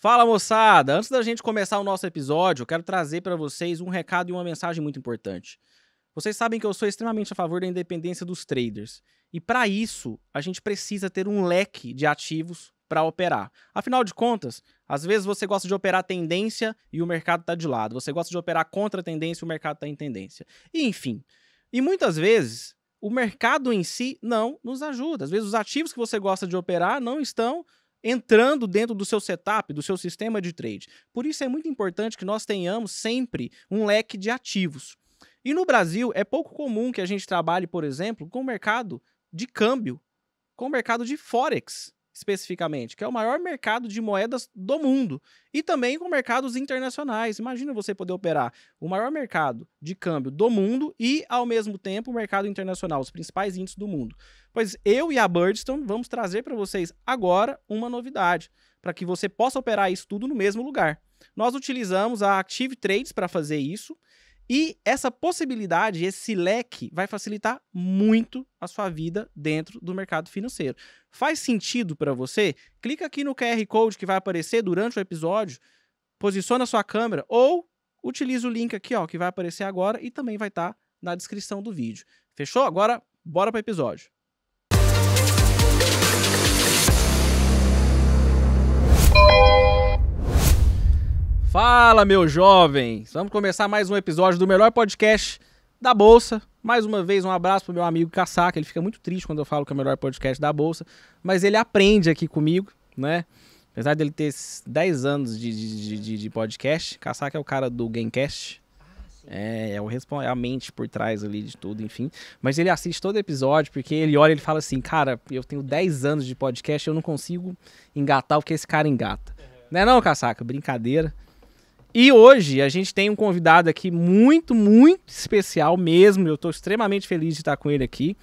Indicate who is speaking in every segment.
Speaker 1: Fala moçada! Antes da gente começar o nosso episódio, eu quero trazer para vocês um recado e uma mensagem muito importante. Vocês sabem que eu sou extremamente a favor da independência dos traders. E para isso, a gente precisa ter um leque de ativos para operar. Afinal de contas, às vezes você gosta de operar tendência e o mercado está de lado. Você gosta de operar contra tendência e o mercado está em tendência. E, enfim. E muitas vezes o mercado em si não nos ajuda. Às vezes os ativos que você gosta de operar não estão entrando dentro do seu setup, do seu sistema de trade. Por isso é muito importante que nós tenhamos sempre um leque de ativos. E no Brasil é pouco comum que a gente trabalhe, por exemplo, com o mercado de câmbio, com o mercado de forex especificamente, que é o maior mercado de moedas do mundo e também com mercados internacionais. Imagina você poder operar o maior mercado de câmbio do mundo e, ao mesmo tempo, o mercado internacional, os principais índices do mundo. Pois eu e a Birdstone vamos trazer para vocês agora uma novidade, para que você possa operar isso tudo no mesmo lugar. Nós utilizamos a Active Trades para fazer isso. E essa possibilidade, esse leque, vai facilitar muito a sua vida dentro do mercado financeiro. Faz sentido para você? Clica aqui no QR Code que vai aparecer durante o episódio, posiciona a sua câmera ou utiliza o link aqui ó, que vai aparecer agora e também vai estar tá na descrição do vídeo. Fechou? Agora, bora para o episódio. Fala, meu jovem! Vamos começar mais um episódio do melhor podcast da Bolsa. Mais uma vez, um abraço pro meu amigo Caçaca. Ele fica muito triste quando eu falo que é o melhor podcast da Bolsa, mas ele aprende aqui comigo, né? Apesar dele ter 10 anos de, de, de, de podcast, Caçaca é o cara do Gamecast. É, é, o é a mente por trás ali de tudo, enfim. Mas ele assiste todo episódio, porque ele olha e ele fala assim, cara, eu tenho 10 anos de podcast, eu não consigo engatar o que esse cara engata. Uhum. Não é não, Caçaca? Brincadeira. E hoje a gente tem um convidado aqui muito, muito especial mesmo. Eu estou extremamente feliz de estar com ele aqui.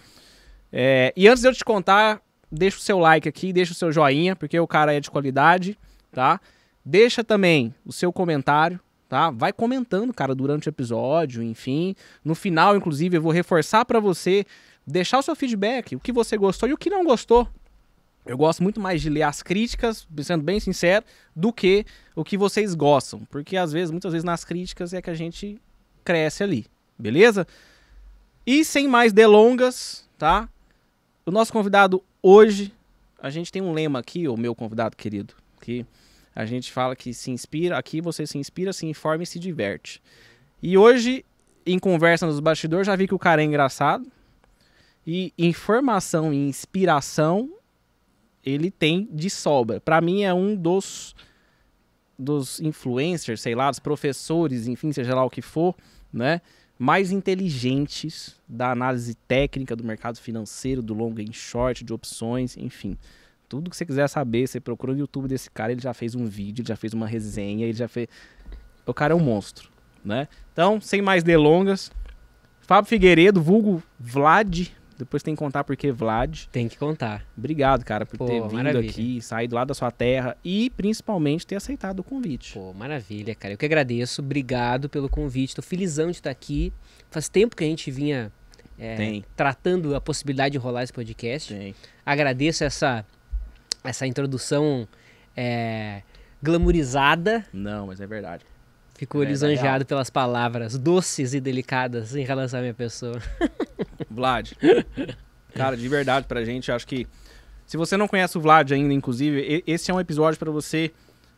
Speaker 1: É, e antes de eu te contar, deixa o seu like aqui, deixa o seu joinha, porque o cara é de qualidade, tá? Deixa também o seu comentário, tá? Vai comentando, cara, durante o episódio, enfim. No final, inclusive, eu vou reforçar para você deixar o seu feedback, o que você gostou e o que não gostou, eu gosto muito mais de ler as críticas, sendo bem sincero, do que o que vocês gostam. Porque às vezes, muitas vezes nas críticas é que a gente cresce ali, beleza? E sem mais delongas, tá? O nosso convidado hoje, a gente tem um lema aqui, o meu convidado querido, que a gente fala que se inspira, aqui você se inspira, se informa e se diverte. E hoje, em conversa nos bastidores, já vi que o cara é engraçado. E informação e inspiração ele tem de sobra. Para mim é um dos dos influencers, sei lá, dos professores, enfim, seja lá o que for, né? Mais inteligentes da análise técnica do mercado financeiro, do longo and short, de opções, enfim. Tudo que você quiser saber, você procura no YouTube desse cara, ele já fez um vídeo, ele já fez uma resenha, ele já fez. O cara é um monstro, né? Então, sem mais delongas, Fábio Figueiredo, vulgo Vlad, depois tem que contar porque Vlad. Tem que contar. Obrigado, cara, por Pô, ter vindo maravilha. aqui, saído lá da sua terra e principalmente
Speaker 2: ter aceitado o convite. Pô, maravilha, cara. Eu que agradeço. Obrigado pelo convite. Tô felizão de estar aqui. Faz tempo que a gente vinha é, tratando a possibilidade de rolar esse podcast. Tem. Agradeço essa, essa introdução é, glamorizada. Não, mas é verdade. Ficou é, tá lisonjeado pelas palavras doces e delicadas em relação à minha pessoa.
Speaker 1: Vlad, cara, de verdade pra gente, acho que se você não conhece o Vlad ainda, inclusive, esse é um episódio para você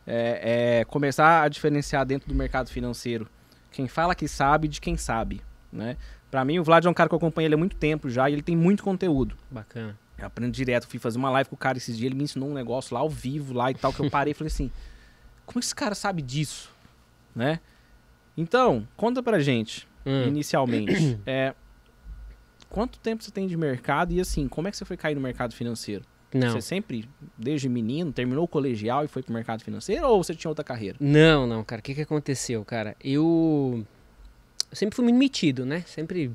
Speaker 1: é, é, começar a diferenciar dentro do mercado financeiro quem fala que sabe de quem sabe, né? Para mim, o Vlad é um cara que eu acompanho ele há muito tempo já e ele tem muito conteúdo. Bacana. Eu aprendo direto, fui fazer uma live com o cara esses dias, ele me ensinou um negócio lá ao vivo lá e tal, que eu parei e falei assim, como esse cara sabe disso? né? Então, conta pra gente, hum. inicialmente, é, quanto tempo você tem de mercado e assim, como é que você foi cair no mercado financeiro? Não. Você sempre, desde menino, terminou o colegial e foi pro mercado financeiro
Speaker 2: ou você tinha outra carreira? Não, não, cara. O que, que aconteceu, cara? Eu... eu sempre fui muito metido, né? Sempre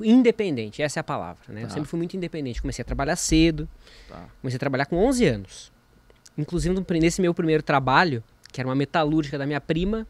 Speaker 2: independente, essa é a palavra, né? Tá. Eu sempre fui muito independente. Comecei a trabalhar cedo. Tá. Comecei a trabalhar com 11 anos. Inclusive, nesse meu primeiro trabalho, que era uma metalúrgica da minha prima,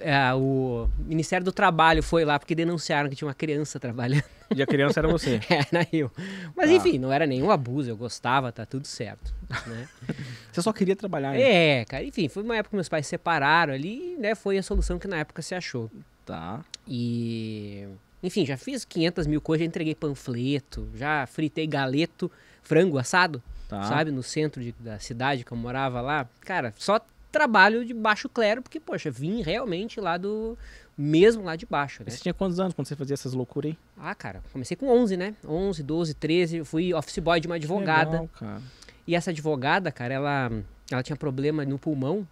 Speaker 2: é, o Ministério do Trabalho foi lá porque denunciaram que tinha uma criança trabalhando. E a criança era você. era eu. Mas ah. enfim, não era nenhum abuso, eu gostava, tá tudo certo.
Speaker 1: Né? você só queria trabalhar, né? É,
Speaker 2: cara, enfim, foi uma época que meus pais se separaram ali, né? Foi a solução que na época se achou. Tá. E. Enfim, já fiz 500 mil coisas, já entreguei panfleto, já fritei galeto, frango assado, tá. sabe? No centro de, da cidade que eu morava lá. Cara, só trabalho de baixo clero, porque, poxa, vim realmente lá do. Mesmo lá de baixo, né? Você tinha quantos anos quando você fazia essas loucuras aí? Ah, cara, comecei com 11, né? 11, 12, 13. fui office boy de uma advogada. Legal, cara. E essa advogada, cara, ela, ela tinha problema no pulmão.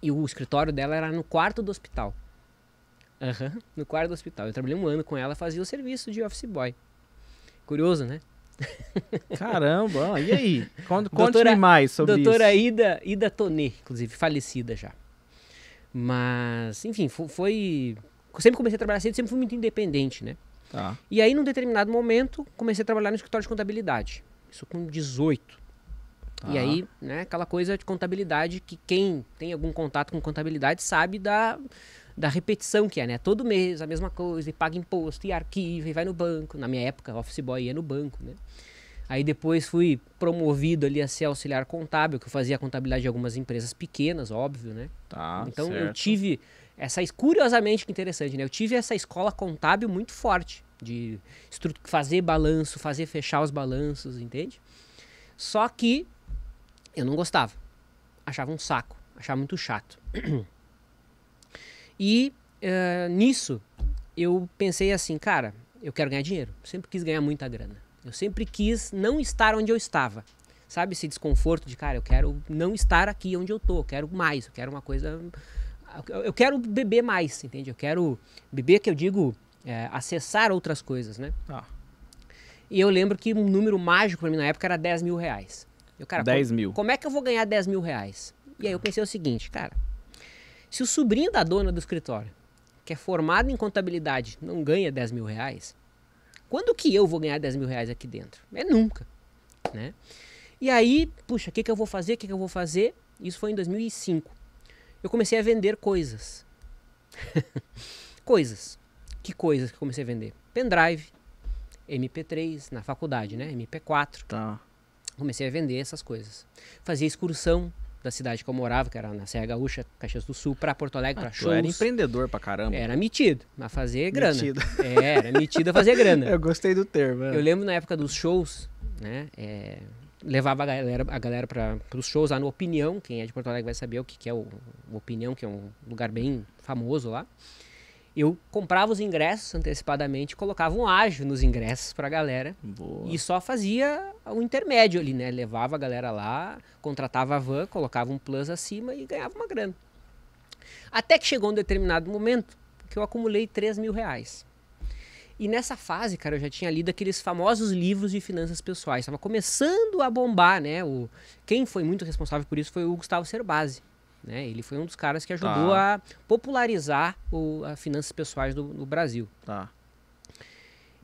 Speaker 2: E o escritório dela era no quarto do hospital. Aham, uhum, no quarto do hospital. Eu trabalhei um ano com ela, fazia o serviço de office boy. Curioso, né?
Speaker 3: Caramba, e aí? Conte doutora, mais sobre doutora isso.
Speaker 2: Doutora Ida, Ida Tonê, inclusive, falecida já. Mas, enfim, foi, foi... Sempre comecei a trabalhar cedo, sempre fui muito independente, né? Tá. E aí, num determinado momento, comecei a trabalhar no escritório de contabilidade. Isso com 18. Tá. E aí, né, aquela coisa de contabilidade que quem tem algum contato com contabilidade sabe da da repetição que é, né? Todo mês a mesma coisa, e paga imposto, e arquiva, e vai no banco. Na minha época, office boy ia no banco, né? Aí depois fui promovido ali a ser auxiliar contábil, que eu fazia a contabilidade de algumas empresas pequenas, óbvio, né? Tá, então certo. eu tive essa, curiosamente que interessante, né? Eu tive essa escola contábil muito forte de fazer balanço, fazer fechar os balanços, entende? Só que eu não gostava. Achava um saco, achava muito chato. E uh, nisso eu pensei assim, cara, eu quero ganhar dinheiro. sempre quis ganhar muita grana. Eu sempre quis não estar onde eu estava. Sabe esse desconforto de, cara, eu quero não estar aqui onde eu tô, eu quero mais, eu quero uma coisa. Eu quero beber mais, entende? Eu quero beber, que eu digo, é, acessar outras coisas, né? Ah. E eu lembro que um número mágico para mim na época era 10 mil reais. Eu, cara, 10 como, mil. Como é que eu vou ganhar 10 mil reais? E aí eu pensei o seguinte, cara, se o sobrinho da dona do escritório, que é formado em contabilidade, não ganha 10 mil reais, quando que eu vou ganhar 10 mil reais aqui dentro? É nunca, né? E aí, puxa, o que, que eu vou fazer? O que, que eu vou fazer? Isso foi em 2005. Eu comecei a vender coisas. coisas. Que coisas que eu comecei a vender? Pendrive, MP3 na faculdade, né? MP4. Tá. Comecei a vender essas coisas. Fazia excursão da cidade que eu morava, que era na Serra Gaúcha, Caxias do Sul, para Porto Alegre, ah, para shows. era empreendedor pra caramba. Era metido a fazer grana. Metido. É, era metido a fazer grana. eu
Speaker 1: gostei do termo. É. Eu
Speaker 2: lembro na época dos shows, né? É, levava a galera, a galera para os shows lá no Opinião. Quem é de Porto Alegre vai saber o que, que é o, o Opinião, que é um lugar bem famoso lá eu comprava os ingressos antecipadamente, colocava um ágio nos ingressos para a galera Boa. e só fazia o intermédio ali, né? Levava a galera lá, contratava a van, colocava um plus acima e ganhava uma grana. Até que chegou um determinado momento que eu acumulei 3 mil reais. E nessa fase, cara, eu já tinha lido aqueles famosos livros de finanças pessoais. Estava começando a bombar, né? O... Quem foi muito responsável por isso foi o Gustavo Cerbasi. Né? Ele foi um dos caras que ajudou tá. a popularizar o, as finanças pessoais do, do Brasil. Tá.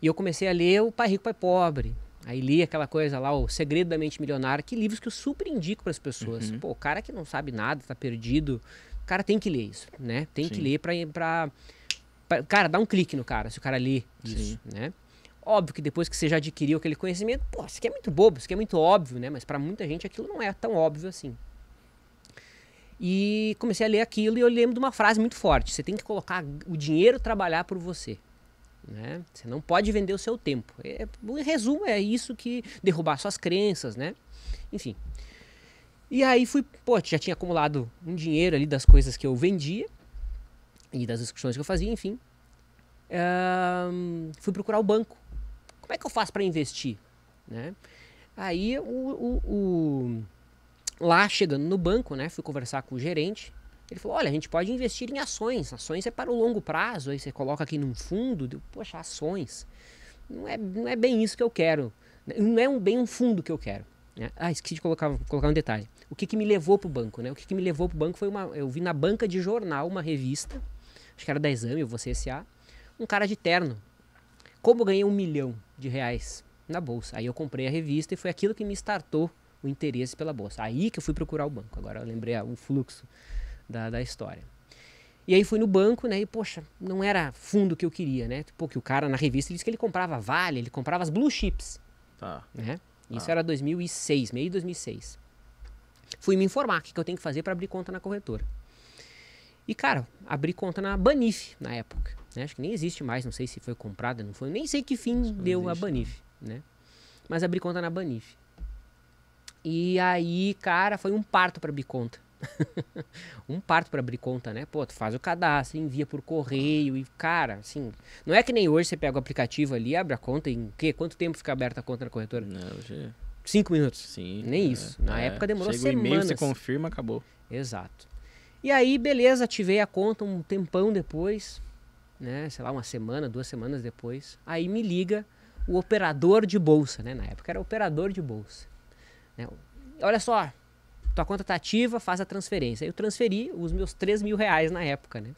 Speaker 2: E eu comecei a ler o Pai Rico, Pai Pobre. Aí li aquela coisa lá, o Segredo da Mente Milionária, que livros que eu super indico para as pessoas. Uhum. Pô, o cara que não sabe nada, tá perdido, o cara tem que ler isso, né? Tem Sim. que ler para pra, pra, Cara, dá um clique no cara, se o cara lê isso, né? Óbvio que depois que você já adquiriu aquele conhecimento, pô, isso aqui é muito bobo, isso aqui é muito óbvio, né? Mas para muita gente aquilo não é tão óbvio assim. E comecei a ler aquilo e eu lembro de uma frase muito forte: você tem que colocar o dinheiro trabalhar por você. Né? Você não pode vender o seu tempo. É, em é, resumo, é isso que derrubar suas crenças, né? Enfim. E aí fui, pô, já tinha acumulado um dinheiro ali das coisas que eu vendia e das discussões que eu fazia, enfim. Um, fui procurar o banco. Como é que eu faço para investir? Né? Aí o, o, o lá chegando no banco, né, fui conversar com o gerente. Ele falou: olha, a gente pode investir em ações. Ações é para o longo prazo, aí você coloca aqui num fundo. Eu, Poxa, ações. Não é, não é bem isso que eu quero. Não é um, bem um fundo que eu quero. É, ah, esqueci de colocar, colocar um detalhe. O que, que me levou para o banco? Né? O que, que me levou para o banco foi uma. Eu vi na banca de jornal uma revista, acho que era da Exame, ou você SA, um cara de terno. Como eu ganhei um milhão de reais na bolsa? Aí eu comprei a revista e foi aquilo que me startou o interesse pela bolsa. Aí que eu fui procurar o banco. Agora eu lembrei ah, o fluxo da, da história. E aí fui no banco, né? E poxa, não era fundo que eu queria, né? Porque que o cara na revista disse que ele comprava Vale, ele comprava as blue chips. Tá. Né? Tá. Isso ah. era 2006, meio de 2006. Fui me informar o que, que eu tenho que fazer para abrir conta na corretora. E, cara, abri conta na Banif na época. Né? Acho que nem existe mais, não sei se foi comprada, não foi. Nem sei que fim deu existe, a né? Banif, né? Mas abri conta na Banif. E aí, cara, foi um parto para abrir conta. um parto para abrir conta, né? Pô, tu faz o cadastro, envia por correio e, cara, assim, não é que nem hoje você pega o aplicativo ali, abre a conta em que quanto tempo fica aberta a conta na corretora? Não, hoje é
Speaker 1: cinco minutos. Sim. Nem é, isso. Na é, época demorou Chega semanas. O e-mail, você confirma, acabou. Exato.
Speaker 2: E aí, beleza, ativei a conta um tempão depois, né? Sei lá, uma semana, duas semanas depois. Aí me liga o operador de bolsa, né? Na época era operador de bolsa. Né? Olha só, tua conta tá ativa, faz a transferência. Eu transferi os meus 3 mil reais na época, né?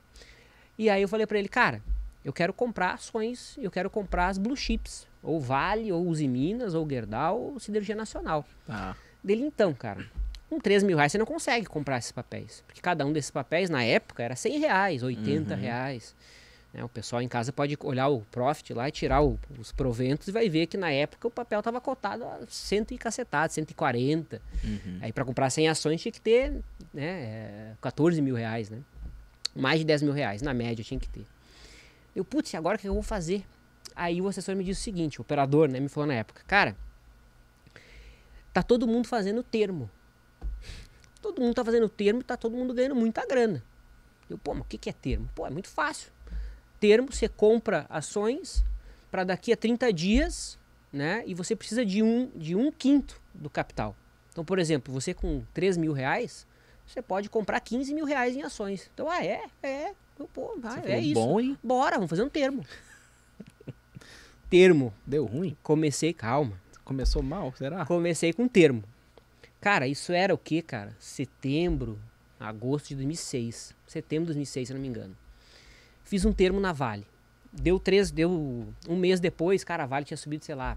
Speaker 2: E aí eu falei para ele, cara, eu quero comprar ações, eu quero comprar as blue chips, ou Vale, ou Uzi Minas, ou Gerdau, ou Sidergia Nacional. Tá. Dele então, cara, com 3 mil reais você não consegue comprar esses papéis, porque cada um desses papéis na época era 100 reais, 80 uhum. reais. Né? O pessoal em casa pode olhar o profit lá e tirar o, os proventos e vai ver que na época o papel estava cotado a 100 e cacetado, 140. Uhum. Aí para comprar 100 ações tinha que ter né, 14 eh, mil reais, né? Mais de 10 mil reais, na média tinha que ter. Eu, putz, agora o que eu vou fazer? Aí o assessor me disse o seguinte, o operador né, me falou na época, cara, tá todo mundo fazendo termo. Todo mundo tá fazendo termo, tá todo mundo ganhando muita grana. Eu, pô, mas o que, que é termo? Pô, é muito fácil termo, você compra ações para daqui a 30 dias, né? E você precisa de um, de um quinto do capital. Então, por exemplo, você com 3 mil reais, você pode comprar 15 mil reais em ações. Então, ah, é, é, pô, ah, é isso. Bom, hein? Bora, vamos fazer um termo. termo. Deu ruim? Comecei, calma. Começou mal, será? Comecei com termo. Cara, isso era o que, cara? Setembro, agosto de 2006. Setembro de 2006, se não me engano. Fiz um termo na Vale. Deu três, deu um mês depois, cara, a Vale tinha subido, sei lá,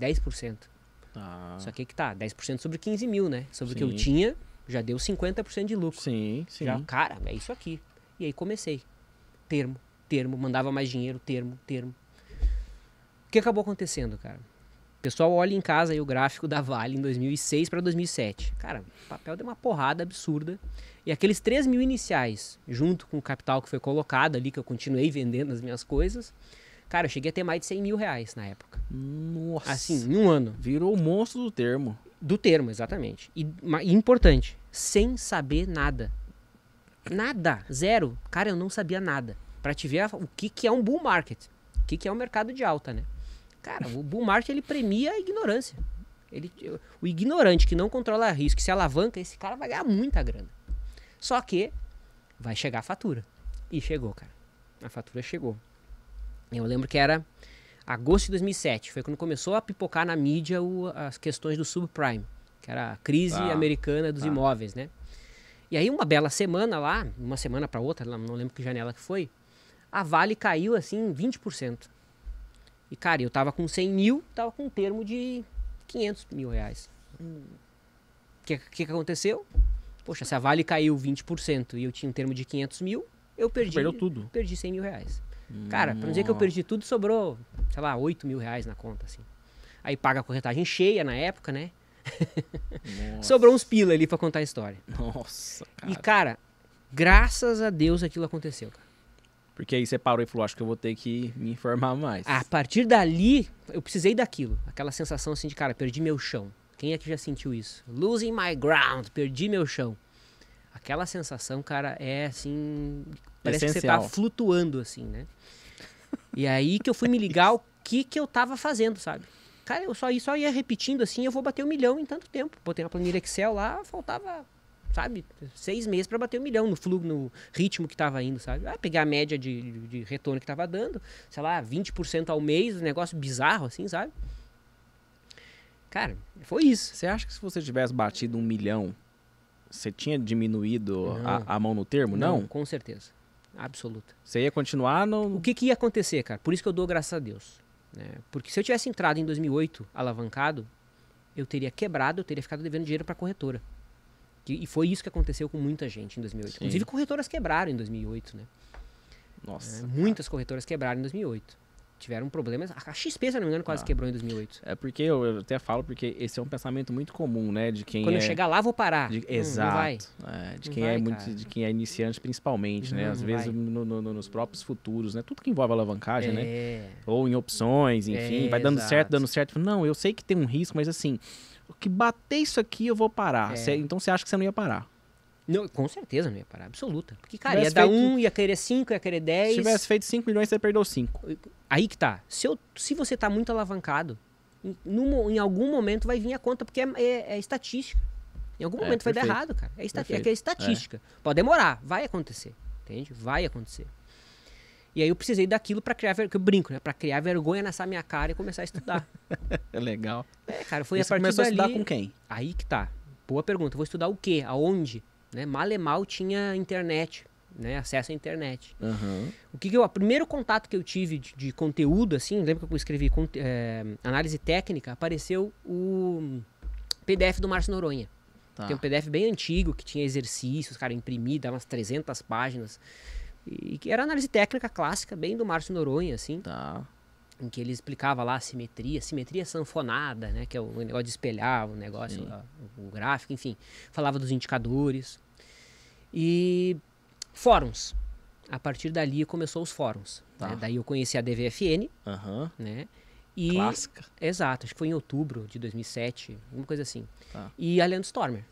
Speaker 2: 10%. Ah. Só que que tá, 10% sobre 15 mil, né? Sobre o que eu tinha, já deu 50% de lucro. Sim, sim. Já, cara, é isso aqui. E aí comecei. Termo, termo, mandava mais dinheiro, termo, termo. O que acabou acontecendo, cara? pessoal olha em casa aí o gráfico da Vale em 2006 para 2007. Cara, o papel deu uma porrada absurda. E aqueles 3 mil iniciais, junto com o capital que foi colocado ali, que eu continuei vendendo as minhas coisas, Cara, eu cheguei a ter mais de 100 mil reais na época. Nossa. Assim,
Speaker 3: em um ano. Virou
Speaker 2: o monstro do termo. Do termo, exatamente. E, e, importante, sem saber nada. Nada. Zero. Cara, eu não sabia nada. Para te ver o que, que é um bull market. O que, que é um mercado de alta, né? Cara, o bull market ele premia a ignorância. Ele, o ignorante que não controla risco, que se alavanca, esse cara vai ganhar muita grana. Só que vai chegar a fatura. E chegou, cara. A fatura chegou. Eu lembro que era agosto de 2007, foi quando começou a pipocar na mídia o, as questões do subprime, que era a crise tá. americana dos tá. imóveis, né? E aí uma bela semana lá, uma semana para outra, não lembro que janela que foi, a Vale caiu assim 20%. E, cara, eu tava com 100 mil, tava com um termo de 500 mil reais. O que, que, que aconteceu? Poxa, se a Vale caiu 20% e eu tinha um termo de 500 mil, eu perdi. perdeu tudo. Perdi 100 mil reais.
Speaker 3: Hum. Cara, pra não dizer que eu perdi
Speaker 2: tudo, sobrou, sei lá, 8 mil reais na conta, assim. Aí paga a corretagem cheia na época, né? sobrou uns pila ali pra contar a história. Nossa. Cara. E, cara, graças a Deus aquilo aconteceu, cara. Porque aí você parou e falou, acho que eu vou ter que me informar mais. A partir dali, eu precisei daquilo. Aquela sensação assim de, cara, perdi meu chão. Quem é que já sentiu isso? Losing my ground, perdi meu chão. Aquela sensação, cara, é assim. Parece Essencial. que você tá flutuando, assim, né? E aí que eu fui me ligar o que que eu tava fazendo, sabe? Cara, eu só, só ia repetindo assim, eu vou bater um milhão em tanto tempo. Botei uma planilha Excel lá, faltava sabe, seis meses para bater um milhão no fluxo, no ritmo que estava indo, sabe? Vai ah, pegar a média de, de retorno que estava dando, sei lá, 20% ao mês, um negócio bizarro assim, sabe? Cara,
Speaker 1: foi isso. Você acha que se você tivesse batido um milhão, você tinha diminuído a, a, mão no termo? Não, Não? com
Speaker 2: certeza. Absoluta. Você ia continuar no... O que, que ia acontecer, cara? Por isso que eu dou graças a Deus. Né? Porque se eu tivesse entrado em 2008 alavancado, eu teria quebrado, eu teria ficado devendo dinheiro para a corretora. Que, e foi isso que aconteceu com muita gente em 2008. Sim. Inclusive corretoras quebraram em 2008, né? Nossa. É, muitas corretoras quebraram em 2008 tiveram problemas. A XP, se não me engano, quase ah. quebrou em 2008. É porque eu, até falo,
Speaker 1: porque esse é um pensamento muito comum, né? De quem Quando é... eu chegar lá, vou parar. De... Exato. É, de, quem é vai, é muito, de quem é iniciante, principalmente, né? Às vezes no, no, nos próprios futuros, né? Tudo que envolve alavancagem, né? é. né? Ou em opções, enfim. vai dando exato. certo, dando certo. Não, eu sei que tem um risco, mas assim que bater isso aqui eu vou parar. É. Cê, então você acha que você não ia parar? Não, com
Speaker 2: certeza não ia parar, absoluta. Porque, cara, ia dar feito... um, ia querer cinco, ia querer dez. Se tivesse feito 5 milhões, você perdeu 5. Aí que tá. Se, eu, se você tá muito alavancado, em, em algum momento vai vir a conta, porque é, é, é estatística. Em algum é, momento vai dar errado, cara. É, esta, é, é estatística. Pode demorar, vai acontecer. Entende? Vai acontecer. E aí eu precisei daquilo para criar vergonha, eu brinco, né? Para criar vergonha nessa minha cara e começar a estudar. É Legal. É, cara, foi e a partir começou dali. começou a estudar com quem? Aí que tá. Boa pergunta. Vou estudar o quê? Aonde? Né? Mal e é mal tinha internet, né? Acesso à internet. Uhum. O que, que eu, o primeiro contato que eu tive de, de conteúdo, assim, lembra que eu escrevi é, análise técnica, apareceu o PDF do Márcio Noronha. Tá. Tem um PDF bem antigo que tinha exercícios, cara, imprimido, dava umas 300 páginas. E que era análise técnica clássica, bem do Márcio Noronha, assim. Tá. Em que ele explicava lá a simetria, simetria sanfonada, né? Que é o negócio de espelhar o negócio, lá, o gráfico, enfim. Falava dos indicadores. E fóruns. A partir dali começou os fóruns. Tá. Né? Daí eu conheci a DVFN, uhum. né? E, Clássica. Exato, acho que foi em outubro de 2007, alguma coisa assim. Tá. E a Leandro Stormer.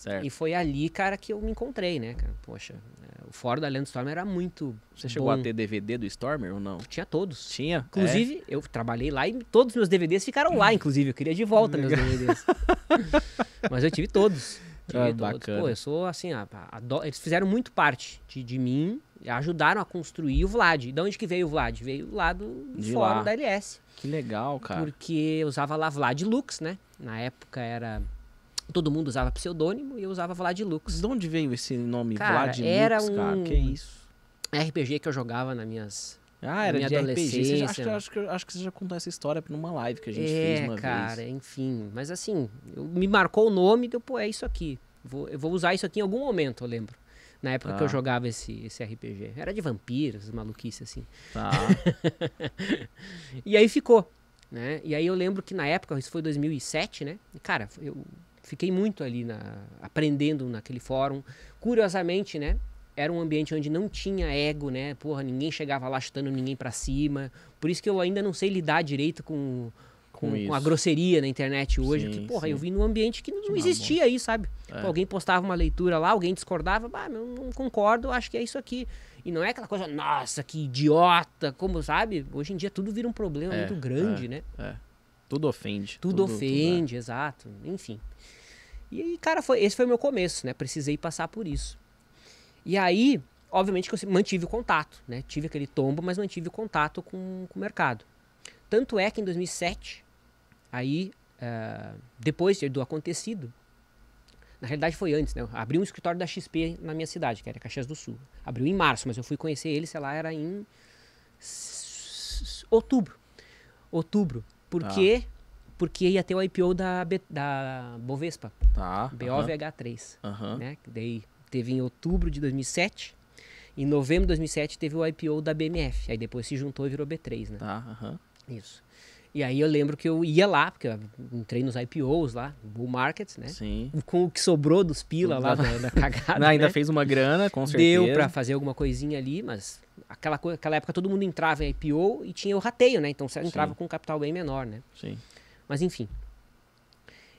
Speaker 2: Certo. E foi ali, cara, que eu me encontrei, né, cara? Poxa, é, o fórum da Lenda Stormer era muito. Você bom. chegou a ter DVD do Stormer ou não? Tinha todos. Tinha. É. Inclusive, é. eu trabalhei lá e todos os meus DVDs ficaram lá, inclusive. Eu queria de volta meus DVDs. Mas eu tive todos. Ah, tive todos. Bacana. Pô, eu sou assim, eles fizeram muito parte de, de mim, ajudaram a construir o Vlad. De onde que veio o Vlad? Veio lá do de fórum lá. da LS. Que legal, cara. Porque eu usava lá Vlad Lux, né? Na época era todo mundo usava pseudônimo e eu usava Lux. De onde veio esse nome cara, Lux? era um cara? Que isso? RPG que eu jogava nas minhas ah, era minha de adolescência. Já, acho, que, acho, que, você já contou essa história numa live que a gente é, fez uma cara, vez. enfim. Mas assim, eu, me marcou o nome e deu, pô, é isso aqui. Vou, eu vou usar isso aqui em algum momento, eu lembro. Na época que eu ah. jogava esse, esse RPG. Era de vampiros, maluquice assim. Tá. e aí ficou. Né? E aí eu lembro que na época, isso foi 2007, né? cara, eu fiquei muito ali na, aprendendo naquele fórum. Curiosamente, né? Era um ambiente onde não tinha ego, né? Porra, ninguém chegava lá chutando ninguém para cima. Por isso que eu ainda não sei lidar direito com, com, com, com a grosseria na internet hoje. Sim, que, porra, sim. eu vim num ambiente que não, não existia aí, sabe? É. Pô, alguém postava uma leitura lá, alguém discordava, bah, não, não concordo, acho que é isso aqui. E não é aquela coisa, nossa, que idiota, como sabe? Hoje em dia tudo vira um problema é, muito grande, é, né? É. Tudo ofende. Tudo, tudo é. ofende, tudo, exato. Enfim. E aí, cara, foi, esse foi o meu começo, né? Precisei passar por isso. E aí, obviamente que eu mantive o contato, né? Tive aquele tombo, mas mantive o contato com, com o mercado. Tanto é que em 2007, aí, uh, depois do acontecido, na realidade foi antes, né? Eu abri um escritório da XP na minha cidade, que era Caxias do Sul. Abriu em março, mas eu fui conhecer ele, sei lá, era em outubro. Outubro. Porque... Tá. Ah porque ia ter o IPO da, B, da Bovespa, tá, BOVH3. Uh -huh. né? Daí teve em outubro de 2007. Em novembro de 2007 teve o IPO da BMF. Aí depois se juntou e virou B3, né? Tá, uh -huh. Isso. E aí eu lembro que eu ia lá, porque eu entrei nos IPOs lá, bull markets, né? Sim. Com o que sobrou dos pila lá da, da cagada. Não, ainda né? fez uma grana, com certeza. Deu para fazer alguma coisinha ali, mas aquela, aquela época todo mundo entrava em IPO e tinha o rateio, né? Então você entrava Sim. com um capital bem menor, né? Sim. Mas enfim.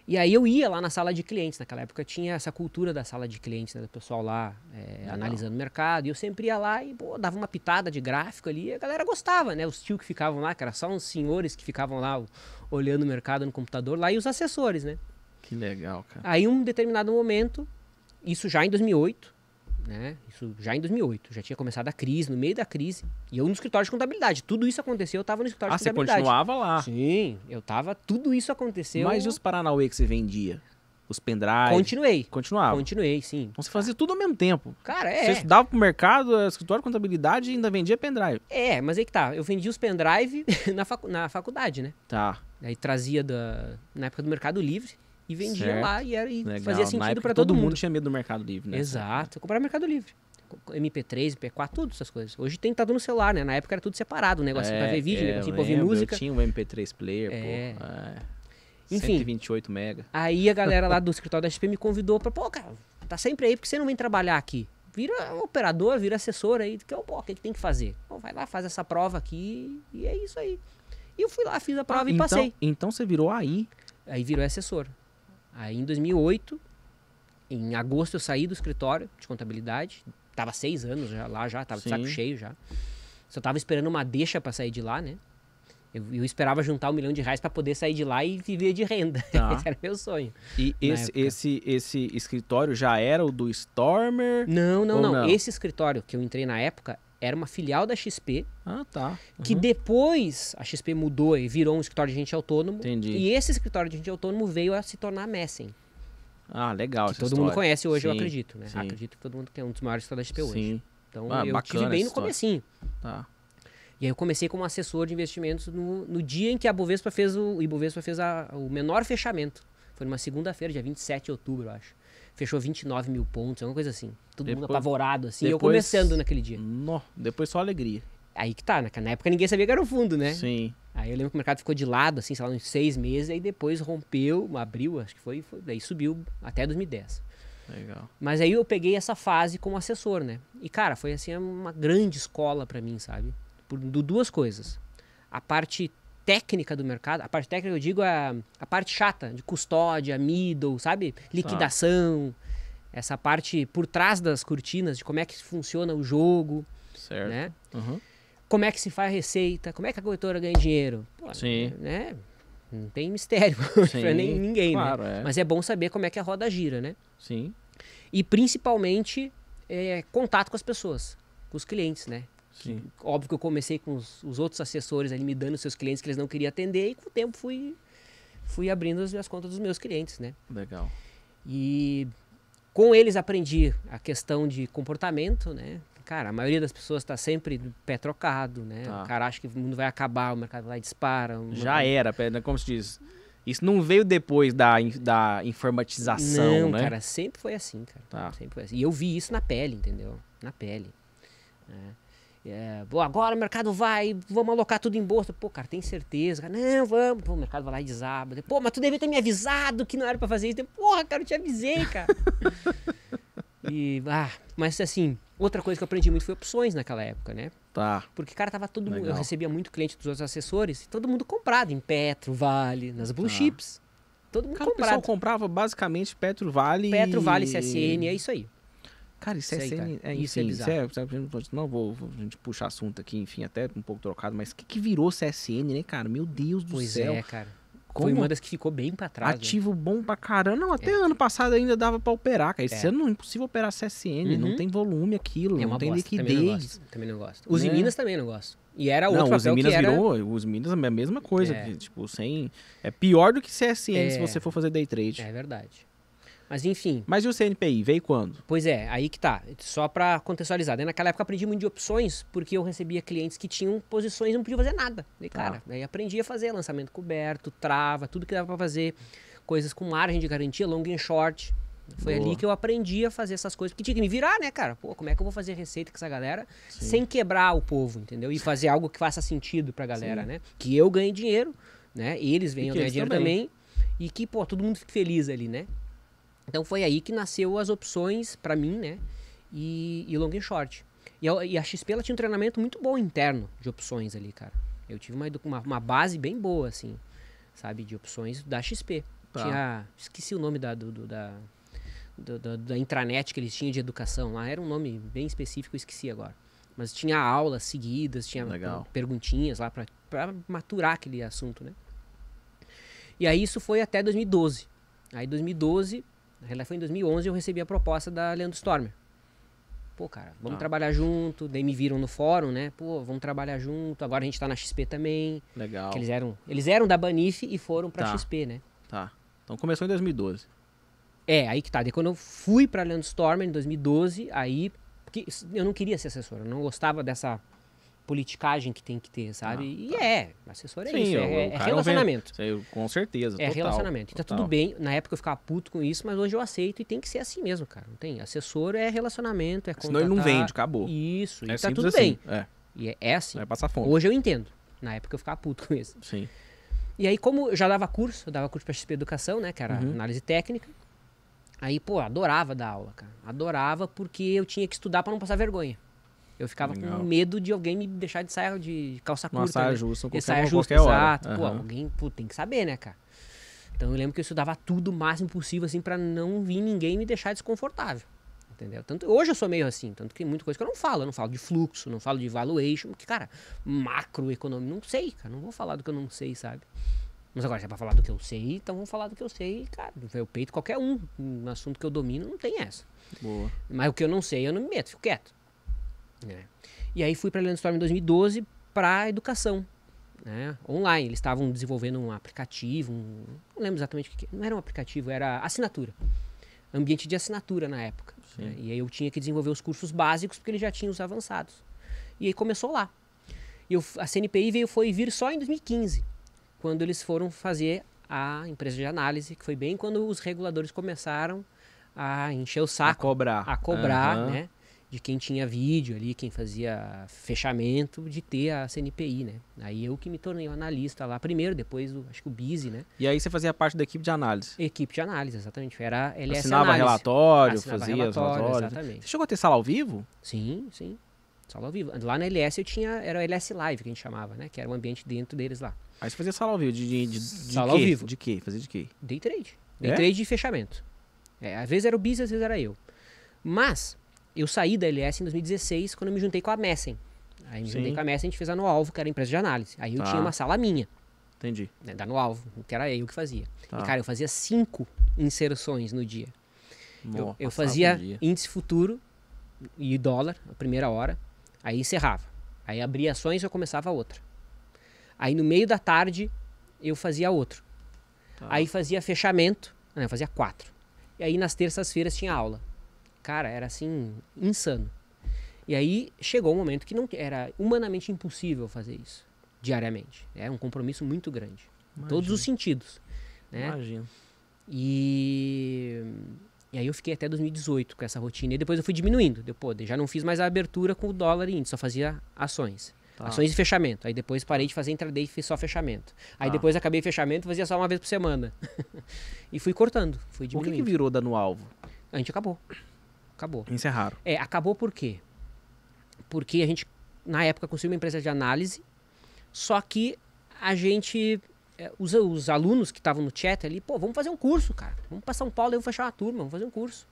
Speaker 2: E aí eu ia lá na sala de clientes. Naquela época tinha essa cultura da sala de clientes, né? Do pessoal lá é, analisando o mercado. E eu sempre ia lá e pô, dava uma pitada de gráfico ali. E a galera gostava, né? Os tio que ficavam lá, que eram só uns senhores que ficavam lá olhando o mercado no computador lá. E os assessores, né? Que legal, cara. Aí um determinado momento, isso já em 2008, né? Isso já em 2008, já tinha começado a crise, no meio da crise, e eu no escritório de contabilidade. Tudo isso aconteceu, eu estava no escritório ah, de contabilidade. Ah, você continuava lá? Sim, eu estava. tudo isso aconteceu. Mas e os
Speaker 1: Paranauê que você vendia? Os pendrives? Continuei. Continuava? Continuei, sim. Então você fazia tudo ao mesmo tempo. Cara, é. Você estudava pro mercado, escritório de contabilidade
Speaker 2: e ainda vendia pendrive. É, mas aí que tá, eu vendia os pendrive na, facu na faculdade, né? Tá. Aí trazia da, na época do Mercado Livre, e vendia certo. lá e, era, e fazia sentido para todo, todo mundo. tinha medo do Mercado Livre, né? Exato. Eu comprava no Mercado Livre. MP3, MP4, tudo essas coisas. Hoje tem tá tudo no celular, né? Na época era tudo separado, o negócio é, pra ver vídeo, é, negócio né? tipo, pra ouvir música. Eu tinha um
Speaker 1: MP3 player, é. pô. É. é. Enfim. 128 mega. Aí a galera lá do
Speaker 2: escritório da XP me convidou pra, pô, cara, tá sempre aí, porque você não vem trabalhar aqui? Vira operador, vira assessor aí, que é o pô, que tem que fazer? Pô, vai lá, faz essa prova aqui e é isso aí. E eu fui lá, fiz a prova ah, e então, passei. Então você virou aí. Aí virou assessor. Aí em 2008, em agosto eu saí do escritório de contabilidade, tava seis anos já, lá já, tava Sim. de saco cheio já. Só tava esperando uma deixa para sair de lá, né? Eu, eu, esperava juntar um milhão de reais para poder sair de lá e viver de renda. Tá. esse era meu sonho.
Speaker 1: E esse, esse, esse escritório já era o do Stormer? Não, não, não, não. Esse
Speaker 2: escritório que eu entrei na época era uma filial da XP. Ah, tá. Uhum. Que depois a XP mudou e virou um escritório de gente autônomo. Entendi. E esse escritório de gente autônomo veio a se tornar a Messen. Ah, legal. Que todo história. mundo conhece hoje, sim, eu acredito, né? Sim. Acredito que todo mundo que é um dos maiores escritórios da XP sim. hoje. Então ah, eu estive bem no começo, comecinho. Tá. E aí eu comecei como assessor de investimentos no, no dia em que a Bovespa fez o, o Ibovespa fez a, o menor fechamento. Foi numa segunda-feira, dia 27 de outubro, eu acho fechou 29 mil pontos, alguma coisa assim. Todo depois, mundo apavorado, assim. Depois, eu começando naquele dia. No, depois só alegria. Aí que tá, né? na época ninguém sabia que era o fundo, né? Sim. Aí eu lembro que o mercado ficou de lado, assim, sei lá, uns seis meses, aí depois rompeu, abriu, acho que foi, foi daí subiu até 2010. Legal. Mas aí eu peguei essa fase como assessor, né? E cara, foi assim uma grande escola para mim, sabe? Por duas coisas. A parte técnica do mercado, a parte técnica eu digo a, é a parte chata, de custódia, middle, sabe? Liquidação, tá. essa parte por trás das cortinas, de como é que funciona o jogo. Certo. Né? Uhum. Como é que se faz a receita, como é que a corretora ganha dinheiro. Pô, Sim. Né? Não tem mistério nem ninguém, né? claro, né? É. Mas é bom saber como é que a roda gira, né? Sim. E principalmente é, contato com as pessoas, com os clientes, né? Sim. Óbvio que eu comecei com os, os, outros assessores ali me dando seus clientes que eles não queriam atender e com o tempo fui, fui abrindo as minhas contas dos meus clientes, né? Legal. E com eles aprendi a questão de comportamento, né? Cara, a maioria das pessoas está sempre pé trocado, né? Tá. O cara acha que o mundo vai acabar, o mercado lá dispara. Já era, né? como se diz. Isso não veio depois da, da informatização, não, né? cara, sempre foi assim, cara. Tá. Sempre foi assim. E eu vi isso na pele, entendeu? Na pele. Né? É, agora o mercado vai, vamos alocar tudo em bolsa. Pô, cara, tem certeza? Cara, não, vamos. Pô, o mercado vai lá e desaba. Pô, mas tu devia ter me avisado que não era para fazer isso. Porra, cara, eu te avisei, cara. e, ah, mas assim, outra coisa que eu aprendi muito foi opções naquela época, né? Tá. Porque, cara, tava todo mundo. Eu recebia muito cliente dos outros assessores, todo mundo comprado em Petro, Vale, nas Blue tá. Chips. Todo mundo cara, comprado. O pessoal comprava basicamente Petro, Vale. Petro, Vale, CSN, é isso aí. Cara, isso, é é, isso é, aí, cara. é, isso enfim, é bizarro.
Speaker 1: Isso é, não vou, a gente puxar assunto aqui, enfim, até um pouco trocado, mas o que, que virou CSN, né, cara? Meu Deus do pois céu. Pois é, cara. Como? Foi uma das que ficou bem pra trás. Né? Ativo bom pra caramba. Não, até é. ano passado ainda dava pra operar, cara. Esse é. ano é impossível operar CSN. Uhum. Não tem volume aquilo, é não tem bosta. liquidez. Também não gosto. Também não gosto. Os né? Minas também não gosto. E era outro não, os Minas era... virou, os Minas é a mesma coisa, que, é. tipo, sem é pior do que CSN se você for fazer
Speaker 2: day trade. É verdade. Mas enfim. Mas e o CNPI? Veio quando? Pois é, aí que tá. Só para contextualizar. Daí naquela época aprendi muito de opções, porque eu recebia clientes que tinham posições e não podiam fazer nada. E tá. cara, daí aprendi a fazer lançamento coberto, trava, tudo que dava para fazer. Coisas com margem de garantia, long and short. Foi Boa. ali que eu aprendi a fazer essas coisas, porque tinha que me virar, né, cara? Pô, como é que eu vou fazer receita com essa galera Sim. sem quebrar o povo, entendeu? E fazer algo que faça sentido pra galera, Sim. né? Que eu ganhe dinheiro, né? Eles venham ganhar dinheiro também. também. E que, pô, todo mundo fique feliz ali, né? Então foi aí que nasceu as opções para mim, né? E, e long e short. E a, e a, XP ela tinha um treinamento muito bom interno de opções ali, cara. Eu tive uma, uma, uma base bem boa, assim, sabe, de opções da XP. Tá. Tinha. Esqueci o nome da, do, do, da, da, da, intranet que eles tinham de educação lá. Era um nome bem específico, eu esqueci agora. Mas tinha aulas seguidas, tinha Legal. perguntinhas lá para maturar aquele assunto, né? E aí isso foi até 2012. Aí 2012 na realidade, foi em 2011 eu recebi a proposta da Leandro Stormer. Pô, cara, vamos ah. trabalhar junto. Daí me viram no fórum, né? Pô, vamos trabalhar junto. Agora a gente tá na XP também. Legal. Que eles eram, eles eram da Banif e foram pra tá. XP, né? Tá. Então começou em 2012. É, aí que tá. Daí quando eu fui pra Leandro Stormer em 2012, aí. Porque eu não queria ser assessor, eu não gostava dessa politicagem que tem que ter, sabe? Ah, tá. E é, assessor é Sim, isso, eu, é, é relacionamento.
Speaker 1: eu, com certeza, É total, relacionamento. Então, Tá tudo
Speaker 2: bem, na época eu ficava puto com isso, mas hoje eu aceito e tem que ser assim mesmo, cara, não tem? Assessor é relacionamento, é contratar... Senão ele não vende, acabou. Isso, é e tá tudo assim. bem. É. E é, é assim. Vai passar fome. Hoje eu entendo, na época eu ficava puto com isso. Sim. E aí, como eu já dava curso, eu dava curso pra XP Educação, né, que era uhum. análise técnica, aí, pô, adorava dar aula, cara. Adorava porque eu tinha que estudar para não passar vergonha. Eu ficava Legal. com medo de alguém me deixar de sair de calça curta. Uma saia né? justa, qualquer, justa, qualquer exato. Uhum. Pô, alguém pô, tem que saber, né, cara? Então eu lembro que eu estudava tudo o máximo possível, assim, para não vir ninguém me deixar desconfortável. Entendeu? Tanto, hoje eu sou meio assim, tanto que muita coisa que eu não falo. Eu não falo de fluxo, não falo de valuation, que cara, macroeconomia, não sei, cara. Não vou falar do que eu não sei, sabe? Mas agora, se é pra falar do que eu sei, então vamos falar do que eu sei, cara. Eu peito qualquer um. Um assunto que eu domino, não tem essa. Boa. Mas o que eu não sei, eu não me meto, fico quieto. É. E aí fui para a Landstorm em 2012 para educação. Né, online, eles estavam desenvolvendo um aplicativo, um, não lembro exatamente o que, não era um aplicativo, era assinatura, ambiente de assinatura na época. Né, e aí eu tinha que desenvolver os cursos básicos porque eles já tinham os avançados. E aí começou lá. E eu, a CNPI veio, foi vir só em 2015, quando eles foram fazer a empresa de análise, que foi bem quando os reguladores começaram a encher o saco, a cobrar, a cobrar uhum. né? de quem tinha vídeo ali, quem fazia fechamento, de ter a CNPI, né? Aí eu que me tornei o analista lá primeiro, depois o acho que o Bizi, né?
Speaker 1: E aí você fazia parte da equipe de análise?
Speaker 2: Equipe de análise, exatamente. Era LS Assinava análise. relatório, Assinava fazia relatório, relatórios. Né? Exatamente. Você chegou a ter sala ao
Speaker 1: vivo? Sim, sim.
Speaker 2: Sala ao vivo. Lá na LS eu tinha, era o LS Live que a gente chamava, né? Que era o um ambiente dentro deles lá. Aí você fazia sala ao vivo, de, de, de, de Sala quê? ao vivo.
Speaker 1: De quê? Fazia de quê?
Speaker 2: Day trade. É? Day é? trade de fechamento. É, às vezes era o Bizi, às vezes era eu. Mas, eu saí da LS em 2016, quando eu me juntei com a Messen. Aí me juntei com a Messen, a gente fez a No Alvo, que era a empresa de análise. Aí eu tá. tinha uma sala minha. Entendi. Né, da No Alvo, que era eu que fazia. Tá. E, cara, eu fazia cinco inserções no dia. eu, eu fazia dia. índice futuro e dólar, a primeira hora. Aí encerrava. Aí abria ações e eu começava outra. Aí no meio da tarde, eu fazia outro. Tá. Aí fazia fechamento. Né, eu fazia quatro. E aí nas terças-feiras tinha aula. Cara, era assim, insano. E aí chegou um momento que não era humanamente impossível fazer isso diariamente. É um compromisso muito grande. Imagina. Em todos os sentidos. Né? Imagino. E... e aí eu fiquei até 2018 com essa rotina. E depois eu fui diminuindo. Depois, já não fiz mais a abertura com o dólar e índice, só fazia ações. Tá. Ações e fechamento. Aí depois parei de fazer intraday e fiz só fechamento. Aí tá. depois acabei fechamento fazia só uma vez por semana. e fui cortando, fui diminuindo. O que, que virou dando alvo? A gente acabou acabou. Encerraram. É, acabou por quê? Porque a gente, na época, construiu uma empresa de análise, só que a gente. É, os, os alunos que estavam no chat ali, pô, vamos fazer um curso, cara. Vamos para São Paulo, eu vou fechar uma turma, vamos fazer um curso.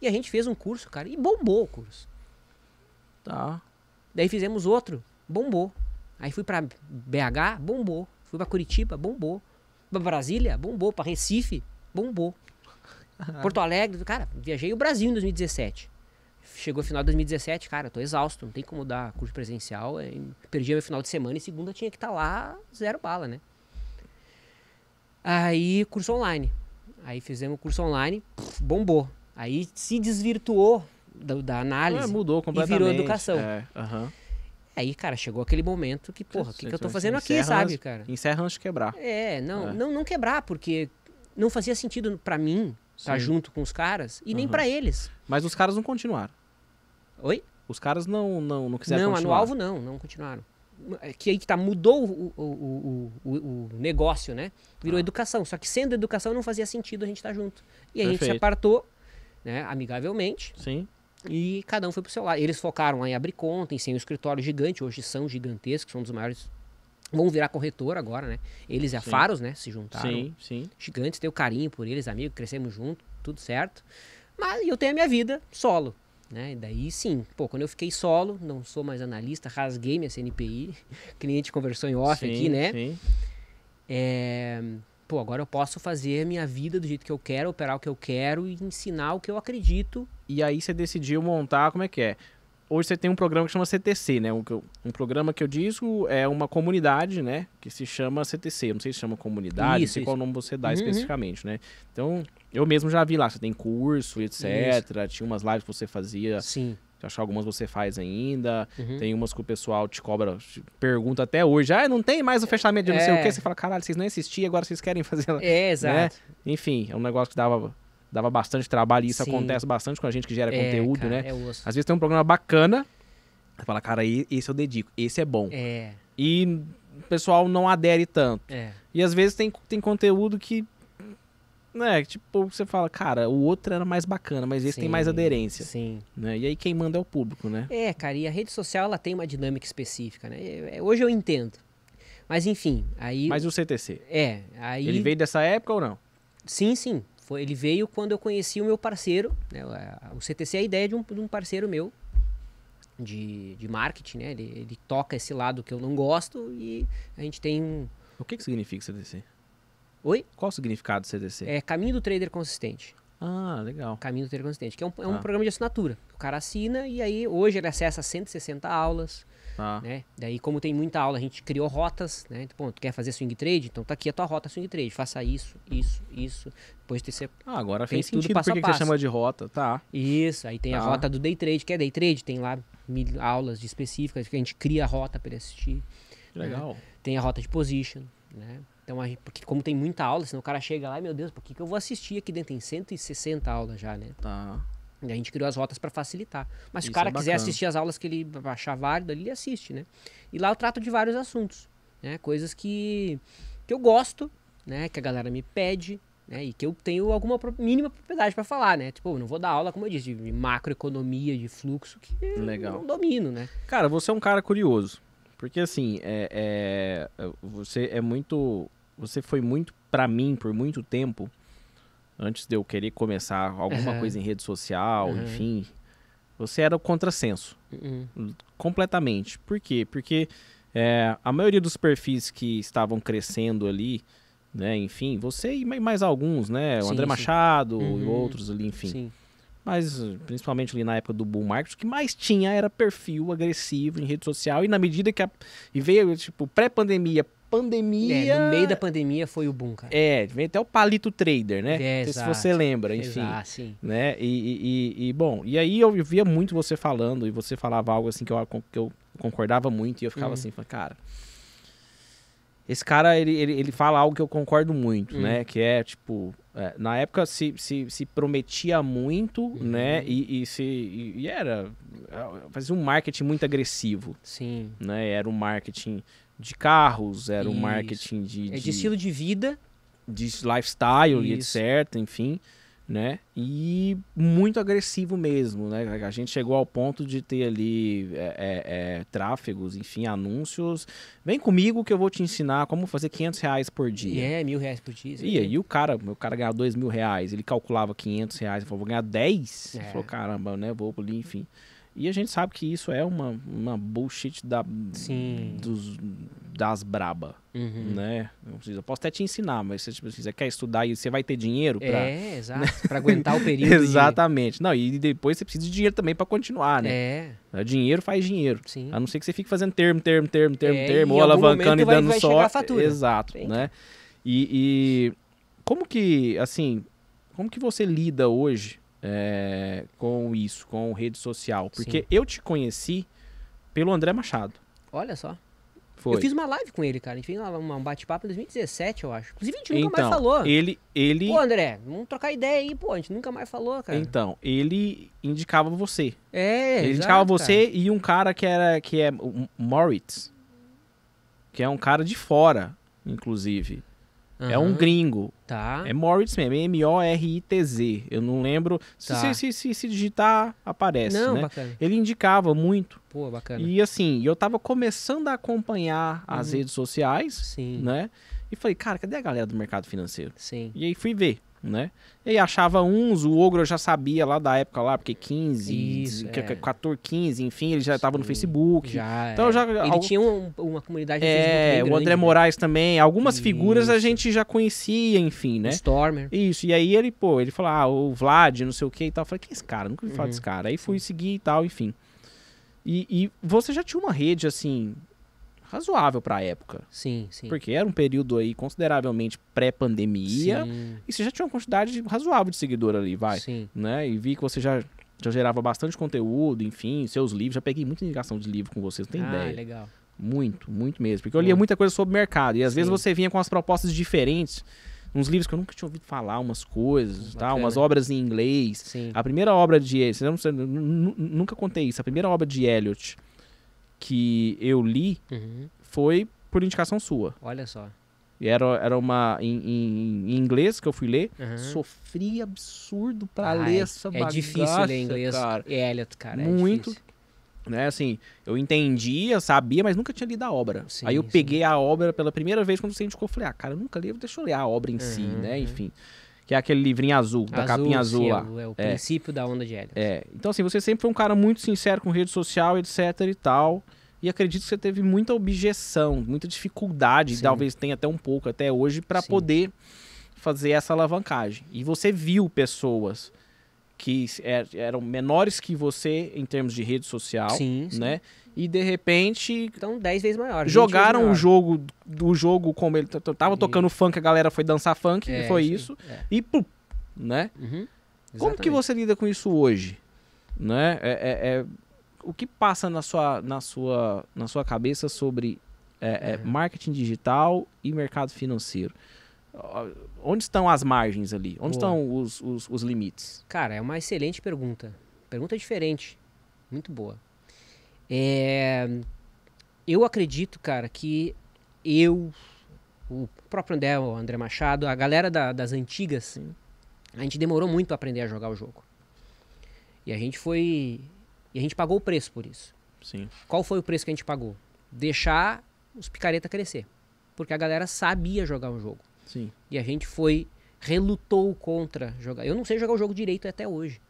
Speaker 2: E a gente fez um curso, cara, e bombou o curso. Tá. Daí fizemos outro, bombou. Aí fui para BH, bombou. Fui para Curitiba, bombou. Pra Brasília, bombou. Pra Recife, bombou. Porto Alegre, cara, viajei o Brasil em 2017. Chegou o final de 2017, cara, tô exausto, não tem como dar curso presencial. É, perdi meu final de semana e segunda tinha que estar tá lá zero bala, né? Aí, curso online. Aí fizemos curso online, bombou. Aí se desvirtuou da, da análise. É, mudou completamente. E virou educação. É, uhum. Aí, cara, chegou aquele momento que, porra, o que, que, eu tô fazendo aqui, sabe, cara? Encerra antes de quebrar. É, não, é. Não, não quebrar, porque não fazia sentido para mim tá junto com os caras, e uhum. nem para eles. Mas os caras não continuaram. Oi? Os caras não, não, não quiseram não, continuar. Não, no alvo não, não continuaram. É que aí que tá, mudou o, o, o, o negócio, né? Virou ah. educação. Só que sendo educação não fazia sentido a gente estar tá junto. E a gente se apartou, né, amigavelmente. Sim. E cada um foi pro seu lado. Eles focaram em abrir conta, em ser um escritório gigante, hoje são gigantescos, são um dos maiores Vão virar corretor agora, né? Eles e a sim. Faros, né? Se juntaram. Sim, sim. Gigantes, tenho carinho por eles, amigo, crescemos junto, tudo certo. Mas eu tenho a minha vida solo, né? E daí sim, pô, quando eu fiquei solo, não sou mais analista, rasguei minha CNPI, cliente conversou em off sim, aqui, né? Sim. É, pô, agora eu posso fazer minha vida do jeito que eu quero, operar o que eu quero e ensinar o que eu acredito.
Speaker 1: E aí você decidiu
Speaker 2: montar, como é
Speaker 1: que é? hoje você tem um programa que chama CTC, né? Um, um, programa que eu digo é uma comunidade, né? Que se chama CTC. Eu não sei se chama comunidade, isso, sei isso. qual nome você dá uhum. especificamente, né? Então, eu mesmo já vi lá, você tem curso, etc. Isso. Tinha umas lives que você fazia. Sim. Acho que algumas você faz ainda. Uhum. Tem umas que o pessoal te cobra, te pergunta até hoje. Ah, não tem mais o é, fechamento de não é. sei o quê. É. Você fala, caralho, vocês não existiam, agora vocês querem fazer. É, né? exato. Né? Enfim, é um negócio que dava dava bastante trabalho e isso Sim. acontece bastante com a gente que gera é, conteúdo, cara, né? É Às vezes tem um programa bacana, você fala, cara, esse eu dedico, esse é bom. É. E o pessoal não adere tanto. É. E às vezes tem, tem conteúdo que. Né, tipo, você fala, cara, o outro era mais bacana, mas esse sim, tem mais aderência. Sim. Né? E aí quem manda é o público, né?
Speaker 2: É, cara, e a rede social ela tem uma dinâmica específica, né? É, é, hoje eu entendo. Mas enfim, aí. Mas o CTC? É. Aí... Ele veio dessa época ou não? Sim, sim. Foi, ele veio quando eu conheci o meu parceiro. Né? O CTC é a ideia de um, de um parceiro meu de, de marketing, né? Ele, ele, toca esse lado que eu não gosto e a gente tem um. O que, que significa CTC? Oi? Qual o significado do CTC? É Caminho do Trader Consistente. Ah, legal. Caminho do Trader Consistente, que é um, é um ah. programa de assinatura. O cara assina e aí hoje ele acessa 160 aulas. Ah. Né? Daí, como tem muita aula, a gente criou rotas, né? Então, tu quer fazer swing trade? Então tá aqui a tua rota swing trade. Faça isso, isso, isso. Depois ter ser. Ah, agora tem fez sentido tudo passo porque a passo. você chama de rota, tá. Isso, aí tem tá. a rota do day trade, que é day trade, tem lá mil aulas específicas que a gente cria a rota para ele assistir. Né? Legal. Né? Tem a rota de position, né? Então, a gente, porque como tem muita aula, senão o cara chega lá e, meu Deus, por que, que eu vou assistir aqui dentro? Tem 160 aulas já, né? Tá. E a gente criou as rotas para facilitar. Mas Isso se o é cara é quiser assistir as aulas que ele achar válido, ele assiste, né? E lá eu trato de vários assuntos, né? Coisas que, que eu gosto, né? Que a galera me pede, né? E que eu tenho alguma pro... mínima propriedade para falar, né? Tipo, eu não vou dar aula, como eu disse, de macroeconomia, de fluxo, que Legal. eu não domino, né?
Speaker 1: Cara, você é um cara curioso. Porque, assim, é, é... você é muito... Você foi muito, para mim, por muito tempo antes de eu querer começar alguma uhum. coisa em rede social, uhum. enfim, você era o contrassenso.
Speaker 3: Uhum.
Speaker 1: Completamente. Por quê? Porque é, a maioria dos perfis que estavam crescendo ali, né, enfim, você e mais alguns, né? Sim, o André sim. Machado e uhum. outros ali, enfim. Sim. Mas principalmente ali na época do bull market, o que mais tinha era perfil agressivo em rede social. E na medida que a, e veio, tipo, pré-pandemia pandemia. É, no meio da
Speaker 2: pandemia foi o boom, cara.
Speaker 1: É, vem até o palito trader, né? É, se você lembra, enfim. Ah, sim. Né? E, e, e, bom, e aí eu via muito você falando, e você falava algo assim que eu, que eu concordava muito, e eu ficava uhum. assim, cara. Esse cara, ele, ele, ele fala algo que eu concordo muito, né? Uhum. Que é, tipo, é, na época se, se, se prometia muito, uhum. né? E, e se, e, e era. É, fazia um marketing muito agressivo. Sim. Né? Era um marketing de carros, era o um marketing de, é, de, é de estilo
Speaker 2: de vida,
Speaker 1: de lifestyle Isso. e etc, enfim, né? E muito agressivo mesmo, né? A gente chegou ao ponto de ter ali é, é, é, tráfegos, enfim, anúncios. Vem comigo que eu vou te ensinar como fazer 500 reais por dia. É, mil reais
Speaker 2: por dia. E aí o
Speaker 1: cara, meu cara ganhava 2 mil reais, ele calculava 500 reais, ele falou, vou ganhar 10. É. Ele falou, caramba, né? Vou ali, enfim. E a gente sabe que isso é uma, uma bullshit da, Sim. Dos, das braba, uhum. né? Não posso até te ensinar, mas se tipo, você quer estudar e você vai ter dinheiro para É, exato, né? aguentar o período. Exatamente. De... Não, e depois você precisa de dinheiro também para continuar, né? É. é. Dinheiro faz dinheiro. Sim. A não ser que você fique fazendo termo, termo, termo, termo, é, termo, ou alavancando e dando só. Exato, né? E, e como que, assim, como que você lida hoje é, com isso, com rede social. Porque Sim. eu te conheci pelo André Machado.
Speaker 2: Olha só. Foi. Eu fiz uma live com ele, cara. A gente fez um bate-papo em 2017, eu acho. Inclusive, a gente nunca então, mais falou.
Speaker 1: Ele, ele. Pô, André,
Speaker 2: vamos trocar ideia aí, pô. A gente nunca mais falou, cara.
Speaker 1: Então, ele indicava você. É, Ele exato, indicava você cara. e um cara que era. que é Moritz. Que é um cara de fora, inclusive. Uhum. É um gringo. Tá. É Moritz mesmo, M-O-R-I-T-Z. Eu não lembro. Tá. Se, se, se, se, digitar, aparece. Não, né? bacana. Ele indicava muito.
Speaker 2: Pô, bacana. E
Speaker 1: assim, eu tava começando a acompanhar as uhum. redes sociais. Sim. Né? E falei, cara, cadê a galera do mercado financeiro? Sim. E aí fui ver né? E achava uns, o Ogro eu já sabia lá da época lá, porque 15, Isso, 14, 15, é é. enfim, ele já estava no Facebook. Já, é. então é. já Ele algo... tinha um,
Speaker 2: uma comunidade É, o André né?
Speaker 1: Moraes também, algumas Isso. figuras a gente já conhecia, enfim, né? Stormer. Isso, e aí ele, pô, ele falou, ah, o Vlad, não sei o que e tal. Eu falei, que é esse cara? Nunca vi falar uhum. desse cara. Aí fui seguir e tal, enfim. E, e, você já tinha uma rede, assim, razoável para a época.
Speaker 2: Sim, sim. Porque
Speaker 1: era um período aí consideravelmente pré-pandemia e você já tinha uma quantidade razoável de seguidor ali, vai. Sim. Né? E vi que você já, já gerava bastante conteúdo, enfim, seus livros. Já peguei muita indicação de livro com vocês, não tem ah, ideia. Ah, legal. Muito, muito mesmo. Porque eu lia muita coisa sobre mercado e às sim. vezes você vinha com as propostas diferentes uns livros que eu nunca tinha ouvido falar, umas coisas, tá? umas obras em inglês. Sim. A primeira obra de. Você não, nunca contei isso. A primeira obra de Eliot que eu li uhum. foi por indicação sua. Olha só. E era, era uma. Em, em, em inglês que eu fui ler. Uhum.
Speaker 2: Sofri absurdo pra ah, ler é essa é bagaça. É difícil ler inglês. Cara. É, Elliot, cara. É Muito.
Speaker 1: É né, assim, eu entendia, sabia, mas nunca tinha lido a obra. Sim, Aí eu sim. peguei a obra pela primeira vez quando você indicou. Falei, ah, cara, eu nunca li, deixa eu ler a obra em uhum. si, né? Uhum. Enfim que é aquele livrinho azul, da capinha azul sim, é lá. É o, é o princípio da onda de Elliot. É. Então, assim, você sempre foi um cara muito sincero com rede social, etc e tal. E acredito que você teve muita objeção, muita dificuldade, talvez tenha até um pouco até hoje, para poder fazer essa alavancagem. E você viu pessoas que é, eram menores que você em termos de rede social, sim, sim. né? e de repente. Então, 10 vezes maior. Jogaram maior. o jogo do jogo como ele tava tocando funk, a galera foi dançar funk, é, foi isso. É. E pum, né? Uhum, como que você lida com isso hoje? Né? É, é, é, o que passa na sua, na sua, na sua cabeça sobre é, é, uhum. marketing digital e mercado financeiro? Ah, onde estão as margens ali? Onde Boa.
Speaker 2: estão os, os, os limites? Cara, é uma excelente pergunta. Pergunta diferente. Muito boa. É, eu acredito, cara, que eu, o próprio André, o André Machado, a galera da, das antigas, Sim. a gente demorou muito a aprender a jogar o jogo. E a gente foi. E a gente pagou o preço por isso. Sim. Qual foi o preço que a gente pagou? Deixar os picareta crescer. Porque a galera sabia jogar o jogo. Sim. E a gente foi. relutou contra jogar. Eu não sei jogar o jogo direito até hoje.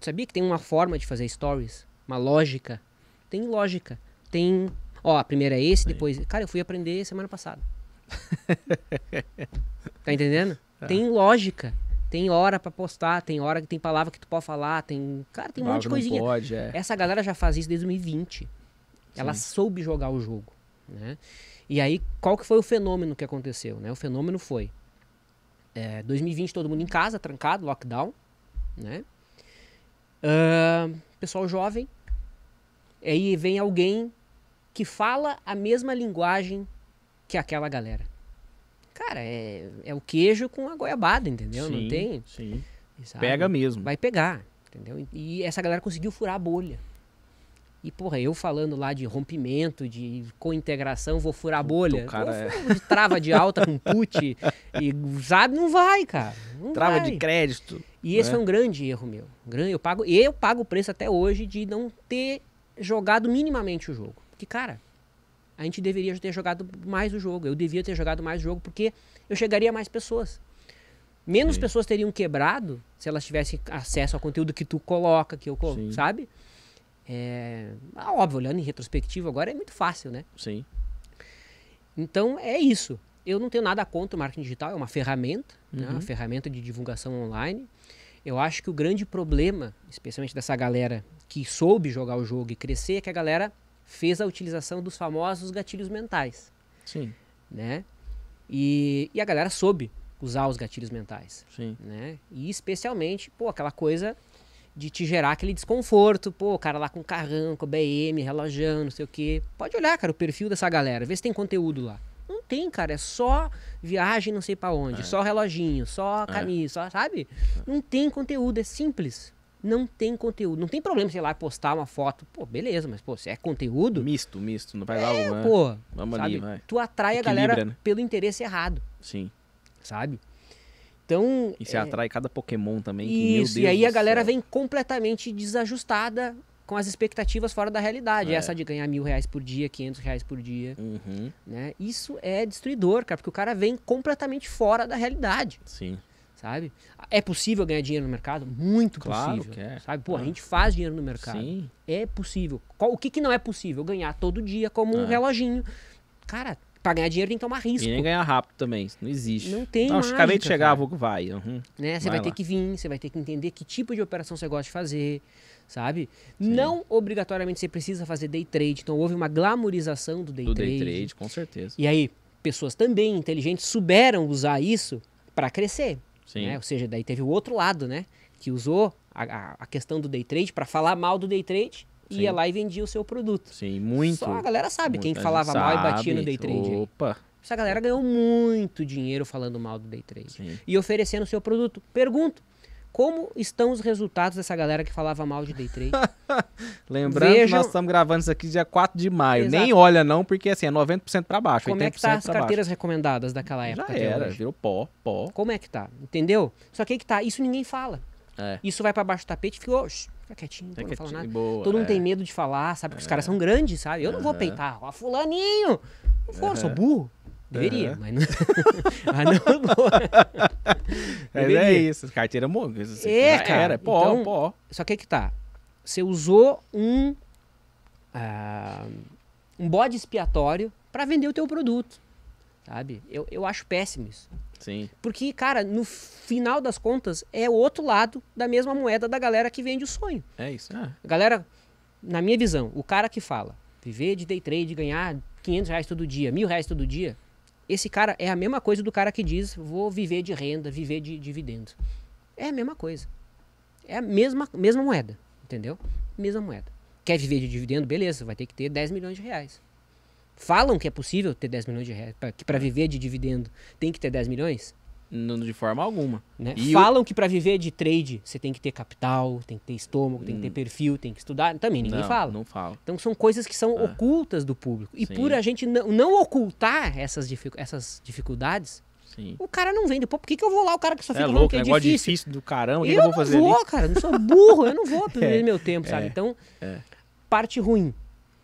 Speaker 2: Sabia que tem uma forma de fazer stories? Uma lógica tem lógica. Tem. Ó, a primeira é esse, Sim. depois. Cara, eu fui aprender semana passada. tá entendendo? É. Tem lógica. Tem hora para postar, tem hora que tem palavra que tu pode falar, tem. Cara, tem um monte de coisinha. Pode, é. Essa galera já faz isso desde 2020. Sim. Ela soube jogar o jogo. Né? E aí, qual que foi o fenômeno que aconteceu? Né? O fenômeno foi. É, 2020, todo mundo em casa, trancado, lockdown. Né? Uh, pessoal jovem, Aí vem alguém que fala a mesma linguagem que aquela galera. Cara, é, é o queijo com a goiabada, entendeu? Sim, Não tem? Sim. Sabe? Pega mesmo. Vai pegar, entendeu? E essa galera conseguiu furar a bolha. E, porra, eu falando lá de rompimento, de cointegração, vou furar a bolha. O cara é... de trava de alta com put e sabe, não vai, cara. Não trava vai. de crédito. E esse né? é? foi um grande erro meu. Eu pago, eu pago o preço até hoje de não ter jogado minimamente o jogo. Porque, cara, a gente deveria ter jogado mais o jogo. Eu devia ter jogado mais o jogo porque eu chegaria a mais pessoas. Menos Sim. pessoas teriam quebrado se elas tivessem acesso ao conteúdo que tu coloca, que eu coloco, sabe? É, ah, óbvio, olhando em retrospectiva agora é muito fácil, né? Sim. Então é isso. Eu não tenho nada contra o marketing digital, é uma ferramenta, uhum. né? uma uhum. ferramenta de divulgação online. Eu acho que o grande problema, especialmente dessa galera que soube jogar o jogo e crescer, é que a galera fez a utilização dos famosos gatilhos mentais. Sim. Né? E, e a galera soube usar os gatilhos mentais. Sim. Né? E especialmente, pô, aquela coisa de te gerar aquele desconforto. Pô, o cara lá com carrão, com BM, relojão, não sei o quê. Pode olhar, cara, o perfil dessa galera. Vê se tem conteúdo lá tem, cara. É só viagem não sei para onde, é. só reloginho, só é. camisa é. só, sabe? Não tem conteúdo, é simples. Não tem conteúdo. Não tem problema, sei lá, postar uma foto. Pô, beleza, mas pô, se é conteúdo. Misto, misto, não vai lá é, uma. Né? Pô, vamos sabe? ali, vai. Tu atrai Equilibra, a galera né? pelo interesse errado. Sim. Sabe? Então. E você é... atrai cada Pokémon também. Que, isso, e aí a galera céu. vem completamente desajustada com as expectativas fora da realidade. É. Essa de ganhar mil reais por dia, quinhentos reais por dia. Uhum. Né? Isso é destruidor, cara, porque o cara vem completamente fora da realidade. Sim. Sabe? É possível ganhar dinheiro no mercado? Muito claro possível. Que é. Sabe? Pô, é. a ah. gente faz dinheiro no mercado. Sim. É possível. o que, que não é possível? Ganhar todo dia como é. um ah. reloginho. Cara, pra ganhar dinheiro tem que tomar risco. E nem ganhar
Speaker 1: rápido também, não existe. Não tem não, mágica, Acabei de chegar, ah, vou que vai. Uhum. Né? Você vai, vai ter
Speaker 2: que vir, você vai ter que entender que tipo de operação você gosta de fazer sabe? Sim. Não obrigatoriamente você precisa fazer day trade, então houve uma glamorização do day do trade. Do day trade, com certeza. E aí, pessoas também inteligentes souberam usar isso para crescer. Sim. Né? Ou seja, daí teve o outro lado, né? Que usou a, a, a questão do day trade para falar mal do day trade e ia lá e vendia o seu produto. Sim,
Speaker 1: muito. Só a galera sabe quem falava sabe, mal e batia no day trade. Opa!
Speaker 2: Essa galera ganhou muito dinheiro falando mal do day trade Sim. e oferecendo o seu produto. Pergunto, como estão os resultados dessa galera que falava mal de day trade.
Speaker 1: Lembrando Vejam... que nós estamos gravando isso aqui dia 4 de maio. Exato. Nem olha não, porque assim, é 90% para baixo, Como é que tá as carteiras baixo.
Speaker 2: recomendadas daquela época? Já era, Viu virou
Speaker 1: pó, pó.
Speaker 2: Como é que tá? Entendeu? Só que aí que tá, isso ninguém fala. É. Isso vai para baixo do tapete e ficou... Fica quietinho, Fica não fala nada. Boa, Todo é. mundo tem é. medo de falar, sabe? É. Que os caras é. são grandes, sabe? Eu não vou peitar. Ó, fulaninho! Não for, uhum. sou burro. Deveria, uhum. mas não.
Speaker 3: mas ah, não agora. Mas é isso, carteira móvel. Assim, é, cara. Era, pó, então, pó.
Speaker 2: Só que aí é que tá. Você usou um. Uh, um bode expiatório para vender o teu produto. Sabe? Eu, eu acho péssimo isso. Sim. Porque, cara, no final das contas, é o outro lado da mesma moeda da galera que vende o sonho. É isso. Ah. Galera, na minha visão, o cara que fala viver de day trade, ganhar 500 reais todo dia, mil reais todo dia, esse cara é a mesma coisa do cara que diz: vou viver de renda, viver de dividendos. É a mesma coisa. É a mesma, mesma moeda, entendeu? Mesma moeda. Quer viver de dividendo? Beleza, vai ter que ter 10 milhões de reais. Falam que é possível ter 10 milhões de reais, que para viver de dividendo tem que ter 10 milhões? Não, de forma alguma. Né? Falam eu... que para viver de trade você tem que ter capital, tem que ter estômago, tem que ter hum. perfil, tem que estudar. Também ninguém não, fala. Não fala. Então são coisas que são ah. ocultas do público. E Sim. por a gente não, não ocultar essas, dific... essas dificuldades, Sim. o cara não vende. Pô, por que, que eu vou lá? O cara que só é fica é louco, que é negócio difícil. difícil do caramba, eu, que eu vou fazer? Eu não vou, ali? cara. Não sou burro, eu não vou perder é, meu tempo, sabe? É, então, é. parte ruim.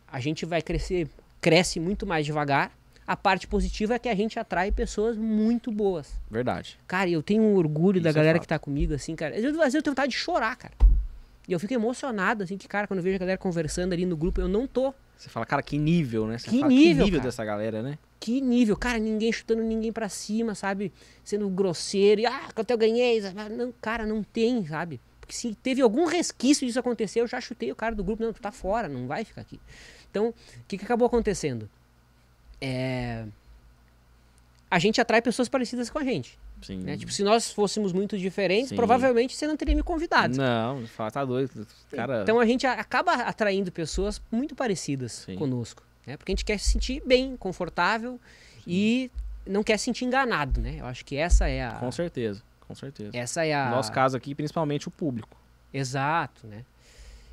Speaker 2: A gente vai crescer, cresce muito mais devagar a parte positiva é que a gente atrai pessoas muito boas. Verdade. Cara, eu tenho um orgulho Isso da é galera é que tá comigo, assim, cara. Às vezes, eu tenho vontade de chorar, cara. E eu fico emocionado, assim, que, cara, quando eu vejo a galera conversando ali no grupo, eu não tô.
Speaker 1: Você fala, cara, que nível, né? Você que, fala, nível, que nível cara. dessa galera, né?
Speaker 2: Que nível, cara, ninguém chutando ninguém pra cima, sabe? Sendo grosseiro e, ah, quanto eu ganhei. Não, cara, não tem, sabe? Porque se teve algum resquício disso acontecer, eu já chutei o cara do grupo, não, tu tá fora, não vai ficar aqui. Então, o que, que acabou acontecendo? é, a gente atrai pessoas parecidas com a gente. Sim. Né? Tipo, se nós fôssemos muito diferentes, Sim. provavelmente você não teria me convidado.
Speaker 1: Não, fala, tá doido. Cara... Então a
Speaker 2: gente acaba atraindo pessoas muito parecidas Sim. conosco. Né? Porque a gente quer se sentir bem, confortável Sim. e não quer se sentir enganado, né? Eu acho que essa é a. Com certeza, com certeza. Essa é a. No nosso caso aqui, principalmente o público. Exato, né?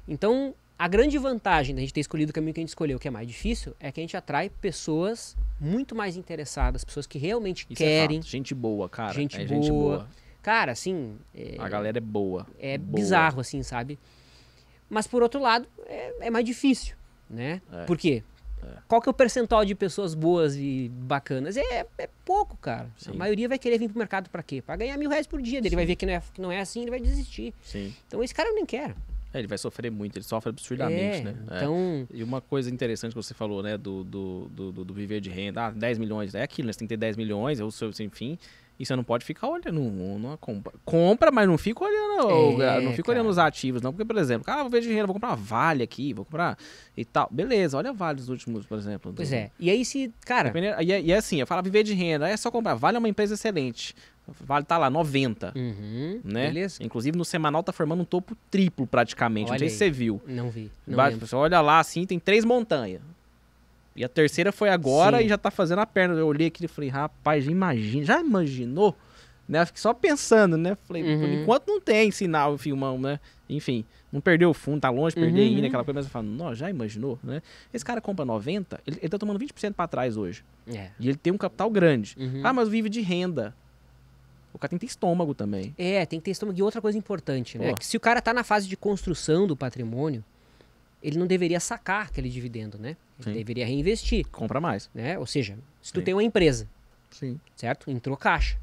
Speaker 2: Então, a grande vantagem da gente ter escolhido o caminho que a gente escolheu, que é mais difícil, é que a gente atrai pessoas muito mais interessadas, pessoas que realmente Isso é querem. É gente boa, cara. Gente, é boa. gente boa. Cara, assim. É, a galera é boa. É boa. bizarro, assim, sabe? Mas por outro lado, é, é mais difícil, né? É. Por quê? É. Qual que é o percentual de pessoas boas e bacanas? É, é pouco, cara. Sim. A maioria vai querer vir pro mercado para quê? Para ganhar mil reais por dia. Ele vai ver que não, é, que não é assim, ele vai desistir. Sim. Então esse cara eu nem quero.
Speaker 1: É, ele vai sofrer muito, ele sofre absurdamente, é, né? É. Então... É. E uma coisa interessante que você falou, né, do, do, do, do viver de renda, ah, 10 milhões, é aquilo, né? Você tem que ter 10 milhões, é ou seu, enfim. E você não pode ficar olhando, não, compra. compra, mas não fica olhando, é, não fica olhando os ativos, não. Porque, por exemplo, cara, vou ver dinheiro, vou comprar uma Vale aqui, vou comprar e tal. Beleza, olha a Vale dos últimos, por exemplo. Pois do... é. E aí se, cara... E, é, e assim, eu falo viver de renda, é só comprar. Vale é uma empresa excelente vale tá lá 90, uhum, né? Beleza. Inclusive no semanal tá formando um topo triplo praticamente, olha não sei aí. se você viu. Não vi. Não Vai, você olha lá assim, tem três montanhas. E a terceira foi agora Sim. e já tá fazendo a perna. Eu olhei aqui e falei, rapaz, imagina, já imaginou? Né? Eu fiquei só pensando, né? Falei, uhum. por enquanto não tem sinal, filmão, né? Enfim, não perdeu o fundo, tá longe, perdeu uhum. ainda, aquela coisa, mas eu falo, já imaginou, né? Esse cara compra 90, ele, ele tá tomando 20% para trás hoje. É. E ele tem um
Speaker 2: capital grande. Uhum. Ah, mas vive de renda. O cara tem que ter estômago também. É, tem que ter estômago. E outra coisa importante, né? que se o cara tá na fase de construção do patrimônio, ele não deveria sacar aquele dividendo, né? Ele Sim. deveria reinvestir. Compra mais. Né? Ou seja, se tu Sim. tem uma empresa, Sim. certo? Entrou caixa.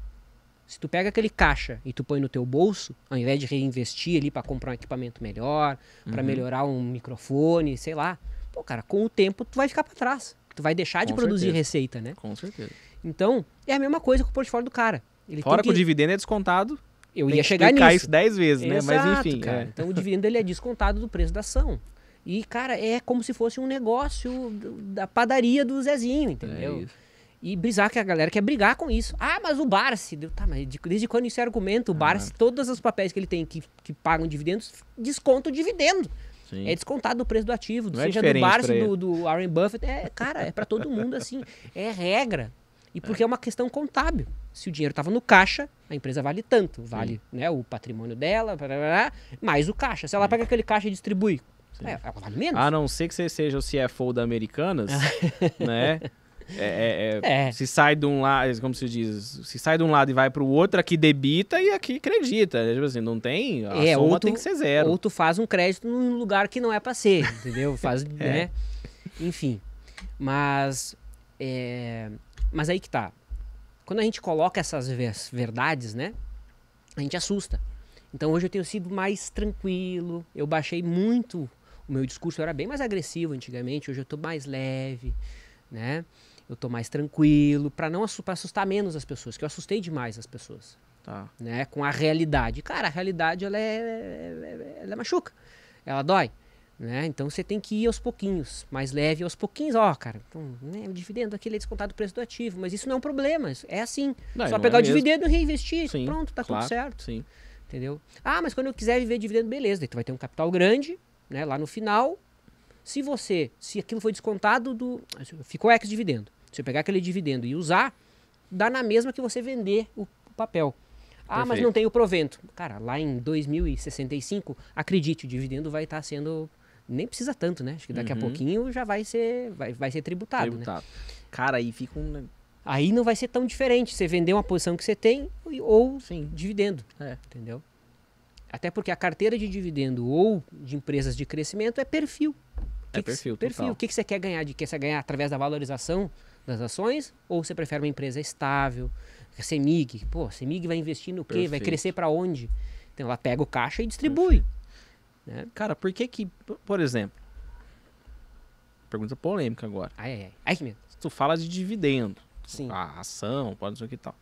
Speaker 2: Se tu pega aquele caixa e tu põe no teu bolso, ao invés de reinvestir ali para comprar um equipamento melhor, uhum. para melhorar um microfone, sei lá, pô, cara, com o tempo tu vai ficar para trás. Tu vai deixar com de certeza. produzir receita, né? Com certeza. Então, é a mesma coisa com o portfólio do cara. Ele Fora que... que o
Speaker 1: dividendo é descontado. Eu ia chegar nisso. isso 10 vezes, né? Mas enfim. Cara. É. Então
Speaker 2: o dividendo ele é descontado do preço da ação. E, cara, é como se fosse um negócio da padaria do Zezinho, entendeu? É e brisar que a galera quer brigar com isso. Ah, mas o Barsi. Tá, mas desde quando isso é argumento? O ah. Barsi, todos os papéis que ele tem que, que pagam dividendos, desconta o dividendo. Sim. É descontado do preço do ativo, Não é seja é do Barsi, do, do Warren Buffett. É, cara, é para todo mundo assim. É regra. E é. porque é uma questão contábil se o dinheiro estava no caixa, a empresa vale tanto. Vale né, o patrimônio dela, blá, blá, blá, mais o caixa. Se ela pega aquele caixa e distribui, é, ela vale menos. A não
Speaker 1: ser que você seja o CFO da Americanas, né? É, é, é, é, Se sai de um lado, como se diz, se sai de um lado e vai para o outro, aqui debita e aqui acredita. É, tipo assim, não tem. A é, soma tem que ser zero. Ou
Speaker 2: tu faz um crédito num lugar que não é para ser, entendeu? Faz, né? É. Enfim. Mas. mas aí que tá. Quando a gente coloca essas verdades, né? A gente assusta. Então hoje eu tenho sido mais tranquilo, eu baixei muito o meu discurso, eu era bem mais agressivo antigamente, hoje eu estou mais leve, né? Eu estou mais tranquilo, para não assustar, assustar menos as pessoas, que eu assustei demais as pessoas. Tá. Né? Com a realidade. Cara, a realidade ela é, é, é ela é machuca. Ela dói. Né? Então você tem que ir aos pouquinhos, mais leve aos pouquinhos. Ó, cara, então, né, o dividendo aquele é descontado do preço do ativo, mas isso não é um problema, é assim. Não, Só é pegar é o mesmo. dividendo e reinvestir, sim, pronto, tá claro, tudo certo. Sim. Entendeu? Ah, mas quando eu quiser viver dividendo, beleza, daí tu vai ter um capital grande, né, lá no final. Se você, se aquilo foi descontado do. Ficou ex-dividendo. Se eu pegar aquele dividendo e usar, dá na mesma que você vender o papel. Ah, Perfeito. mas não tem o provento. Cara, lá em 2065, acredite, o dividendo vai estar tá sendo nem precisa tanto, né? Acho que daqui uhum. a pouquinho já vai ser, vai, vai ser tributado, né? tributado, né? Cara, aí fica um... Aí não vai ser tão diferente você vender uma posição que você tem ou Sim. dividendo, é. entendeu? Até porque a carteira de dividendo ou de empresas de crescimento é perfil.
Speaker 3: Que é que perfil, que, perfil. O que,
Speaker 2: que você quer ganhar? De que você ganhar através da valorização das ações ou você prefere uma empresa estável, Semig, Pô, Semig vai investir no quê? Perfeito. Vai crescer para onde? Então ela pega o caixa e distribui. Perfeito. Né? Cara, por que que, por exemplo,
Speaker 1: pergunta polêmica agora. Ai, ai, ai. ai que medo. Tu fala de dividendo. Sim. A ação, pode ser o que tal.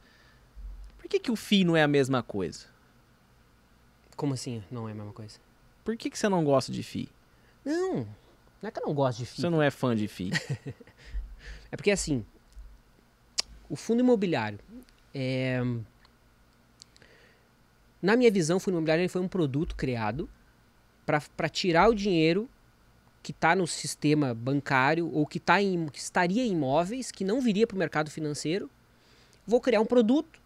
Speaker 1: Por que que o FII não é a mesma coisa?
Speaker 2: Como assim não é a mesma coisa?
Speaker 1: Por que que você não gosta de FII? Não, não
Speaker 2: é que eu não gosto de FII. Você não é fã de FII. é porque assim, o fundo imobiliário é... Na minha visão, o fundo imobiliário ele foi um produto criado para tirar o dinheiro que está no sistema bancário ou que, tá em, que estaria em imóveis, que não viria para o mercado financeiro. Vou criar um produto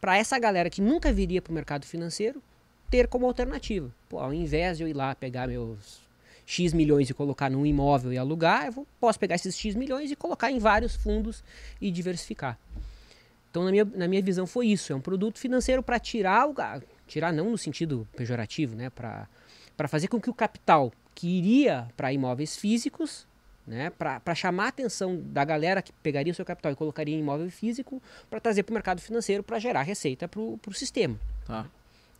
Speaker 2: para essa galera que nunca viria para o mercado financeiro ter como alternativa. Pô, ao invés de eu ir lá pegar meus X milhões e colocar num imóvel e alugar, eu vou, posso pegar esses X milhões e colocar em vários fundos e diversificar. Então, na minha, na minha visão, foi isso. É um produto financeiro para tirar o... Tirar não no sentido pejorativo, né? Para para fazer com que o capital que iria para imóveis físicos, né, para chamar a atenção da galera que pegaria o seu capital e colocaria em imóvel físico, para trazer para o mercado financeiro para gerar receita para o sistema. Tá.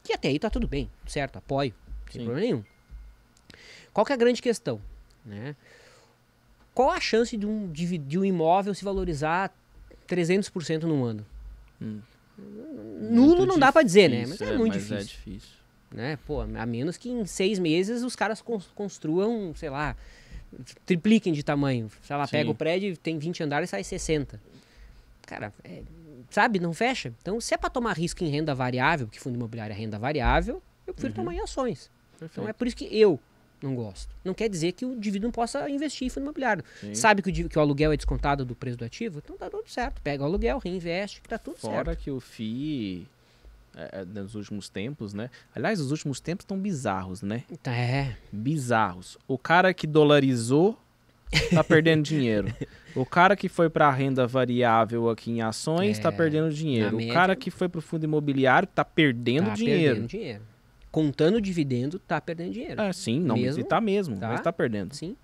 Speaker 2: Que até aí está tudo bem, certo? Apoio, sem Sim. problema nenhum. Qual que é a grande questão? Né? Qual a chance de um, de, de um imóvel se valorizar 300% no ano? Hum. Nulo Muito não difícil, dá para dizer, né? Mas é, é muito difícil. É difícil né? Pô, a menos que em seis meses os caras construam, sei lá, tripliquem de tamanho. Sei lá, Sim. pega o prédio, tem 20 andares e sai 60. Cara, é, sabe, não fecha. Então, se é para tomar risco em renda variável, que fundo imobiliário é renda variável, eu prefiro uhum. tomar em ações. Então, Perfeito. Então, é por isso que eu não gosto. Não quer dizer que o indivíduo não possa investir em fundo imobiliário. Sim. Sabe que o, que o, aluguel é descontado do preço do ativo? Então tá tudo certo. Pega o aluguel, reinveste, que tá tudo Fora certo. Fora
Speaker 1: que o FII é, é né, nos últimos tempos, né? Aliás, os últimos tempos estão bizarros, né? É. Bizarros. O cara que dolarizou tá perdendo dinheiro. O cara que foi para renda variável aqui em ações está é. perdendo dinheiro. O cara que foi para o fundo imobiliário está perdendo tá dinheiro. Perdendo dinheiro.
Speaker 2: Contando dividendo, tá perdendo dinheiro. É, sim, não, tá mesmo, mesmo, tá? mas tá perdendo. Sim.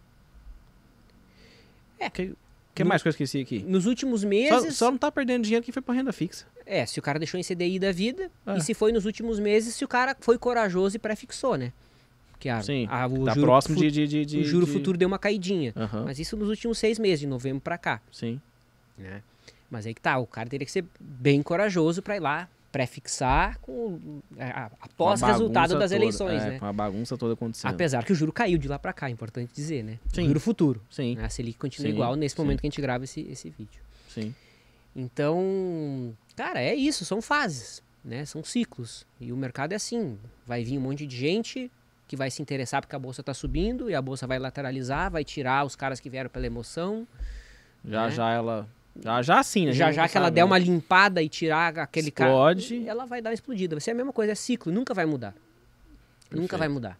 Speaker 2: É. Que que no, mais que eu esqueci aqui?
Speaker 3: Nos últimos meses.
Speaker 2: Só, só não tá perdendo dinheiro que foi pra renda fixa. É, se o cara deixou em CDI da vida, é. e se foi nos últimos meses, se o cara foi corajoso e pré-fixou, né?
Speaker 3: Que a, Sim, a, o tá juro próximo de, de, de, O juro de... futuro deu uma caidinha. Uhum. Mas
Speaker 2: isso nos últimos seis meses, de novembro pra cá. Sim. Né? Mas aí que tá, o cara teria que ser bem corajoso pra ir lá prefixar
Speaker 3: com,
Speaker 2: é, após com resultado das toda, eleições, é, né? Com a bagunça toda acontecendo. Apesar que o juro caiu de lá para cá, é importante dizer, né? Sim. O juro futuro. Sim. Né? A Selic continua Sim. igual nesse momento que a gente grava esse, esse vídeo. Sim. Então, cara, é isso, são fases, né? São ciclos. E o mercado é assim, vai vir um monte de gente que vai se interessar porque a bolsa está subindo e a bolsa vai lateralizar, vai tirar os caras que vieram pela emoção. Já né? já
Speaker 1: ela já já sim, né? Já já que ela der né? uma
Speaker 2: limpada e tirar aquele Explode. cara. Ela vai dar uma explodida. Vai ser a mesma coisa, é ciclo, nunca vai mudar.
Speaker 3: Perfeito. Nunca vai mudar.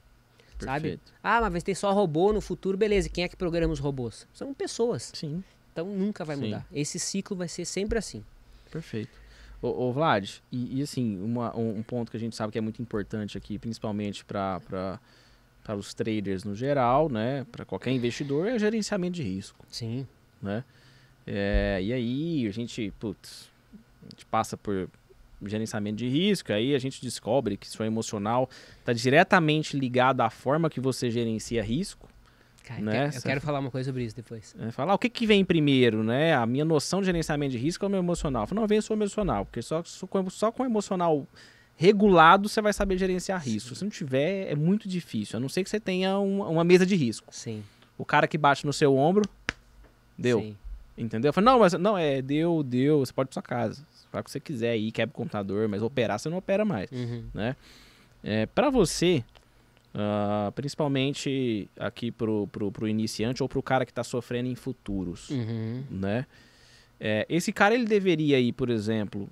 Speaker 2: Sabe? Perfeito. Ah, mas vai ter só robô no futuro, beleza. Quem é que programa os robôs? São pessoas. Sim. Então nunca vai sim. mudar. Esse ciclo vai ser sempre assim.
Speaker 1: Perfeito. Ô, ô Vlad, e, e assim, uma, um, ponto que a gente sabe que é muito importante aqui, principalmente para para os traders no geral, né? Para qualquer investidor, é o gerenciamento de risco. Sim. Né? É, e aí a gente, putz, a gente passa por gerenciamento de risco, aí a gente descobre que isso é emocional está diretamente ligado à forma que você gerencia risco. Cara, né? eu, quero,
Speaker 2: falar uma coisa sobre isso depois. É,
Speaker 1: falar ah, o que, que vem primeiro, né? A minha noção de gerenciamento de risco é o meu emocional. Eu falo, não, vem só emocional, porque só, só, com, o emocional regulado você vai saber gerenciar risco. Sim. Se não tiver, é muito difícil, a não ser que você tenha um, uma mesa de risco. Sim. O cara que bate no seu ombro, deu. Sim. Entendeu? Eu falei, não, mas não, é, deu, deu, você pode ir pra sua casa. Faz o que você quiser aí, quebra o computador, mas operar você não opera mais, uhum. né? É, para você, uh, principalmente aqui pro, pro, pro iniciante ou pro cara que tá sofrendo em futuros, uhum. né? É, esse cara, ele deveria ir, por exemplo,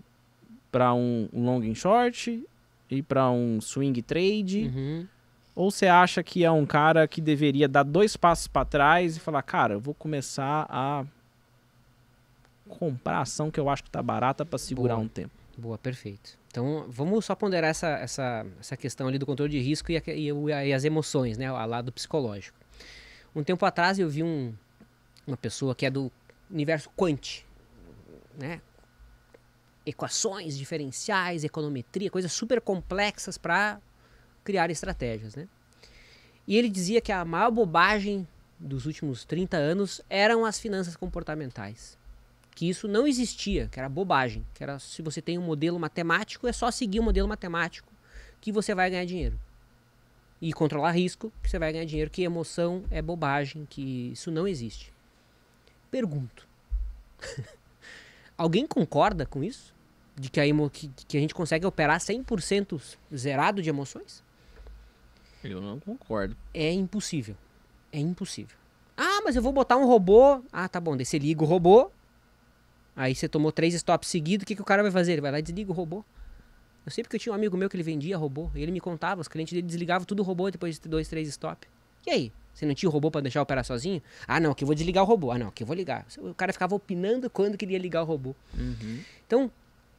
Speaker 1: para um, um long and short, ir para um swing trade, uhum. Ou você acha que é um cara que deveria dar dois passos para trás e falar, cara, eu vou começar a comprar ação que eu acho que está barata para segurar Boa. um tempo. Boa,
Speaker 2: perfeito. Então, vamos só ponderar essa, essa, essa questão ali do controle de risco e, a, e, a, e as emoções, né? A lado psicológico. Um tempo atrás eu vi um, uma pessoa que é do universo quant, né? Equações diferenciais, econometria, coisas super complexas para criar estratégias, né? E ele dizia que a maior bobagem dos últimos 30 anos eram as finanças comportamentais que isso não existia, que era bobagem, que era se você tem um modelo matemático, é só seguir o um modelo matemático que você vai ganhar dinheiro. E controlar risco, que você vai ganhar dinheiro, que emoção é bobagem, que isso não existe. Pergunto. Alguém concorda com isso? De que a, emo, que, que a gente consegue operar 100% zerado de emoções? Eu não concordo. É impossível. É impossível. Ah, mas eu vou botar um robô. Ah, tá bom. Daí você liga o robô Aí você tomou três stops seguidos, o que, que o cara vai fazer? Ele vai lá e desliga o robô. Eu sei porque eu tinha um amigo meu que ele vendia robô, e ele me contava, os clientes dele desligavam tudo o robô depois de dois, três stops. E aí? Você não tinha o robô para deixar operar sozinho? Ah, não, que eu vou desligar o robô. Ah, não, que eu vou ligar. O cara ficava opinando quando queria ligar o robô. Uhum. Então,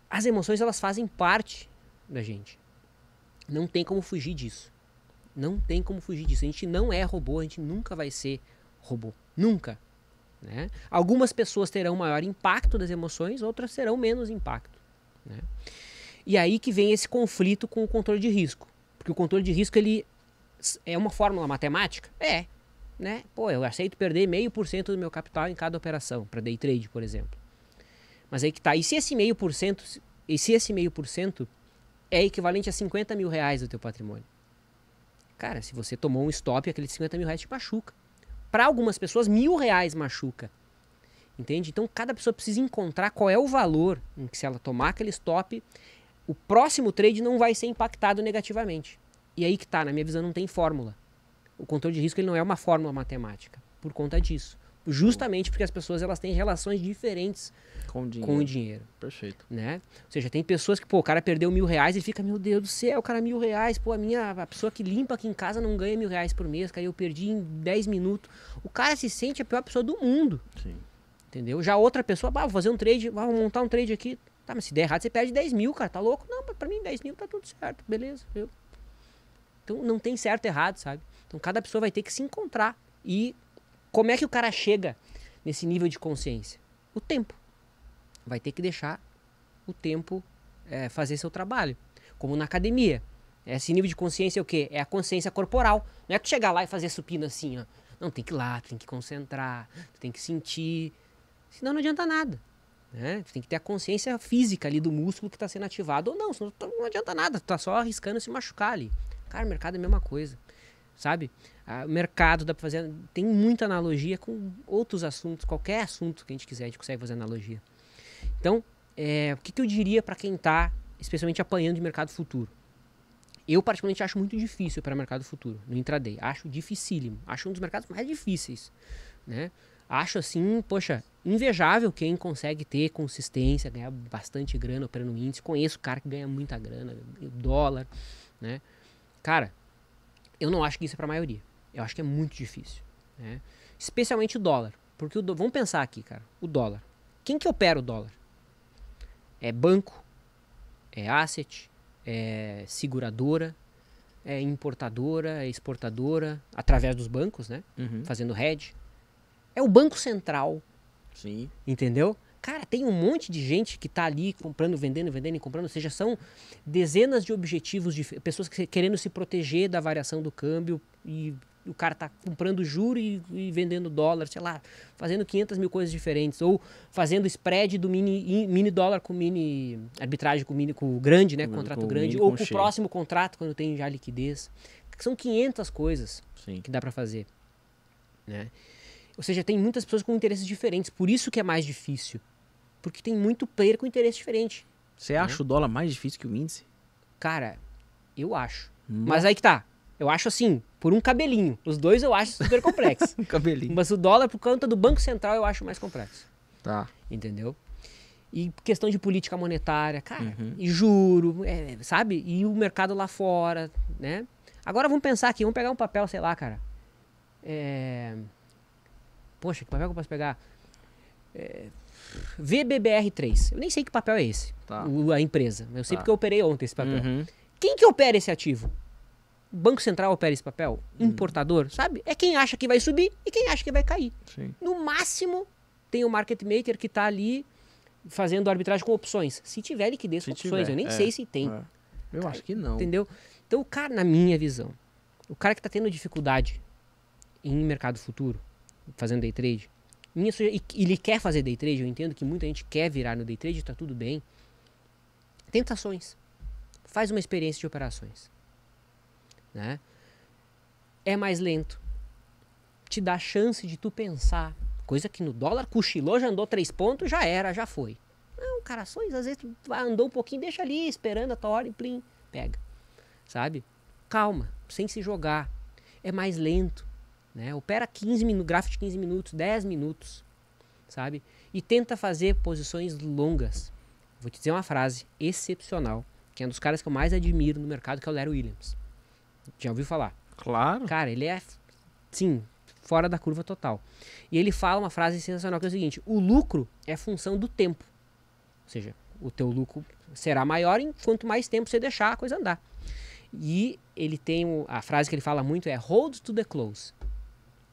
Speaker 2: as emoções, elas fazem parte da gente. Não tem como fugir disso. Não tem como fugir disso. A gente não é robô, a gente nunca vai ser robô. Nunca. Né? Algumas pessoas terão maior impacto das emoções, outras terão menos impacto. Né? E aí que vem esse conflito com o controle de risco. Porque o controle de risco ele é uma fórmula matemática? É. Né? Pô, eu aceito perder meio por cento do meu capital em cada operação, para day trade, por exemplo. Mas aí que tá. E se esse meio por cento, e se esse meio por cento é equivalente a 50 mil reais do teu patrimônio? Cara, se você tomou um stop, aqueles 50 mil reais te machuca. Para algumas pessoas, mil reais machuca. Entende? Então, cada pessoa precisa encontrar qual é o valor em que, se ela tomar aquele stop, o próximo trade não vai ser impactado negativamente. E aí que tá, na minha visão, não tem fórmula. O controle de risco ele não é uma fórmula matemática, por conta disso justamente porque as pessoas elas têm relações diferentes com o dinheiro. Com o dinheiro Perfeito. Né? Ou seja, tem pessoas que, pô, o cara perdeu mil reais e fica, meu Deus do céu, o cara mil reais, pô, a minha a pessoa que limpa aqui em casa não ganha mil reais por mês, cara, eu perdi em 10 minutos. O cara se sente a pior pessoa do mundo. Sim. Entendeu? Já outra pessoa, vou fazer um trade, vou montar um trade aqui. Tá, mas se der errado, você perde 10 mil, cara, tá louco? Não, para mim 10 mil tá tudo certo, beleza. Então não tem certo e errado, sabe? Então cada pessoa vai ter que se encontrar e como é que o cara chega nesse nível de consciência? O tempo. Vai ter que deixar o tempo é, fazer seu trabalho. Como na academia. Esse nível de consciência é o quê? É a consciência corporal. Não é tu chegar lá e fazer supino assim, ó. Não, tem que ir lá, tem que concentrar, tem que sentir. Senão não adianta nada. Né? tem que ter a consciência física ali do músculo que está sendo ativado ou não, senão não adianta nada, tu tá só arriscando se machucar ali. Cara, o mercado é a mesma coisa sabe? O mercado dá para fazer. Tem muita analogia com outros assuntos, qualquer assunto que a gente quiser, a gente consegue fazer analogia. Então, é, o que, que eu diria para quem está, especialmente apanhando de mercado futuro? Eu, particularmente, acho muito difícil para mercado futuro, no intraday. Acho dificílimo. Acho um dos mercados mais difíceis. Né? Acho, assim, poxa, invejável quem consegue ter consistência, ganhar bastante grana operando índice. Conheço cara que ganha muita grana, dólar, né? Cara, eu não acho que isso é para a maioria. Eu acho que é muito difícil. Né? Especialmente o dólar. Porque o do... vamos pensar aqui, cara. O dólar. Quem que opera o dólar? É banco, é asset, é seguradora, é importadora, é exportadora, através dos bancos, né? Uhum. Fazendo hedge. É o Banco Central. Sim. Entendeu? Cara, tem um monte de gente que está ali comprando, vendendo, vendendo e comprando. Ou seja, são dezenas de objetivos, de pessoas querendo se proteger da variação do câmbio e o cara está comprando juro e, e, vendendo dólar, sei lá, fazendo 500 mil coisas diferentes, ou fazendo spread do mini, mini dólar com mini arbitragem com mini com grande, né, com contrato com grande, ou com, com o próximo contrato quando tem já liquidez. São 500 coisas Sim. que dá para fazer, né? Ou seja, tem muitas pessoas com interesses diferentes, por isso que é mais difícil. Porque tem muito player com interesse diferente. Você acha uhum. o dólar mais difícil que o índice? Cara, eu acho. Mas aí que tá. Eu acho assim, por um cabelinho. Os dois eu acho super complexo. um cabelinho. Mas o dólar, por conta do Banco Central, eu acho mais complexo. Tá. Entendeu? E questão de política monetária, cara, uhum. e juro, é, sabe? E o mercado lá fora, né? Agora vamos pensar aqui, vamos pegar um papel, sei lá, cara. É... Poxa, que papel que eu posso pegar? É... VBBR3. Eu nem sei que papel é esse, tá. o, a empresa. Eu sei tá. porque eu operei ontem esse papel. Uhum. Quem que opera esse ativo? Banco Central opera esse papel? Uhum. Importador, sabe? É quem acha que vai subir e quem acha que vai cair. Sim. No máximo, tem o market maker que está ali fazendo arbitragem com opções. Se tiver liquidez se com tiver, opções, eu nem é, sei se tem. É.
Speaker 3: Eu cara, acho que não. Entendeu?
Speaker 2: Então, o cara, na minha visão, o cara que está tendo dificuldade em mercado futuro, fazendo day trade, e ele quer fazer day trade, eu entendo que muita gente quer virar no day trade, tá tudo bem. Tentações. Faz uma experiência de operações. Né? É mais lento. Te dá chance de tu pensar. Coisa que no dólar cochilou, já andou três pontos, já era, já foi. Não, cara, só às vezes tu andou um pouquinho, deixa ali, esperando a tua hora e plim, pega. Sabe? Calma, sem se jogar. É mais lento né? Opera 15 minutos, gráfico de 15 minutos, 10 minutos, sabe? E tenta fazer posições longas. Vou te dizer uma frase excepcional, que é um dos caras que eu mais admiro no mercado, que é o Larry Williams. Já ouviu falar? Claro. Cara, ele é, sim, fora da curva total. E ele fala uma frase sensacional, que é o seguinte, o lucro é função do tempo. Ou seja, o teu lucro será maior enquanto mais tempo você deixar a coisa andar. E ele tem, a frase que ele fala muito é hold to the close,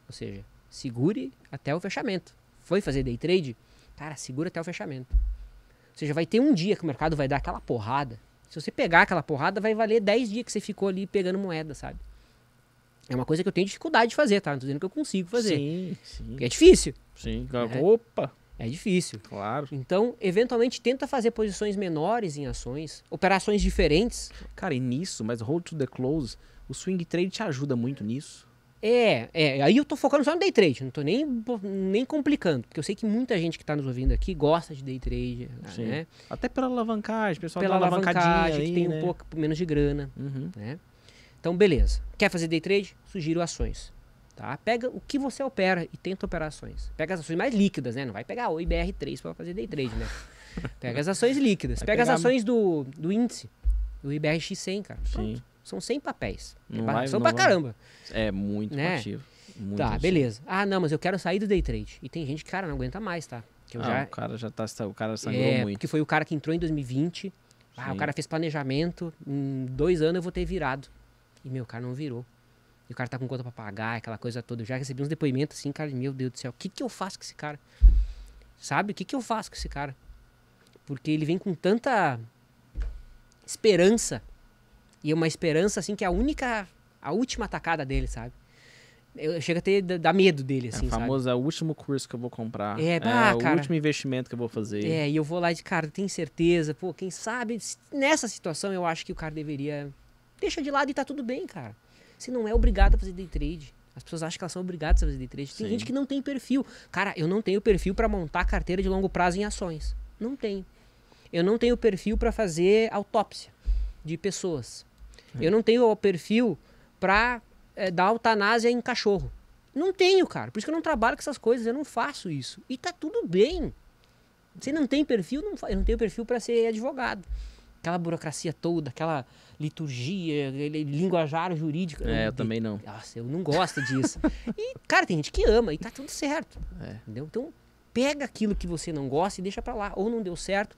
Speaker 2: ou seja, segure até o fechamento. Foi fazer day trade? Cara, segura até o fechamento. Ou seja, vai ter um dia que o mercado vai dar aquela porrada. Se você pegar aquela porrada, vai valer 10 dias que você ficou ali pegando moeda, sabe? É uma coisa que eu tenho dificuldade de fazer, tá? Não tô dizendo que eu consigo fazer. Sim, sim. Porque é difícil. Sim, é. opa! É difícil. Claro. Então, eventualmente, tenta fazer posições menores em ações, operações diferentes. Cara, e nisso, mas hold to the close, o swing trade te ajuda muito nisso. É, é. Aí eu tô focando só no day trade, não tô nem, nem complicando, porque eu sei que muita gente que tá nos ouvindo aqui gosta de day trade, Sim. né? Até pela alavancagem, pessoal pela dá alavancagem, aí, que tem né? um pouco menos de grana, uhum. né? Então, beleza. Quer fazer day trade? Sugiro ações, tá? Pega o que você opera e tenta operar ações. Pega as ações mais líquidas, né? Não vai pegar o IBR3 para fazer day trade, né? Pega as ações líquidas. pega as ações do, do índice, do IBRX100, cara. Pronto. Sim. São 100 papéis. É não é vai, são não pra vai. caramba. É muito né? ativo. Muito tá, ativo. beleza. Ah, não, mas eu quero sair do day trade. E tem gente que, cara, não aguenta mais, tá? Que ah, já... o cara já
Speaker 1: tá, o cara sangrou é, muito.
Speaker 2: Que foi o cara que entrou em 2020. Ah, o cara fez planejamento, em dois anos eu vou ter virado. E meu, o cara não virou. E o cara tá com conta pra pagar, aquela coisa toda. Eu já recebi uns depoimentos assim, cara, meu Deus do céu, o que que eu faço com esse cara? Sabe, o que que eu faço com esse cara? Porque ele vem com tanta esperança e uma esperança, assim, que é a única, a última atacada dele, sabe? Eu chego a ter, dá medo dele, é assim, é, famoso,
Speaker 1: sabe? É o último curso que eu vou comprar. É, é bah, é o cara, último investimento que eu vou fazer. É,
Speaker 2: e eu vou lá de, cara, tem certeza? Pô, quem sabe, nessa situação, eu acho que o cara deveria... Deixa de lado e tá tudo bem, cara. Você não é obrigado a fazer day trade. As pessoas acham que elas são obrigadas a fazer day trade. Tem Sim. gente que não tem perfil. Cara, eu não tenho perfil para montar carteira de longo prazo em ações. Não tenho. Eu não tenho perfil para fazer autópsia de pessoas. Eu não tenho o perfil para é, eh, dar eutanásia em cachorro. Não tenho, cara. Por isso que eu não trabalho com essas coisas, eu não faço isso. E tá tudo bem. Você não tem perfil, não Eu não tenho perfil para ser advogado. Aquela burocracia toda, aquela liturgia, linguajar jurídico. É, eu, também não. Nossa, eu não gosto disso. e, cara, tem gente que ama e tá tudo certo. É. Entendeu? Então, pega aquilo que você não gosta e deixa para lá. Ou não deu certo.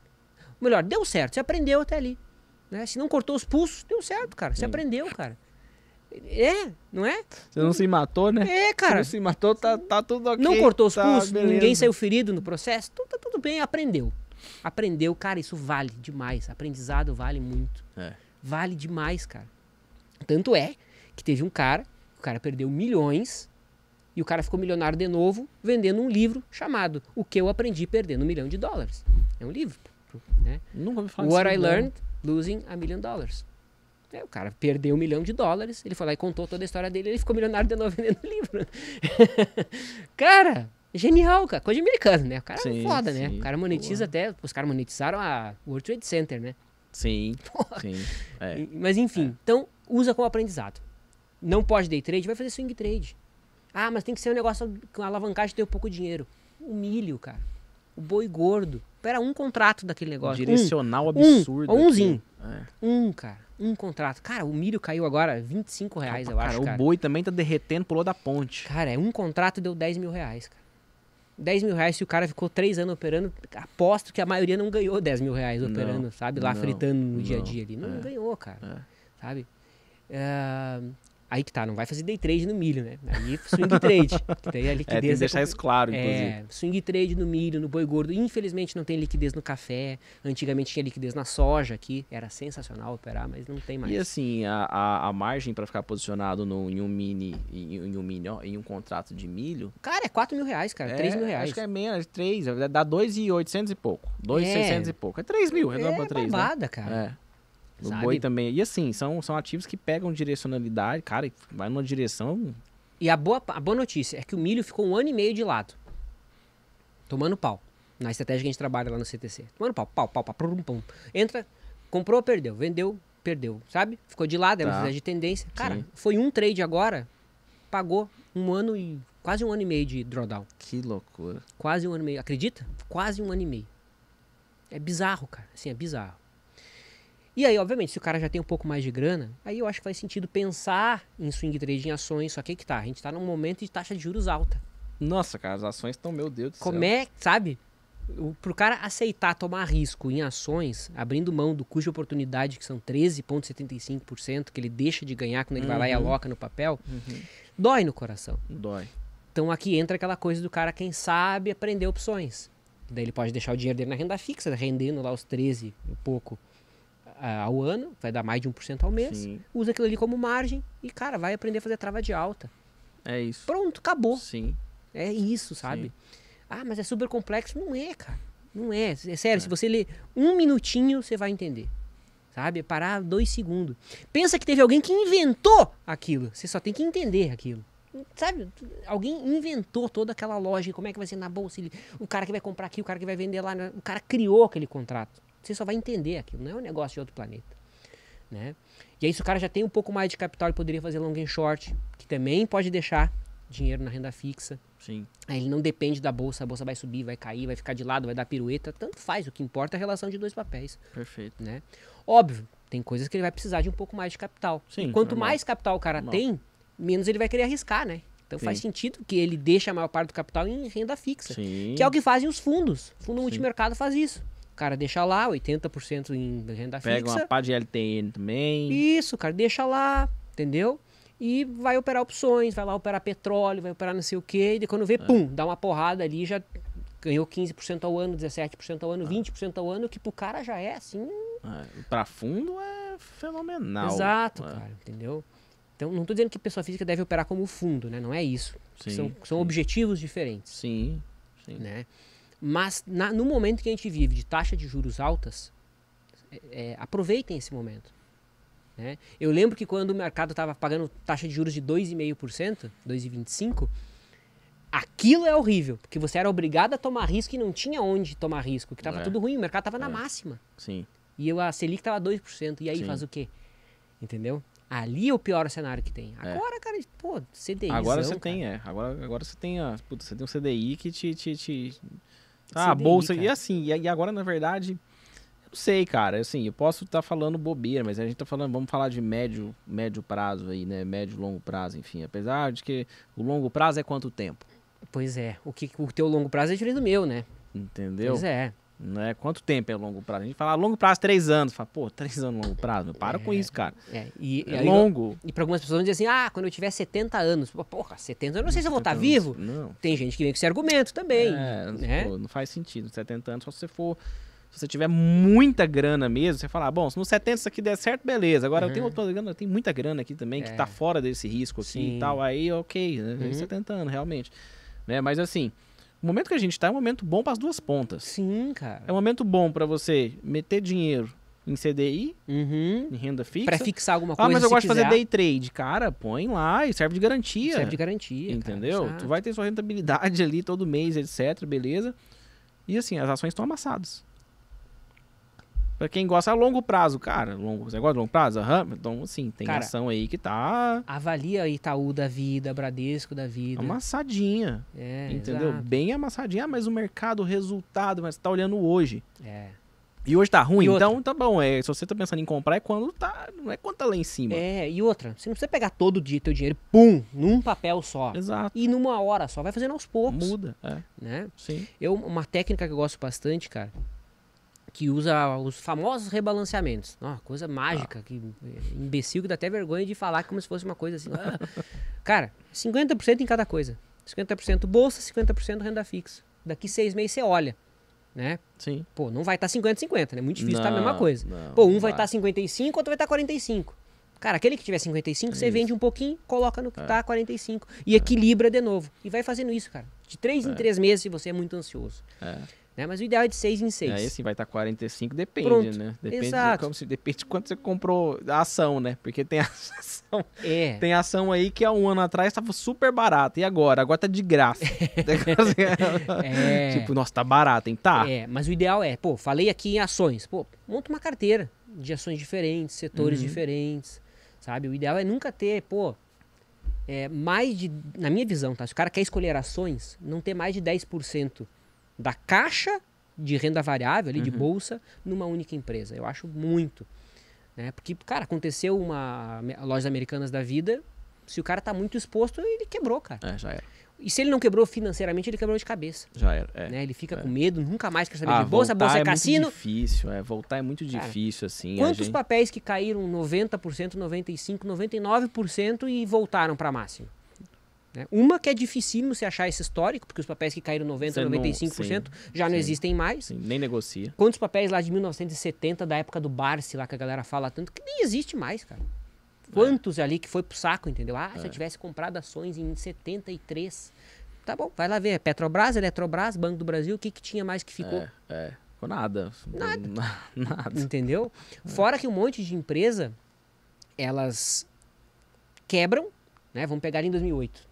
Speaker 2: melhor, deu certo, você aprendeu até ali. Né? Se não cortou os pulsos, deu certo, cara. Você Sim. aprendeu, cara. É, não é?
Speaker 1: Você não se matou, né? É, cara. Você não se
Speaker 2: matou, tá, tá tudo ok. Não cortou os tá, pulsos, beleza. ninguém saiu ferido no processo, tudo, tá tudo bem, aprendeu. Aprendeu, cara, isso vale demais. Aprendizado vale muito. É. Vale demais, cara. Tanto é que teve um cara, o cara perdeu milhões e o cara ficou milionário de novo vendendo um livro chamado O que eu aprendi perdendo um milhão de dólares. É um livro, né? Nunca me falar What I Learned losing a million dollars. É, o cara perdeu um milhão de dólares, ele foi lá e contou toda a história dele, ele ficou milionário de novo vendendo livro. cara, genial, cara. Coisa americana, né? O cara é sim, é foda, né? sim. né? O cara monetiza Boa. até. Os caras monetizaram a World Trade Center, né? Sim. sim. É. Mas enfim, é. então usa como aprendizado. Não pode day trade, vai fazer swing trade. Ah, mas tem que ser um negócio com alavancagem ter um pouco de dinheiro. O milho, cara. O boi gordo. Era um contrato daquele negócio. Direcional um, absurdo. Um, umzinho. É. Um, cara. Um contrato. Cara, o milho caiu agora 25 reais, Opa, eu acho. Cara, o boi também tá derretendo, pulou da ponte. Cara, é um contrato deu 10 mil reais, cara. 10 mil reais se o cara ficou 3 anos operando, aposto que a maioria não ganhou 10 mil reais operando, não, sabe? Lá não, fritando no não, dia a dia ali. Não é, ganhou, cara. É. Sabe? É, Aí que tá, não vai fazer day trade no milho, né? Aí é swing trade. que daí a liquidez é, tem que deixar é, isso claro, é, inclusive. É, swing trade no milho, no boi gordo. Infelizmente não tem liquidez no café. Antigamente tinha liquidez na soja aqui. Era sensacional operar, mas não tem mais. E
Speaker 1: assim, a, a, a margem para ficar posicionado no, em um mini, em, em um mini, ó, em um contrato de milho.
Speaker 2: Cara, é 4 mil reais, cara. É, 3 mil reais. Acho que é
Speaker 1: menos, 3, é dá 2,800 e pouco. 2,600 é. e pouco. É 3 mil, é, é pra 3. Né? Babada, né? cara. É. No boi também. E assim, são, são ativos que pegam
Speaker 2: direcionalidade, cara, vai numa direção. E a boa, a boa notícia é que o milho ficou um ano e meio de lado. Tomando pau. Na estratégia que a gente trabalha lá no CTC. Tomando pau, pau, pau, pau, pum, pum. Entra, comprou, perdeu. Vendeu, perdeu. Sabe? Ficou de lado, era tá. uma estratégia de tendência. Cara, Sim. foi um trade agora, pagou um ano e. quase um ano e meio de drawdown. Que loucura. Quase um ano e meio. Acredita? Quase um ano e meio. É bizarro, cara. Assim, é bizarro. E aí, obviamente, se o cara já tem um pouco mais de grana, aí eu acho que faz sentido pensar em swing trade, em ações. Só que aí é que tá, a gente tá num momento de taxa de juros alta. Nossa, cara, as ações estão, meu Deus do Como céu. Como é, sabe? O, pro cara aceitar tomar risco em ações, abrindo mão do custo de oportunidade, que são 13,75%, que ele deixa de ganhar quando ele uhum. vai lá e uhum. aloca no papel, uhum. dói no coração. Dói. Então aqui entra aquela coisa do cara, quem sabe, aprender opções. Daí ele pode deixar o dinheiro dele na renda fixa, rendendo lá os 13 e pouco ao ano, vai dar mais de 1% ao mês. Sim. Usa aquilo ali como margem e, cara, vai aprender a fazer trava de alta. É isso. Pronto, acabou. Sim. É isso, sabe? Sim. Ah, mas é super complexo. Não é, cara. Não é. É sério, é. se você ler um minutinho, você vai entender. Sabe? Parar dois segundos. Pensa que teve alguém que inventou aquilo. Você só tem que entender aquilo. Sabe? Alguém inventou toda aquela lógica. Como é que vai ser na bolsa? O cara que vai comprar aqui, o cara que vai vender lá. Né? O cara criou aquele contrato. Você só vai entender aquilo, não é um negócio de outro planeta. Né? E aí, se o cara já tem um pouco mais de capital, ele poderia fazer long and short, que também pode deixar dinheiro na renda fixa. Sim. Aí ele não depende da bolsa, a bolsa vai subir, vai cair, vai ficar de lado, vai dar pirueta, tanto faz, o que importa é a relação de dois papéis. Perfeito. Né? Óbvio, tem coisas que ele vai precisar de um pouco mais de capital. Sim, e quanto mais capital o cara tem, menos ele vai querer arriscar, né? Então Sim. faz sentido que ele deixe a maior parte do capital em renda fixa, Sim. que é o que fazem os fundos. O fundo multimercado faz isso. Cara, deixa lá, 80% em renda Pega fixa. Pega uma pá de LTN também. Isso, cara, deixa lá, entendeu? E vai operar opções, vai lá operar petróleo, vai operar não sei o quê, e quando vê, é. pum, dá uma porrada ali, já ganhou 15% ao ano, 17% ao ano, 20% é. ao ano, que pro cara já é assim. Ah, pra fundo é fenomenal. Exato, é. cara, entendeu? Então, não estou dizendo que pessoa física deve operar como fundo, né? Não é isso. Sim, são, são sim. objetivos diferentes. Sim, sim. Né? Mas na, no momento que a gente vive de taxa de juros altas, é, é aproveitem esse momento. Né? Eu lembro que quando o mercado estava pagando taxa de juros de 2,5%, 2,25%, aquilo é horrível, porque você era obrigado a tomar risco e não tinha onde tomar risco, que estava é. tudo ruim, o mercado estava é. na máxima. Sim. E eu, a Selic estava 2%, e aí Sim. faz o quê? Entendeu? Ali é o pior cenário que tem. É. Agora, é. cara, pô, CDI. Agora você
Speaker 1: tem, é. Agora, agora você tem a. Putz, você tem um CDI que te, te, te ah, a bolsa. E assim, e agora, na verdade, eu não sei, cara. Assim, eu posso estar tá falando bobeira, mas a gente está falando, vamos falar de médio, médio prazo aí, né? Médio, longo prazo, enfim. Apesar de que o longo prazo é quanto tempo? Pois é. O que o teu longo prazo é diferente do meu, né? Entendeu? Pois é. Né? Quanto tempo é longo prazo? A gente fala ah, longo prazo, três anos. Fala, pô, três anos é longo prazo? para é, com isso, cara. É, e, é longo.
Speaker 2: E para algumas pessoas dizem assim, ah, quando eu tiver 70 anos. Porra, 70 anos, não sei se eu vou estar tá anos, vivo. Não. Tem gente que vem com esse argumento também. É, né? pô, não faz sentido. 70 anos, só se você for... Se você tiver muita
Speaker 1: grana mesmo, você falar, ah, bom, se nos 70 isso aqui der certo, beleza. Agora uhum. eu tenho uhum. outra grana, tenho muita grana aqui também, que está é. fora desse risco aqui Sim. e tal. Aí, ok, né? Uhum. 70 anos, realmente. Né? Mas assim... O momento que a gente está é um momento bom para as duas pontas. Sim, cara. É um momento bom para você meter dinheiro em CDI, uhum. em renda fixa. Para fixar alguma coisa. Ah, mas eu gosto de fazer day trade. Cara, põe lá e serve de garantia. Serve de garantia. Entendeu? Cara, tu vai ter sua rentabilidade ali todo mês, etc. Beleza. E assim, as ações estão amassadas. Pra quem gosta a é longo prazo, cara. Longo, você gosta de longo prazo? Uhum. Então, assim, tem cara, ação aí que
Speaker 2: tá. Avalia Itaú da vida, Bradesco da vida. Amassadinha. É, entendeu? Exato.
Speaker 1: Bem amassadinha, mas o mercado, o resultado, mas você tá olhando hoje.
Speaker 3: É. E hoje tá ruim, e então
Speaker 2: outra. tá bom. É, se você tá pensando em comprar, é quando tá. Não é quando tá lá em cima. É, e outra, você não precisa pegar todo dia teu dinheiro, pum, num papel só. Exato. E numa hora só. Vai fazendo aos poucos. Muda, é. Né? Sim. Eu, uma técnica que eu gosto bastante, cara, que usa os famosos rebalanceamentos. Uma coisa mágica, ah. que imbecil que dá até vergonha de falar como se fosse uma coisa assim. Ah, cara, 50% em cada coisa. 50% bolsa, 50% renda fixa. Daqui seis meses você olha, né? Sim. Pô, não vai estar tá 50-50, né? Muito difícil estar tá a mesma coisa. Não, Pô, um vai estar tá 55, outro vai estar tá 45. Cara, aquele que tiver 55, é você vende um pouquinho, coloca no que é. tá 45 e é. equilibra de novo. E vai fazendo isso, cara. De três é. em três meses, se você é muito ansioso. É. Né? Mas o ideal é de 6 em 6. Aí assim,
Speaker 1: vai tá estar 45, depende, Pronto. né? Depende Exato. De, como se, depende de quanto você comprou a ação, né? Porque tem ação. É. Tem ação aí que há um ano atrás estava super barata. E agora? Agora tá de graça.
Speaker 3: Tá é. Tipo,
Speaker 2: nossa, tá barata, hein? Tá. É, mas o ideal é, pô, falei aqui em ações. Pô, monta uma carteira de ações diferentes, setores uhum. diferentes. Sabe? O ideal é nunca ter, pô, é, mais de. Na minha visão, tá? Se o cara quer escolher ações, não ter mais de 10% da caixa de renda variável ali, uhum. de bolsa, numa única empresa. Eu acho muito. Né? Porque, cara, aconteceu uma loja americanas da vida, se o cara tá muito exposto, ele quebrou, cara. É, já era. E se ele não quebrou financeiramente, ele quebrou de cabeça. Já era. É, né? Ele fica é. com medo, nunca mais quer saber ah, de bolsa, bolsa é, é cassino. Muito
Speaker 1: difícil, é. Voltar
Speaker 2: é muito é. difícil, assim. Quantos gente... papéis que caíram 90%, 95%, 99% e voltaram para máximo? Né? Uma que é dificílimo se achar esse histórico, porque os papéis que caíram 90%, Você 95% sim, já não sim, existem mais. Sim, nem negocia. Quantos papéis lá de 1970, da época do Barsi, lá que a galera fala tanto, que nem existe mais, cara. Quantos é. ali que foi pro saco, entendeu? Ah, é. se eu é. tivesse comprado ações em 73. Tá bom, vai lá ver. É Petrobras, Eletrobras, Banco do Brasil, o que, que tinha mais que ficou? É, é. Ficou nada. Nada. nada. Entendeu? É. Fora que um monte de empresa, elas quebram, né? Vamos pegar em 2008.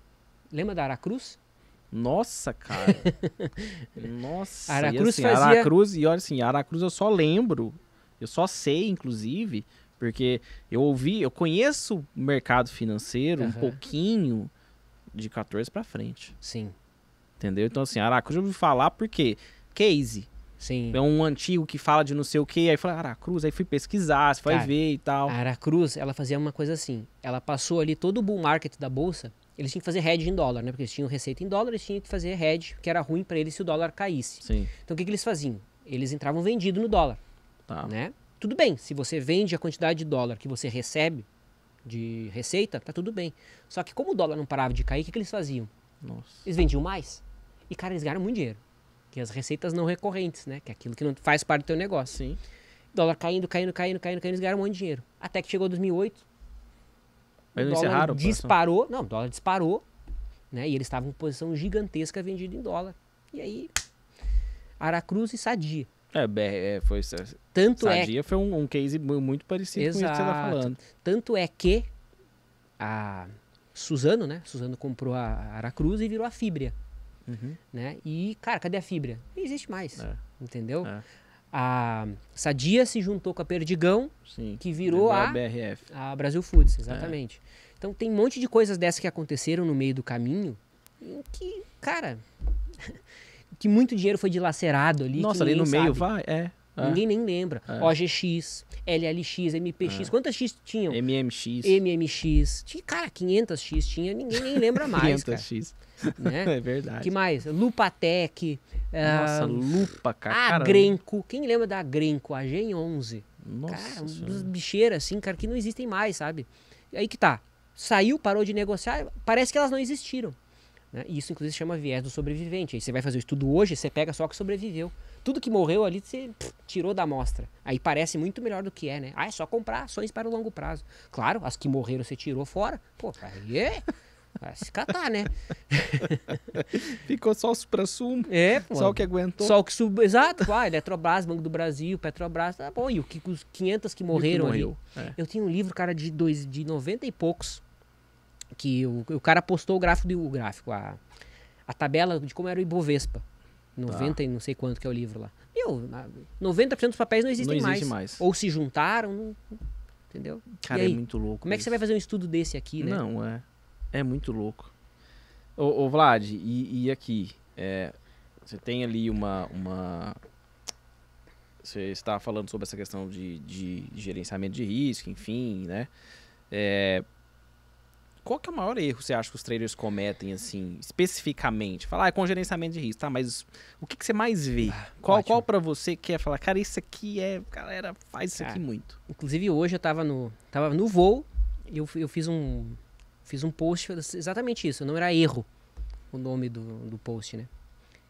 Speaker 2: Lembra da Aracruz? Nossa,
Speaker 1: cara.
Speaker 3: Nossa. Aracruz e, assim, fazia...
Speaker 1: Aracruz, e olha assim, Aracruz eu só lembro, eu só sei, inclusive, porque eu ouvi, eu conheço o mercado financeiro uhum. um pouquinho de 14 para frente. Sim. Entendeu? Então, assim, Aracruz eu ouvi falar porque case. Sim. É um antigo que fala de não sei o que, aí
Speaker 2: fala Aracruz, aí fui pesquisar, você vai ver e tal. A Aracruz, ela fazia uma coisa assim, ela passou ali todo o bull market da bolsa, eles tinham que fazer hedge em dólar, né? Porque eles tinham receita em dólar, eles tinham que fazer hedge, que era ruim para eles se o dólar caísse. Sim. Então o que, que eles faziam? Eles entravam vendido no dólar. Tá. Né? Tudo bem, se você vende a quantidade de dólar que você recebe de receita, tá tudo bem. Só que como o dólar não parava de cair, o que, que eles faziam? Nossa. Eles vendiam mais. E, cara, eles ganharam muito dinheiro. Que as receitas não recorrentes, né? Que é aquilo que não faz parte do teu negócio. Sim. Dólar caindo, caindo, caindo, caindo, caindo, eles ganharam um monte de dinheiro. Até que chegou 2008, mas o dólar disparou. Não, o dólar disparou. Né? E eles estavam em posição gigantesca vendida em dólar. E aí, Aracruz e Sadia.
Speaker 1: É, BR, é, foi Tanto
Speaker 2: é Sadia é... foi um, um, case muito parecido Exato. com o que você está falando. Tanto é que a Suzano, né? Suzano comprou a Aracruz e virou a Fibria. Uhum. Né? E, cara, cadê a Fibria? Não existe mais. É. Entendeu? É a Sadia se juntou com a Perdigão, Sim, que virou né, a, BRF. a Brasil Foods, exatamente. É. Então tem um monte de coisas dessas que aconteceram no meio do caminho, que, cara, que muito dinheiro foi dilacerado ali. Nossa, ali no sabe. meio vai, é. É. Ninguém nem lembra. É. OGX, LLX, MPX. É. Quantas X tinham? MMX. MMX. Tinha, cara, 500 X tinha. Ninguém nem lembra mais, 500 cara. X.
Speaker 1: Né? É verdade. que mais?
Speaker 2: Lupatec. Eh, Nossa, uh, Lupa,
Speaker 3: cara. Agrenco.
Speaker 2: Quem lembra da Agrenco? A Gen 11. Nossa. Cara, uns bicheiras assim, cara, que não existem mais, sabe? Aí que tá. Saiu, parou de negociar. Parece que elas não existiram. Né? E isso, inclusive, se chama viés do sobrevivente. Aí você vai fazer o estudo hoje, você pega só o que sobreviveu. Tudo que morreu ali, você pff, tirou da amostra. Aí parece muito melhor do que é, né? Ah, é só comprar ações para o longo prazo. Claro, as que morreram você tirou fora. Pô, aí é... Vai se catar, né? Ficou só os sumo. É, pô. Só o que aguentou. Só o que subiu. Exato. Ah, Eletrobras, Banco do Brasil, Petrobras. Tá bom, e o que, os 500 que morreram que morreu, ali. É. Eu tenho um livro, cara, de, dois, de 90 e poucos que o, o cara postou o gráfico, do, gráfico a, a tabela de como era o Ibovespa. 90 tá. e não sei quanto que é o livro lá. Meu, 90% dos papéis não existem não existe mais. mais. Ou se juntaram, não, entendeu? Cara, é muito louco. Como isso. é que você vai fazer um estudo desse aqui, né?
Speaker 1: Não, é. É muito louco. Ô, ô Vlad, e, e aqui? É, você tem ali uma, uma. Você está falando sobre essa questão de, de gerenciamento de risco, enfim, né? É, qual que é o maior erro você acha que os traders cometem, assim, especificamente? Falar, ah, é com gerenciamento de risco, tá? Mas o que, que você mais vê? Ah, qual qual para você que é falar, cara, isso aqui é. Galera, faz isso cara, aqui
Speaker 2: muito. Inclusive, hoje eu tava no, tava no voo e eu, eu fiz um. Fiz um post exatamente isso, não era erro o nome do, do post, né?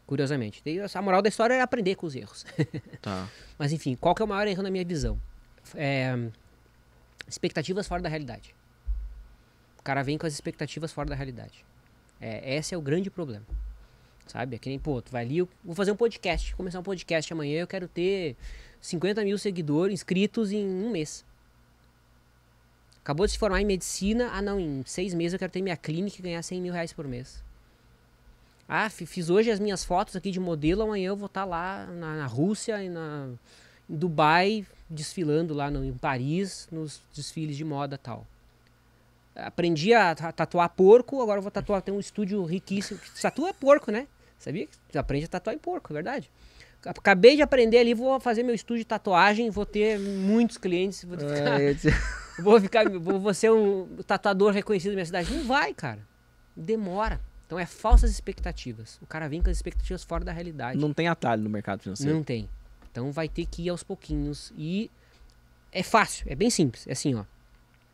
Speaker 2: Curiosamente. E a moral da história era é aprender com os erros. Tá. Mas enfim, qual que é o maior erro na minha visão? É, expectativas fora da realidade cara vem com as expectativas fora da realidade. É, esse é o grande problema. Sabe? É que nem, pô, tu vai ali, eu vou fazer um podcast, começar um podcast amanhã, eu quero ter 50 mil seguidores, inscritos em um mês. Acabou de se formar em medicina, ah não, em seis meses eu quero ter minha clínica e ganhar 100 mil reais por mês. Ah, fiz hoje as minhas fotos aqui de modelo, amanhã eu vou estar tá lá na, na Rússia e na, em Dubai, desfilando lá no, em Paris, nos desfiles de moda tal aprendi a tatuar porco, agora vou tatuar, tem um estúdio riquíssimo tatua porco, né? Sabia? aprende a tatuar em porco, é verdade. Acabei de aprender ali, vou fazer meu estúdio de tatuagem, vou ter muitos clientes, vou é, ficar, é, te... vou, ficar vou, vou ser um tatuador reconhecido na minha cidade. Não vai, cara. Demora. Então é falsas expectativas. O cara vem com as expectativas fora da realidade. Não tem atalho no mercado financeiro. Não tem. Então vai ter que ir aos pouquinhos e é fácil, é bem simples. É assim, ó.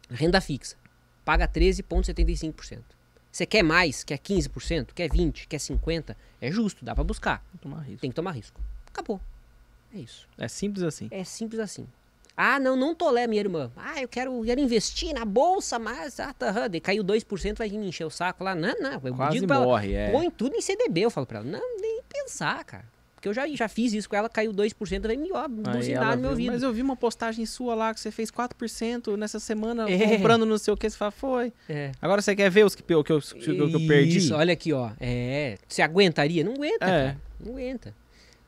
Speaker 2: Renda fixa paga 13,75%. Você quer mais? Quer 15%? Quer 20%? Quer 50%? É justo, dá para buscar. Tem que tomar risco. Acabou. É isso. É simples assim. É simples assim. Ah, não, não tolé, minha irmã. Ah, eu quero, quero investir na bolsa, mas ah, tá, de, ah, caiu 2%, vai me encher o saco lá. Não, não. Eu Quase digo morre, ela, é. Põe tudo em CDB, eu falo pra ela. Não, nem pensar, cara. Porque eu já, já fiz isso com ela, caiu 2%, veio me ó, buzinar no meu ouvido. Mas eu
Speaker 1: vi uma postagem sua lá que você fez 4% nessa semana, é. comprando
Speaker 2: não sei o que, você fala, foi. É. Agora você quer ver os que, o que, eu, que eu perdi? Isso, olha aqui, ó. É, você aguentaria? Não aguenta, é. cara. Não aguenta.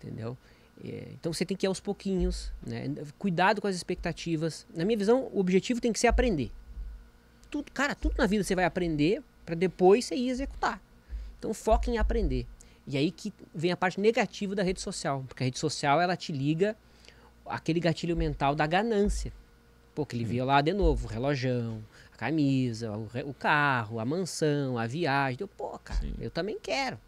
Speaker 2: Entendeu? É, então você tem que ir aos pouquinhos, né? Cuidado com as expectativas. Na minha visão, o objetivo tem que ser aprender. Tudo, cara, tudo na vida você vai aprender para depois você ir executar. Então foca em aprender. E aí que vem a parte negativa da rede social, porque a rede social ela te liga aquele gatilho mental da ganância. Pô, que ele via lá de novo, o relojão, a camisa, o, o carro, a mansão, a viagem. Eu, pô, cara, Sim. eu também quero.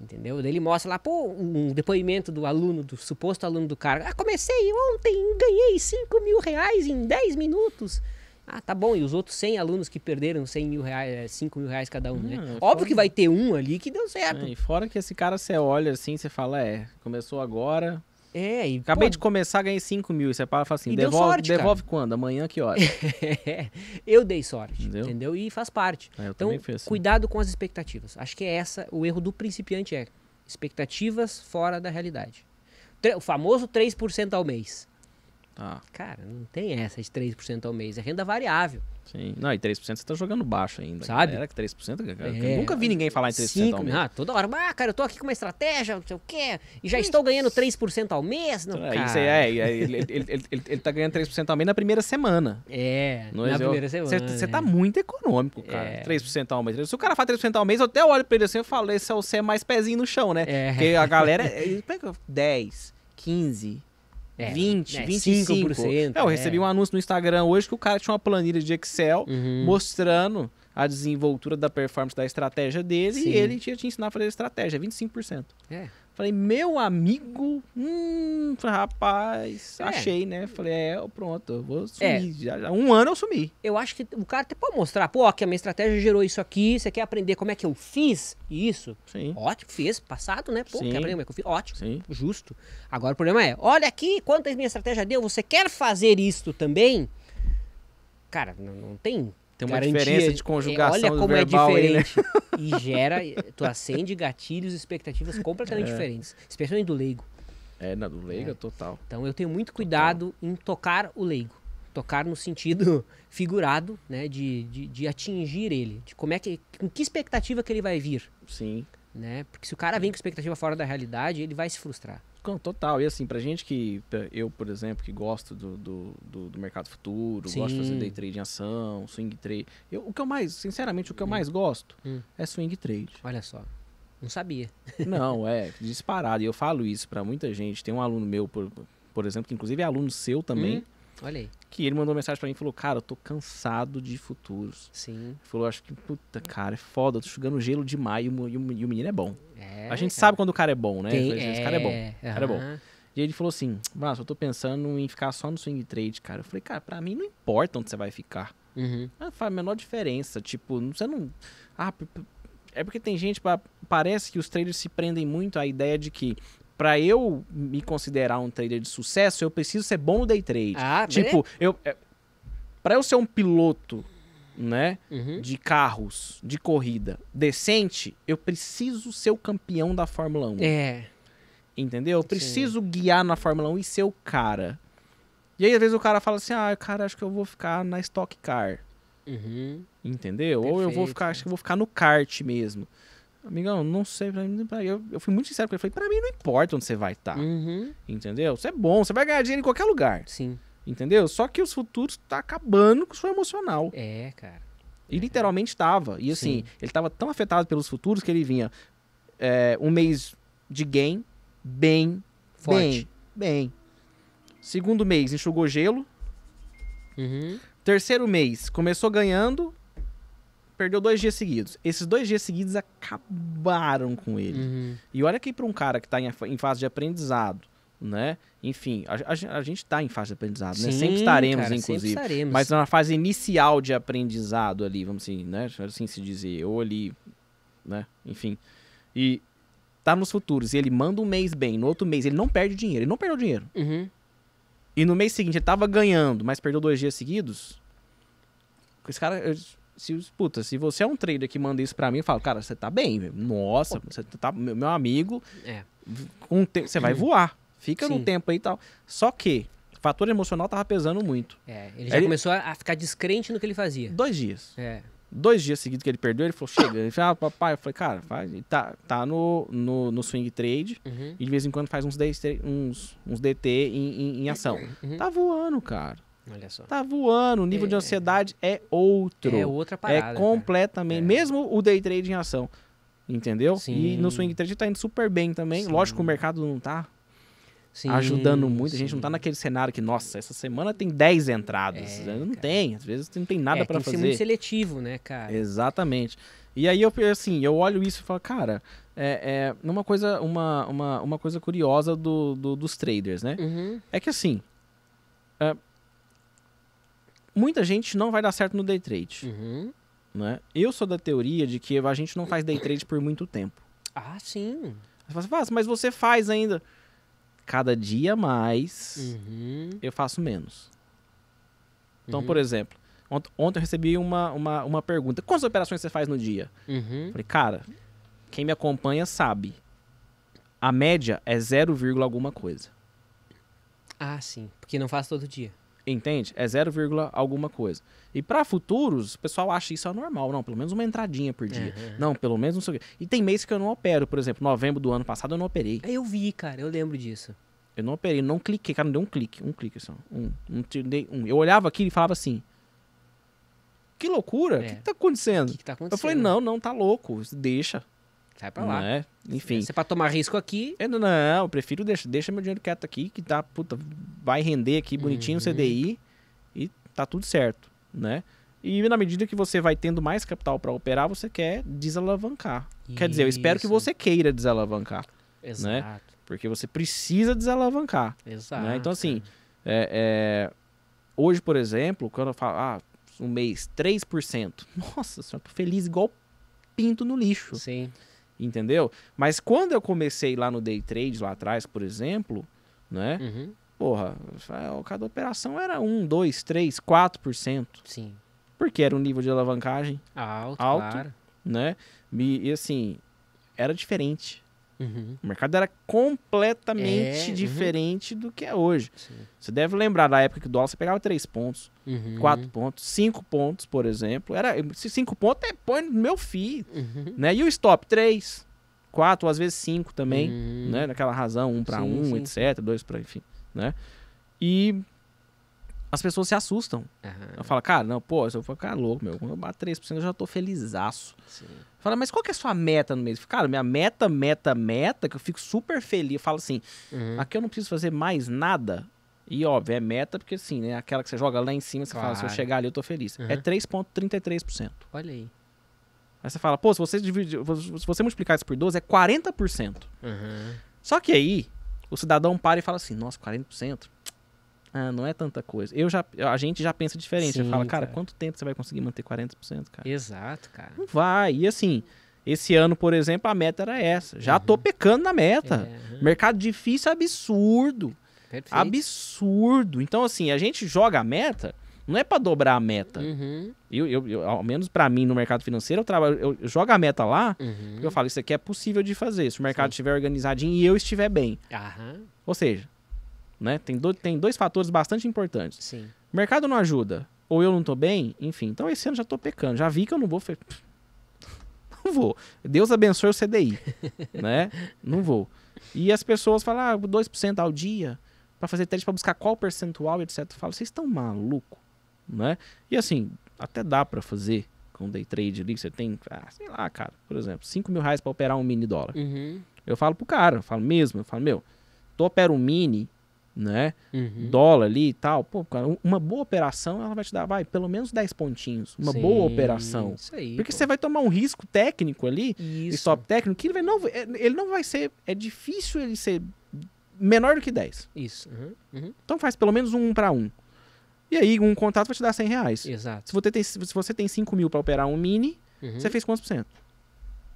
Speaker 2: Entendeu? Ele mostra lá, pô, um depoimento do aluno, do suposto aluno do cara. Ah, comecei ontem, ganhei 5 mil reais em 10 minutos. Ah, tá bom, e os outros 100 alunos que perderam 100 mil reais, 5 é, mil reais cada um, hum, né? Óbvio que vai ter um ali que deu certo. É, e fora que esse cara,
Speaker 1: você olha assim, você fala, é, começou agora, é, e, Acabei pô, de começar, ganhei 5 mil. E você
Speaker 2: fala assim, devolve, sorte, devolve quando? Amanhã que hora? eu dei sorte, entendeu? entendeu? E faz parte. É, então, assim. cuidado com as expectativas. Acho que é essa, o erro do principiante é expectativas fora da realidade. O famoso 3% ao mês. Ah. Cara, não tem essa de 3% ao mês. É renda variável. Sim. Não, e 3% você tá jogando
Speaker 1: baixo ainda. Sabe? Era que 3%. Cara, é, nunca vi ninguém falar em 3% 5, ao mês. Ah, toda
Speaker 2: hora. Ah, cara, eu tô aqui com uma estratégia, não sei o quê, e já estou ganhando 3% ao mês. Não, é,
Speaker 1: cara. Isso aí, é, é ele, ele, ele, ele, tá ganhando 3% ao mês na primeira semana. É, não na é, primeira semana. Você, você tá é. muito econômico, cara. É. 3% ao mês. Se o cara fala 3% ao mês, eu até olho pra ele assim e falo, esse é o C mais pezinho no chão, né? É. Porque a galera. É, Pega 10, 15. É, 20, é, 25%. 5%, é, eu recebi é. um anúncio no Instagram hoje que o cara tinha uma planilha de Excel uhum. mostrando a desenvoltura da performance da estratégia dele Sim. e ele tinha te ensinar a fazer a estratégia, 25%. É. Falei, meu amigo, hum, falei, rapaz, é. achei, né?
Speaker 2: Falei, é, pronto, eu vou sumir. É. Já, já, um ano eu sumi. Eu acho que o cara até pode mostrar, pô, aqui que a minha estratégia gerou isso aqui, você quer aprender como é que eu fiz isso? Sim. Ótimo, fez, passado, né? Pô, Sim. quer aprender como é que eu fiz? Ótimo, Sim. justo. Agora o problema é, olha aqui quantas minha estratégia deu, você quer fazer isto também? Cara, não, não tem tem uma Garantia, diferença de conjugação Olha como é diferente. Aí, né? E gera, tu acende gatilhos e expectativas completamente é. diferentes. Especialmente do leigo. É, na do leigo é. é. total. Então eu tenho muito cuidado total. em tocar o leigo. Tocar no sentido figurado, né? De, de, de, atingir ele. De como é que. Com que expectativa que ele vai vir. Sim. Né? Porque se o cara vem com expectativa fora da realidade, ele vai se frustrar.
Speaker 1: Total. E assim, pra gente que. Eu, por exemplo, que gosto do, do, do, do mercado futuro, Sim. gosto de fazer day trade em ação, swing trade. Eu, o que eu mais, sinceramente, o que eu hum. mais gosto hum. é swing trade. Olha só. Não sabia. Não, é disparado. E eu falo isso para muita gente. Tem um aluno meu, por, por exemplo, que inclusive é aluno seu também. Hum Olha aí. Que ele mandou mensagem para mim e falou: Cara, eu tô cansado de futuros. Sim. Falou: Acho que, puta, cara, é foda, eu tô chugando gelo demais e o, e o, menino é bom. É, a gente cara. sabe quando o cara é bom, né? Tem, Esse é... cara é bom. Uhum. cara é bom. E ele falou assim: Márcio, eu tô pensando em ficar só no swing trade, cara. Eu falei: Cara, pra mim não importa onde você vai ficar. Uhum. Não ah, faz a menor diferença. Tipo, você não. Ah, é porque tem gente, parece que os traders se prendem muito à ideia de que para eu me considerar um trader de sucesso, eu preciso ser bom no day trade. Ah, tipo, é? eu para eu ser um piloto, né, uhum. de carros, de corrida decente, eu preciso ser o campeão da Fórmula 1. É. Entendeu? Eu preciso Sim. guiar na Fórmula 1 e ser o cara. E aí, às vezes, o cara fala assim: ah, cara, acho que eu vou ficar na Stock Car. Uhum. Entendeu? Perfeito. Ou eu vou ficar, acho que eu vou ficar no kart mesmo. Amigão, não sei, pra mim, pra eu, eu fui muito sincero com ele. Falei, pra mim não importa onde você vai estar. Tá, uhum. Entendeu? você é bom, você vai ganhar dinheiro em qualquer lugar. Sim. Entendeu? Só que os futuros tá acabando com o seu emocional. É, cara. E é. literalmente estava E assim, Sim. ele tava tão afetado pelos futuros que ele vinha é, um mês de gain, bem, Forte. bem, bem. Segundo mês, enxugou gelo. Uhum. Terceiro mês, começou ganhando, perdeu dois dias seguidos. Esses dois dias seguidos acabaram com ele. Uhum. E olha que para um cara que está em, em, fase de aprendizado, né? Enfim, a, a, a gente está em fase de aprendizado, Sim, né? Sempre estaremos, cara, inclusive. Sempre estaremos. Mas na é fase inicial de aprendizado ali, vamos assim, né? Assim se dizer, ou ali, né? Enfim. E tá nos futuros e ele manda um mês bem, no outro mês ele não perde dinheiro, ele não perdeu dinheiro. Uhum. E no mês seguinte ele tava ganhando, mas perdeu dois dias seguidos. Esse cara, se, puta, se você é um trader que manda isso para mim, eu falo, cara, você tá bem, Nossa, Pô. você tá, meu, meu amigo. É. Um te... Você vai uhum. voar. Fica Sim. no tempo aí e tal. Só que o fator emocional tava pesando muito. É, ele já ele... começou a ficar descrente no que ele fazia. Dois dias. É. Dois dias seguidos que ele perdeu, ele falou, chega. Ele falou, ah, papai, eu falei, cara, faz. tá, tá no, no, no swing trade uhum. e de vez em quando faz uns, DT, uns, uns DT em, em, em ação. Uhum. Tá voando, cara. Olha só. Tá voando, o nível é, de ansiedade é outro. É outra parada. É completamente. É. Mesmo o day trade em ação. Entendeu? Sim. E no swing trade tá indo super bem também. Sim. Lógico que o mercado não tá Sim, ajudando muito. Sim. A gente não tá naquele cenário que, nossa, essa semana tem 10 entradas. É, não cara. tem, às vezes não tem nada é, para fazer. Tem muito seletivo, né, cara? Exatamente. E aí eu assim, eu olho isso e falo, cara, é, é uma coisa, uma, uma, uma coisa curiosa do, do dos traders, né? Uhum. É que assim, é, muita gente não vai dar certo no day trade. Uhum. Né? Eu sou da teoria de que a gente não faz day trade por muito tempo.
Speaker 2: Ah, sim. Você
Speaker 1: assim, mas você faz ainda. Cada dia mais, uhum. eu faço menos. Então, uhum. por exemplo, ont ontem eu recebi uma, uma, uma pergunta: quantas operações você faz no dia? Uhum. Falei, cara, quem me acompanha sabe. A média é 0, alguma coisa.
Speaker 2: Ah, sim. Porque não faço todo
Speaker 1: dia. Entende? É 0, alguma coisa. E para futuros, o pessoal acha isso anormal. Não, pelo menos uma entradinha por dia. Uhum. Não, pelo menos não sei o quê. E tem meses que eu não opero. Por exemplo, novembro do ano passado eu não operei.
Speaker 2: Eu vi, cara. Eu lembro disso.
Speaker 1: Eu não operei, não cliquei. Cara, não deu um clique. Um clique só. Um. um, um. Eu olhava aqui e falava assim... Que loucura. O é. que, que, tá acontecendo? Que que tá acontecendo? Eu falei, não, não, tá louco. Deixa. Sai pra lá. É? Enfim. Se é pra tomar risco aqui. Eu, é, não, eu prefiro deixa, deixa meu dinheiro quieto aqui, que tá, puta, vai render aqui bonitinho o uhum. CDI e tá tudo certo, né? E na medida que você vai tendo mais capital para operar, você quer desalavancar. Isso. Quer dizer, eu espero que você queira desalavancar. Né? Exato. Né? Porque você precisa desalavancar. Né? Exato. Né? Então, assim, é, é... hoje, por exemplo, quando eu falo, ah, um mês, 3%. Nossa eu tô feliz igual pinto no lixo. Sim. Entendeu? Mas quando eu comecei lá no day trade, lá atrás, por exemplo, né? Uhum. Porra, cada operação era 1, 2, 3, 4%. Sim. Porque era um nível de alavancagem alto, alto claro. né? E, e assim, era diferente. Uhum. O mercado era completamente é, uhum. diferente uhum. do que é hoje. Sim. Você deve lembrar da época que o dólar você pegava 3 pontos, 4 uhum. pontos, 5 pontos, por exemplo. Era, se 5 pontos é põe no meu fio. Uhum. Né? E o stop? 3, 4, às vezes 5 também. Uhum. Né? Naquela razão, 1 um para 1, um, etc. 2 para, enfim. Né? E as pessoas se assustam. Uhum. Eu falo, cara, não, pô, se eu for ficar louco, meu, quando eu bato 3%, eu já tô felizaço. Fala, mas qual que é a sua meta no mês? cara, minha meta, meta, meta, que eu fico super feliz. Eu falo assim, uhum. aqui eu não preciso fazer mais nada. E, óbvio, é meta, porque assim, né? Aquela que você joga lá em cima, você claro. fala, se eu chegar ali, eu tô feliz. É uhum. É 3,33%. Olha aí. Aí você fala, pô, se você, dividir, se você multiplicar isso por 12, é 40%. Uhum. Só que aí, o cidadão para e fala assim, nossa, 40%? Ah, não é tanta coisa. Eu já, a gente já pensa diferente. Sim, já fala, cara, cara, é. quanto tempo você vai conseguir manter 40%, cara?
Speaker 2: Exato, cara.
Speaker 1: Não vai. E assim, esse ano, por exemplo, a meta era essa. Já uhum. tô pecando na meta. É, uhum. Mercado difícil absurdo. Perfeito. Absurdo. Então, assim, a gente joga a meta, não é para dobrar a meta. Uhum. Eu, eu, eu, ao menos para mim, no mercado financeiro, eu, trabalho, eu, eu jogo a meta lá, uhum. eu falo, isso aqui é possível de fazer, se o mercado Sim. estiver organizadinho e eu estiver bem. Uhum. Ou seja, né? Tem, do, tem dois fatores bastante importantes. Sim. O mercado não ajuda, ou eu não estou bem, enfim. Então esse ano já estou pecando, já vi que eu não vou. Não vou. Deus abençoe o CDI,
Speaker 3: né?
Speaker 1: Não vou. E as pessoas falam, ah, 2% ao dia para fazer teste para buscar qual percentual, etc. Eu falo, vocês estão maluco, né? E assim, até dá para fazer com day trade ali, você tem, ah, sei lá, cara, por exemplo, 5 mil reais para operar um mini dólar. Uhum. Eu falo pro cara, eu falo mesmo, eu falo, meu, tu opera um mini, né? Uhum. Dólar ali e tal. Pô, cara, uma boa operação, ela vai te dar, vai, pelo menos 10 pontinhos. Uma Sim, boa operação. Aí, Porque pô. você vai tomar um risco técnico ali, isso. stop técnico, que ele, vai não, é, ele não vai ser. É difícil ele ser menor do que 10.
Speaker 3: Isso. Uhum. Uhum.
Speaker 1: Então faz pelo menos um, para um. E aí, um contato vai te dar 100 reais. Exato. Se você tem, se você tem 5 mil para operar um mini, uhum. você fez quantos por cento?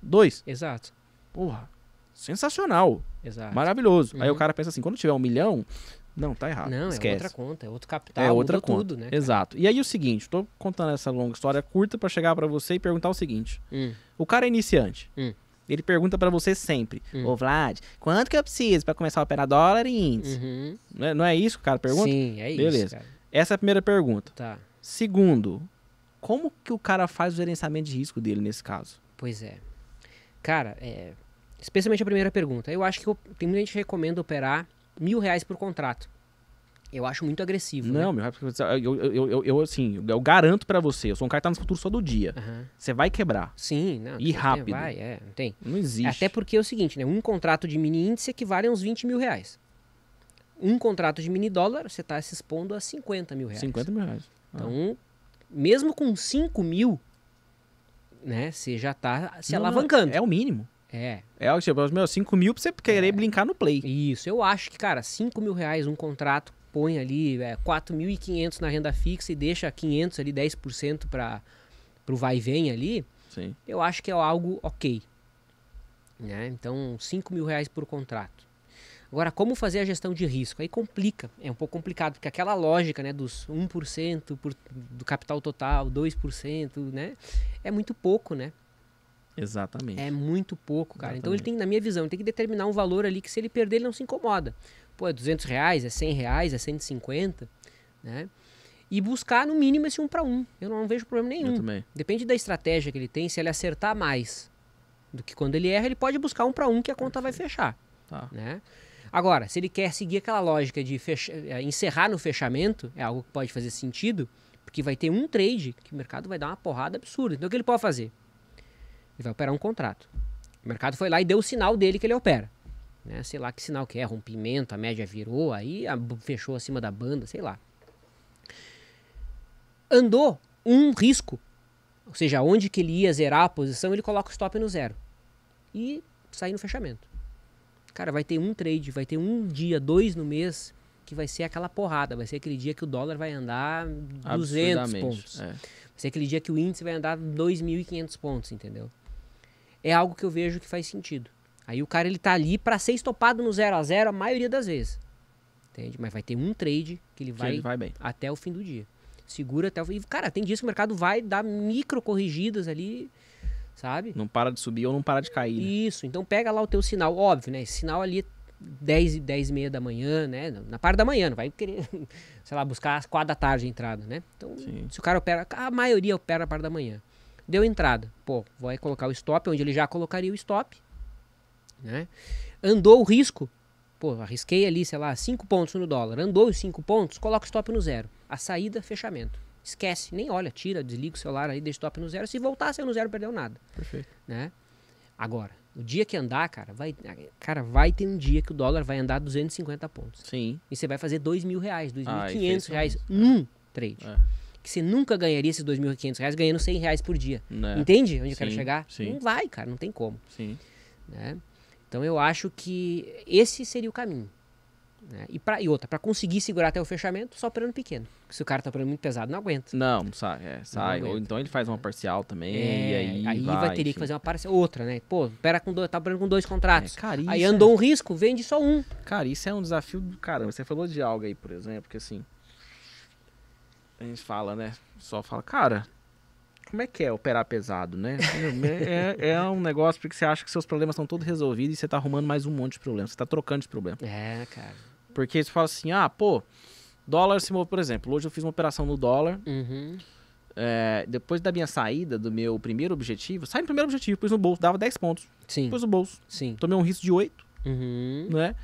Speaker 1: Dois. Exato. Porra sensacional. Exato. Maravilhoso. Uhum. Aí o uhum. cara pensa assim, quando tiver um milhão, não, tá errado. Não, é Esquece. é outra conta, é outro capital, é outra conta. tudo, né? Cara? Exato. E aí o seguinte, tô contando essa longa história curta para chegar para você e perguntar o seguinte. Hum. O cara é iniciante. Hum. Ele pergunta para você sempre, hum. ô Vlad, quanto que eu preciso para começar a operar dólar e índice? Uhum. Não, é, não, é, isso que o cara pergunta? Sim, é Beleza. isso, Beleza. Essa é a primeira pergunta. Tá. Segundo, como que o cara faz o gerenciamento de risco dele nesse caso?
Speaker 2: Pois é. Cara, é, Especialmente a primeira pergunta. Eu acho que eu, tem muita gente que recomenda operar mil reais por contrato. Eu acho muito agressivo.
Speaker 1: Não, né? meu, eu, eu, eu, eu, assim, eu garanto para você, eu sou um cara que tá no futuro só do dia. Uhum. Você
Speaker 2: vai quebrar. Sim, não. E rápido. Vai, é, não tem. Não existe. Até porque é o seguinte, né? Um contrato de mini índice equivale a uns 20 mil reais. Um contrato de mini dólar, você tá se expondo a 50 mil reais. 50 mil reais. Então, ah. Então, mesmo com 5 mil, né? Você já tá se não, alavancando. Não, é o mínimo. É. É o Os meu, 5 mil pra você querer é. brincar no play. Isso, eu acho que, cara, 5 mil reais um contrato, põe ali é, 4.500 na renda fixa e deixa 500 ali, 10% para pro vai e vem ali. Sim. Eu acho que é algo ok. Né? Então, 5 mil reais por contrato. Agora, como fazer a gestão de risco? Aí complica, é um pouco complicado, porque aquela lógica né, dos 1% por, do capital total, 2%, né, é muito pouco, né?
Speaker 1: Exatamente. É
Speaker 2: muito pouco, cara. Exatamente. Então ele tem, na minha visão, tem que determinar um valor ali que se ele perder, ele não se incomoda. Pô, é 200 reais, é 100 reais, é 150, né? E buscar, no mínimo, esse um para um. Eu não vejo problema nenhum. Eu também. Depende da estratégia que ele tem, se ele acertar mais do que quando ele erra, ele pode buscar um para um que a conta Perfeito. vai fechar. Tá. Né? Agora, se ele quer seguir aquela lógica de fecha... Eh, encerrar no fechamento, é algo que pode fazer sentido, porque vai ter um trade que o mercado vai dar uma porrada absurda. Então, o que ele pode fazer? Ele vai operar um contrato. O mercado foi lá e deu o sinal dele que ele opera. Né? Sei lá que sinal que é, rompimento, a média virou, aí fechou acima da banda, sei lá. Andou um risco, ou seja, onde que ele ia zerar a posição, ele coloca o stop no zero. E sai no fechamento. Cara, vai ter um trade, vai ter um dia, dois no mês, que vai ser aquela porrada, vai ser aquele dia que o dólar vai andar 200 pontos. É. Vai ser aquele dia que o índice vai andar 2.500 pontos, entendeu? é algo que eu vejo que faz sentido. Aí o cara ele tá ali para ser estopado no 0 a 0 a maioria das vezes. Entende? Mas vai ter um trade que ele vai, ele vai até o fim do dia. Segura até o fim. Cara, tem dias que o mercado vai dar micro corrigidas ali, sabe? Não para de subir ou não para de cair. Né? Isso. Então pega lá o teu sinal, óbvio, né? Esse sinal ali é 10 e 10 e meia da manhã, né? Na parte da manhã, não vai querer, sei lá, buscar às 4 da tarde a entrada, né? Então, Sim. se o cara opera, a maioria opera na parte da manhã. Deu entrada. Pô, vai colocar o stop onde ele já colocaria o stop. Né? Andou o risco. Pô, arrisquei ali, sei lá, 5 pontos no dólar. Andou os 5 pontos, coloca o stop no zero. A saída, fechamento. Esquece, nem olha, tira, desliga o celular aí, deixa o stop no zero. Se voltar, saiu no zero, perdeu nada. Perfeito. Né? Agora, o dia que andar, cara, vai, cara, vai ter um dia que o dólar vai andar 250 pontos. Sim. E você vai fazer dois mil reais, dois mil ah, quinhentos reais num trade. É que você nunca ganharia esses quinhentos reais, ganhando cem reais por dia. Né. Entende onde sim, eu quero chegar? Sim. Não vai, cara, não tem como. Sim. Né? Então eu acho que esse seria o caminho. Né? E, pra, e outra, para conseguir segurar até o fechamento, só operando pequeno. se o cara tá operando muito pesado, não aguenta.
Speaker 1: Não, sai. É, sai. Não Ou então ele faz uma parcial também. É, e aí, aí vai, vai ter que fazer uma
Speaker 2: parcial, outra, né? Pô, pera com dois, tá operando com dois contratos. É, cara, aí andou é- um risco, vende só um.
Speaker 1: Cara, isso é um desafio do caramba. Você falou de algo aí, por exemplo, que assim a gente fala, né? Só fala, cara, como é que é operar pesado, né? É, é, é um negócio porque você acha que seus problemas estão todos resolvidos e você tá arrumando mais um monte de problemas. Você tá trocando de problema. É, cara. Porque você fala assim, ah, pô, dólar se move, por exemplo. Hoje eu fiz uma operação no dólar. Uhum. É, depois da minha saída do meu primeiro objetivo, saí no primeiro objetivo, pus no bolso, dava 10 pontos. Sim. Pus no bolso. Sim. Tomei um risco de 8. Uhum. Né?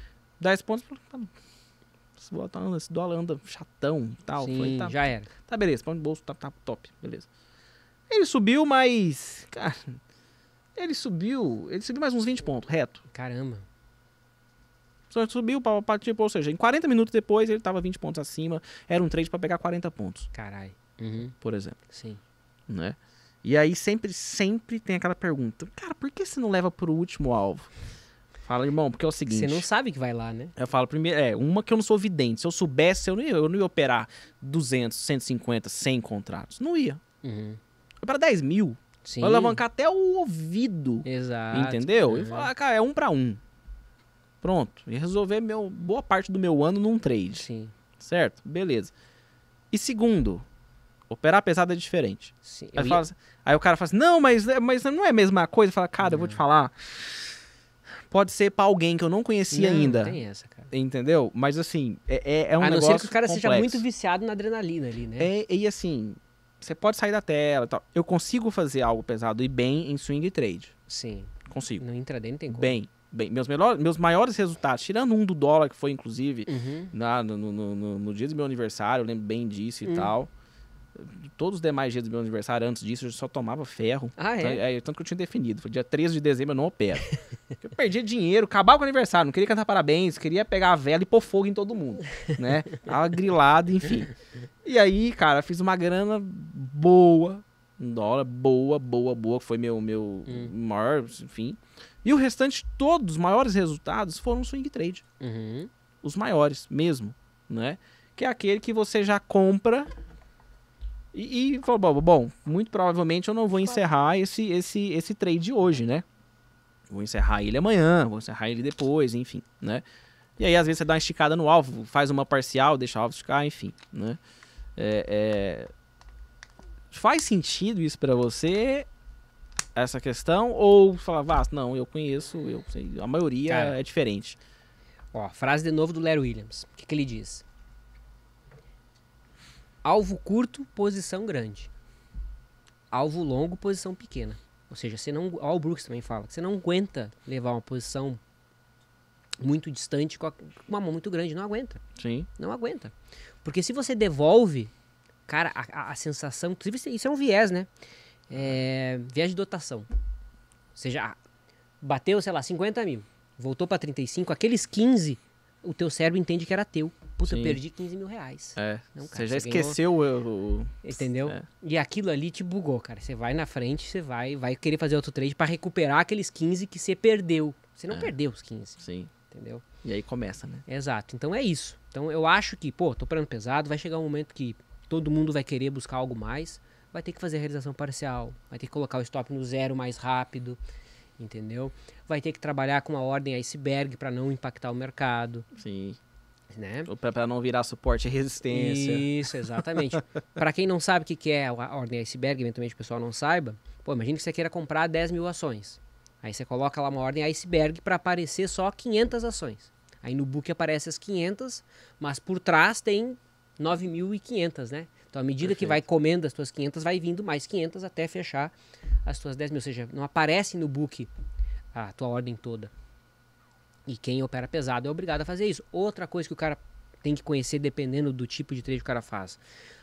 Speaker 1: 10 pontos, tá esse dólar esse anda chatão e tal. Sim, falei, tá, já era. Tá, beleza, pão de bolso tá, tá top, beleza. Ele subiu, mas. Cara. Ele subiu. Ele subiu mais uns 20 pontos, reto. Caramba. Só Subiu, pra, pra, tipo, ou seja, em 40 minutos depois ele tava 20 pontos acima. Era um trade para pegar 40 pontos. Caralho. Uhum. Por exemplo. Sim. Né? E aí sempre, sempre tem aquela pergunta. Cara, por que você não leva pro último alvo? Fala, irmão, porque é o seguinte. Você não sabe que vai lá, né? Eu falo, primeiro, é, uma que eu não sou vidente. Se eu soubesse, eu não ia, eu não ia operar 200, 150, 100 contratos. Não ia. Uhum.
Speaker 2: Para 10 mil. Sim. Vai
Speaker 1: alavancar até o ouvido. Exato. Entendeu? Uhum. E falar, cara, é um para um. Pronto. E resolver meu, boa parte do meu ano num trade. Sim. Certo? Beleza. E segundo, operar pesado é diferente. Sim. Aí, ia... fala, assim, aí, o cara fala assim, não, mas, mas não é a mesma coisa. Fala, cara, uhum. eu vou te falar pode ser para alguém que eu não conhecia não, ainda. Não tem essa, cara. Entendeu? Mas assim, é, é, é um negócio. A não negócio ser que o cara complexo. seja muito
Speaker 2: viciado na adrenalina ali, né?
Speaker 1: É, e assim, você pode sair da tela e tal. Eu consigo fazer algo pesado e bem em swing trade. Sim. Consigo. No
Speaker 2: intraday não tem como.
Speaker 1: Bem. Bem, meus, melhores, meus maiores resultados, tirando um do dólar, que foi inclusive uhum. na, no, no, no, no, dia do meu aniversário, eu lembro bem disso e hum. tal todos os demais dias do meu aniversário, antes disso, eu só tomava ferro. Ah, é? Tanto, é, é, tanto que eu tinha definido. Foi dia 13 de dezembro, eu não opero. eu perdia dinheiro, acabava com o aniversário, não queria cantar parabéns, queria pegar a vela e pôr fogo em todo mundo, né? Tava grilado, enfim. E aí, cara, fiz uma grana boa, um dólar boa, boa, boa, que foi meu, meu hum. maior, enfim. E o restante, todos os maiores resultados foram swing trade. Uhum. Os maiores mesmo, né? Que é aquele que você já compra e, e falou, bom, muito provavelmente eu não vou encerrar esse, esse, esse trade hoje, né? Vou encerrar ele amanhã, vou encerrar ele depois, enfim, né? E aí, às vezes, você dá uma esticada no alvo, faz uma parcial, deixa o alvo esticar, enfim, né? É, é... Faz sentido isso para você, essa questão? Ou falar, ah, não, eu conheço, eu sei, a maioria Cara, é diferente.
Speaker 2: Ó, frase de novo do Larry Williams. O que, que ele diz? Alvo curto, posição grande. Alvo longo, posição pequena. Ou seja, você não. Ó, o Brooks também fala que você não aguenta levar uma posição muito distante com uma mão muito grande. Não aguenta. Sim. Não aguenta. Porque se você devolve, cara, a, a, a sensação. Inclusive, é, isso é um viés, né? É, viés de dotação. Ou seja, bateu, sei lá, 50 mil. Voltou para 35, aqueles 15 o teu cérebro entende que era teu. Puta, eu perdi 15 mil reais. É. Não, cara, você já você esqueceu ganhou... o, Entendeu? É. E aquilo ali te bugou, cara. Você vai na frente, você vai, vai querer fazer outro trade para recuperar aqueles 15 que você perdeu. Você não é. perdeu os 15. Sim. Entendeu? E aí começa, né? Exato. Então é isso. Então eu acho que, pô, tô parando pesado, vai chegar um momento que todo mundo vai querer buscar algo mais, vai ter que fazer a realização parcial, vai ter que colocar o stop no zero mais rápido entendeu? Vai ter que trabalhar com uma ordem iceberg para não impactar o mercado. Sim.
Speaker 1: Né? Para não virar suporte e resistência. Isso, exatamente.
Speaker 2: para quem não sabe o que é a ordem iceberg, eventualmente o pessoal não saiba, pô, imagina que você queira comprar 10 mil ações. Aí você coloca lá uma ordem iceberg para aparecer só 500 ações. Aí no book aparece as 500, mas por trás tem 9.500, né? Então, à medida Perfeito. que vai comendo as tuas 500, vai vindo mais 500 até fechar as tuas 10 mil. Ou seja, não aparece no book a tua ordem toda. E quem opera pesado é obrigado a fazer isso. Outra coisa que o cara tem que conhecer, dependendo do tipo de trade que o cara faz.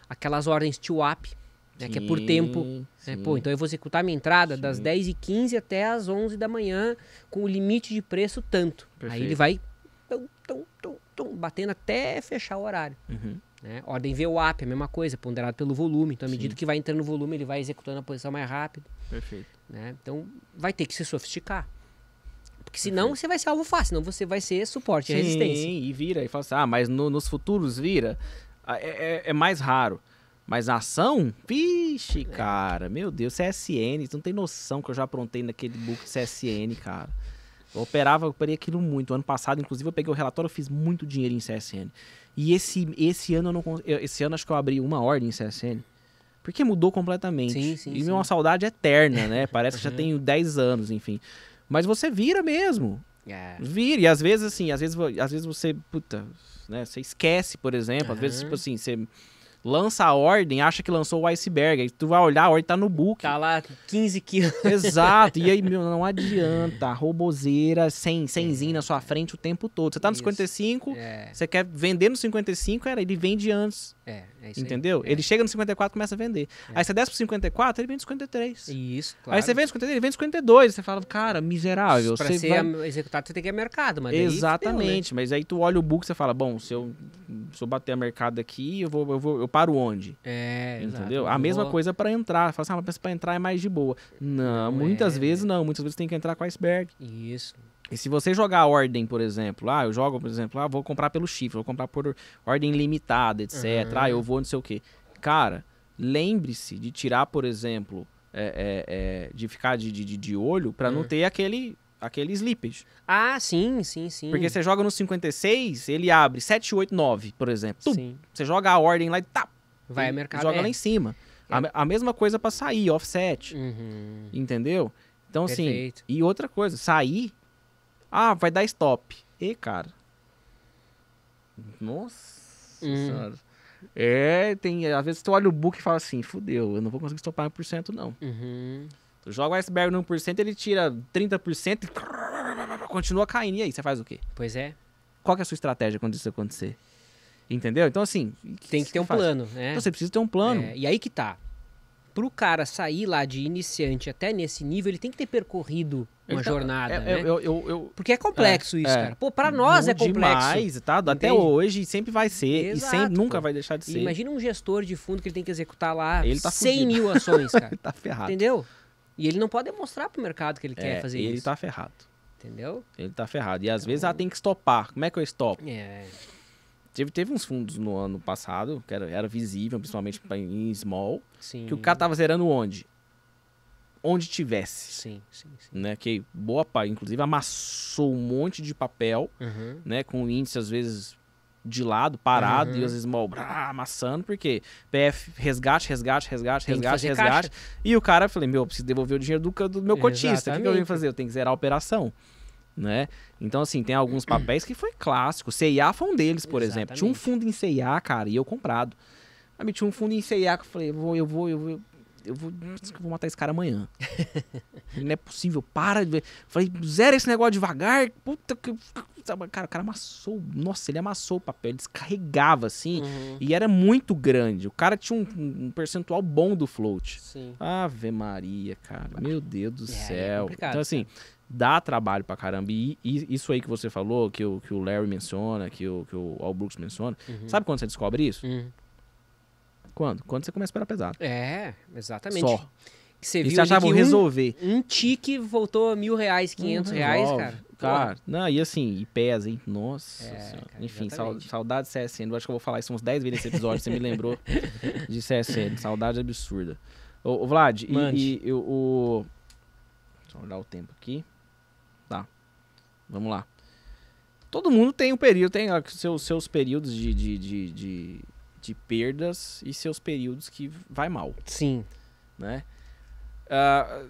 Speaker 2: Aquelas ordens to up né, que é por tempo. Né? Pô, então eu vou executar minha entrada sim. das 10h15 até as 11 da manhã, com o limite de preço tanto. Perfeito. Aí ele vai tum, tum, tum, batendo até fechar o horário. Uhum. Né? Ordem VWAP, a mesma coisa, ponderado pelo volume. Então, à medida Sim. que vai entrando o volume, ele vai executando a posição mais rápido. Perfeito. Né? Então, vai ter que se sofisticar. Porque senão você vai ser alvo fácil, senão você vai ser suporte Sim, resistência. e
Speaker 1: vira. E fala assim, ah, mas no, nos futuros vira. Ah, é, é, é, mais raro. Mas a ação? Vixe, é. cara. É. Meu Deus, CSN. você não tem noção que eu já aprontei naquele book de CSN, cara. Eu operava, eu operei aquilo muito. Ano passado, inclusive, eu peguei o relatório, eu fiz muito dinheiro em CSN. E esse, esse ano eu não esse ano acho que eu abri uma ordem em CSN. Porque mudou completamente. Sim, sim, e sim. uma saudade eterna, né? Parece que já tenho 10 anos, enfim. Mas você vira mesmo. É. Vira. E às vezes, assim, às vezes, às vezes você, puta, né? Você esquece, por exemplo. Uhum. Às vezes, tipo assim, você lança a ordem, acha que lançou o iceberg. Aí tu vai olhar, a ordem tá no book. Tá lá 15 quilos.
Speaker 3: Exato. E
Speaker 1: aí, meu, não adianta. Roboseira, sem sem é. na sua frente o tempo todo. Você tá nos 55, é. você quer vender no 55, era ele vende antes. É. É Entendeu? Aí, é. Ele chega no 54 e começa a vender. É. Aí você desce pro 54, ele vende 53. Isso, claro. Aí você
Speaker 2: vende 53, ele vende 52. Você fala, cara, miserável. Pra você ser vai... executado, você tem que ir a mercado, mas é Exatamente.
Speaker 1: Deu, né? Mas aí tu olha o book e você fala, bom, se eu, se eu bater a mercado aqui, eu vou, eu vou eu paro onde? É. Entendeu? Exato. A mesma vou... coisa para entrar. Fala assim, ah, mas pra entrar é mais de boa. Não, não muitas é. vezes não. Muitas vezes tem que entrar com iceberg. Isso. E se você jogar a ordem, por exemplo, ah, eu jogo, por exemplo, ah, vou comprar pelo chifre, vou comprar por ordem limitada, etc. Uhum. Ah, eu vou não sei o quê. Cara, lembre-se de tirar, por exemplo, é, é, é, de ficar de, de, de olho para não hum. ter aquele aquele slippage. Ah, sim, sim, sim. Porque você joga no 56, ele abre 7, 8, 9, por exemplo. Tum, sim. Você joga a ordem lá e tá.
Speaker 2: Vai a mercado. Joga é. lá em cima.
Speaker 1: É. A, a, mesma coisa para sair, offset. Uhum. Entendeu? Então, assim, Perfeito. assim. E outra coisa, sair ah, vai dar stop. E, cara. Nossa hum. senhora. É, tem. Às vezes tu olha o book e fala assim: fudeu, eu não vou conseguir estopar 1%, não. Uhum. Tu joga o iceberg no 1%, ele tira 30% e continua caindo. E aí, você faz o quê? Pois
Speaker 2: é. Qual que é a sua estratégia quando isso acontecer? Entendeu? Então, assim. Que tem que ter um faz? plano, né? Então, você precisa ter um plano. É, e aí que tá para o cara sair lá de iniciante até nesse nível, ele tem que ter percorrido uma tá, jornada, é, né? É, eu, eu, eu, Porque é complexo é, isso, é, cara. Pô, para nós é complexo. Demais, tá? Entende? Até hoje sempre vai ser. Exato, e sempre, nunca vai deixar de ser. imagina um gestor de fundo que ele tem que executar lá ele tá 100 mil ações, cara. ele tá ferrado. Entendeu? E ele não pode mostrar pro mercado que ele quer é, fazer ele isso. Ele tá ferrado. Entendeu?
Speaker 1: Ele tá ferrado. E às então... vezes ela ah, tem que estopar. Como é que eu estopo? É... Teve, teve uns fundos no ano passado, que era, era visível, principalmente em small, sim. que o cara tava zerando onde? Onde tivesse. Sim, sim, sim. Né? Que boa parte, inclusive, amassou um monte de papel, uhum. né? Com o índice, às vezes, de lado, parado, uhum. e às vezes small brá, amassando, porque PF, resgate, resgate, resgate, Tem resgate, resgate. Caixa. E o cara, falei, meu, eu preciso devolver o dinheiro do, do meu cotista. Exatamente. O que eu que fazer? Eu tenho que zerar a operação né? Então, assim, tem alguns papéis que foi clássico. CIA foi um deles, por Exatamente. exemplo. Tinha um fundo em CIA, cara, e eu comprado. Aí tinha um fundo em CIA que eu falei, vou, eu vou, eu vou. Eu vou, eu vou matar esse cara amanhã. Não é possível, para de ver. Falei, zera esse negócio devagar. Puta que. Cara, o cara amassou. Nossa, ele amassou o papel, ele descarregava assim. Uhum. E era muito grande. O cara tinha um, um percentual bom do float. Sim. Ave Maria, cara. Meu Deus do é, é céu. É então, assim, cara dá trabalho pra caramba. E, e, isso aí que você falou, que o, que o Larry menciona, que o, que o Al Brooks menciona, uhum. sabe quando você descobre isso? Uhum. Quando? Quando você começa a esperar pesado.
Speaker 2: É, exatamente. Só. Que você e viu você que resolver. Um tique voltou a mil reais, quinhentos uhum. reais, cara. Cara,
Speaker 1: não, e assim, e pesa, hein? Nossa é, cara, Enfim, sal, saudade de CSN. Eu acho que eu vou falar isso uns 10 vezes nesse episódio, você me lembrou de CSN. Saudade absurda. Ô, ô Vlad, Mande. e, e eu, o. Deixa eu olhar o tempo aqui. Vamos lá. Todo mundo tem um período, tem seus, seus períodos de, de, de, de, de perdas e seus períodos que vai mal. Sim. Né? Uh,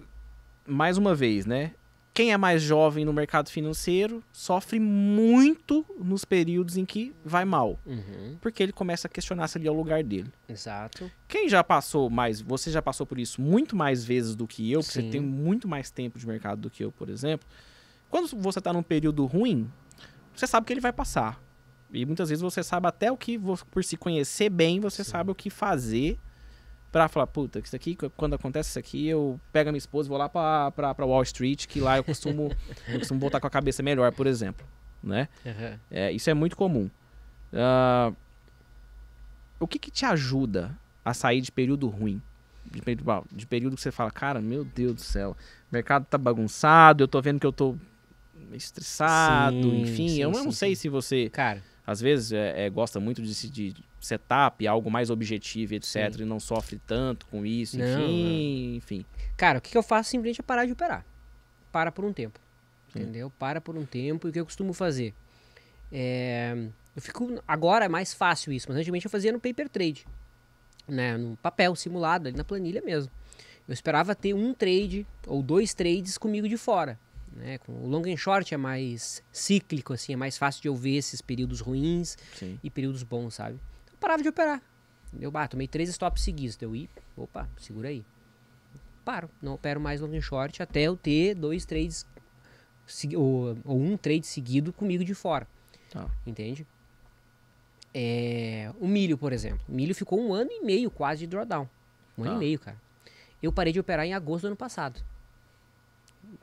Speaker 1: mais uma vez, né? Quem é mais jovem no mercado financeiro sofre muito nos períodos em que vai mal. Uhum. Porque ele começa a questionar se ali é o lugar dele. Exato. Quem já passou mais, você já passou por isso muito mais vezes do que eu, Sim. porque você tem muito mais tempo de mercado do que eu, por exemplo. Quando você está num período ruim, você sabe que ele vai passar. E muitas vezes você sabe até o que, por se conhecer bem, você Sim. sabe o que fazer para falar, puta, isso aqui, quando acontece isso aqui, eu pego a minha esposa e vou lá pra, pra, pra Wall Street, que lá eu costumo, eu costumo voltar com a cabeça melhor, por exemplo. Né? Uhum. É, isso é muito comum. Uh, o que, que te ajuda a sair de período ruim? De período, de período que você fala, cara, meu Deus do céu, o mercado tá bagunçado, eu tô vendo que eu tô estressado, sim, enfim. Sim, eu não sim, sei se você. Cara. Às vezes é, é, gosta muito de, de setup, algo mais objetivo, etc. E não sofre tanto com isso, não, enfim, não. enfim.
Speaker 2: Cara, o que, eu faço simplesmente é parar de operar. Para por um tempo. Entendeu? Para por um tempo. E o que eu costumo fazer? É, eu fico. Agora é mais fácil isso, mas antigamente eu fazia no paper trade. Né, no papel, simulado, ali na planilha mesmo. Eu esperava ter um trade ou dois trades comigo de fora. Né? Com o long and short é mais cíclico, assim, é mais fácil de eu ver esses períodos ruins Sim. e períodos bons, sabe? eu parava de operar. Eu ah, tomei três stops seguidos. Deu ir, opa, segura aí. Paro, não opero mais long and short até eu ter dois trades ou, ou um trade seguido comigo de fora. Tá. Entende? É, o milho, por exemplo. O milho ficou um ano e meio quase de drawdown. Um ah. ano e tá. meio, cara. Eu parei de operar em agosto do ano passado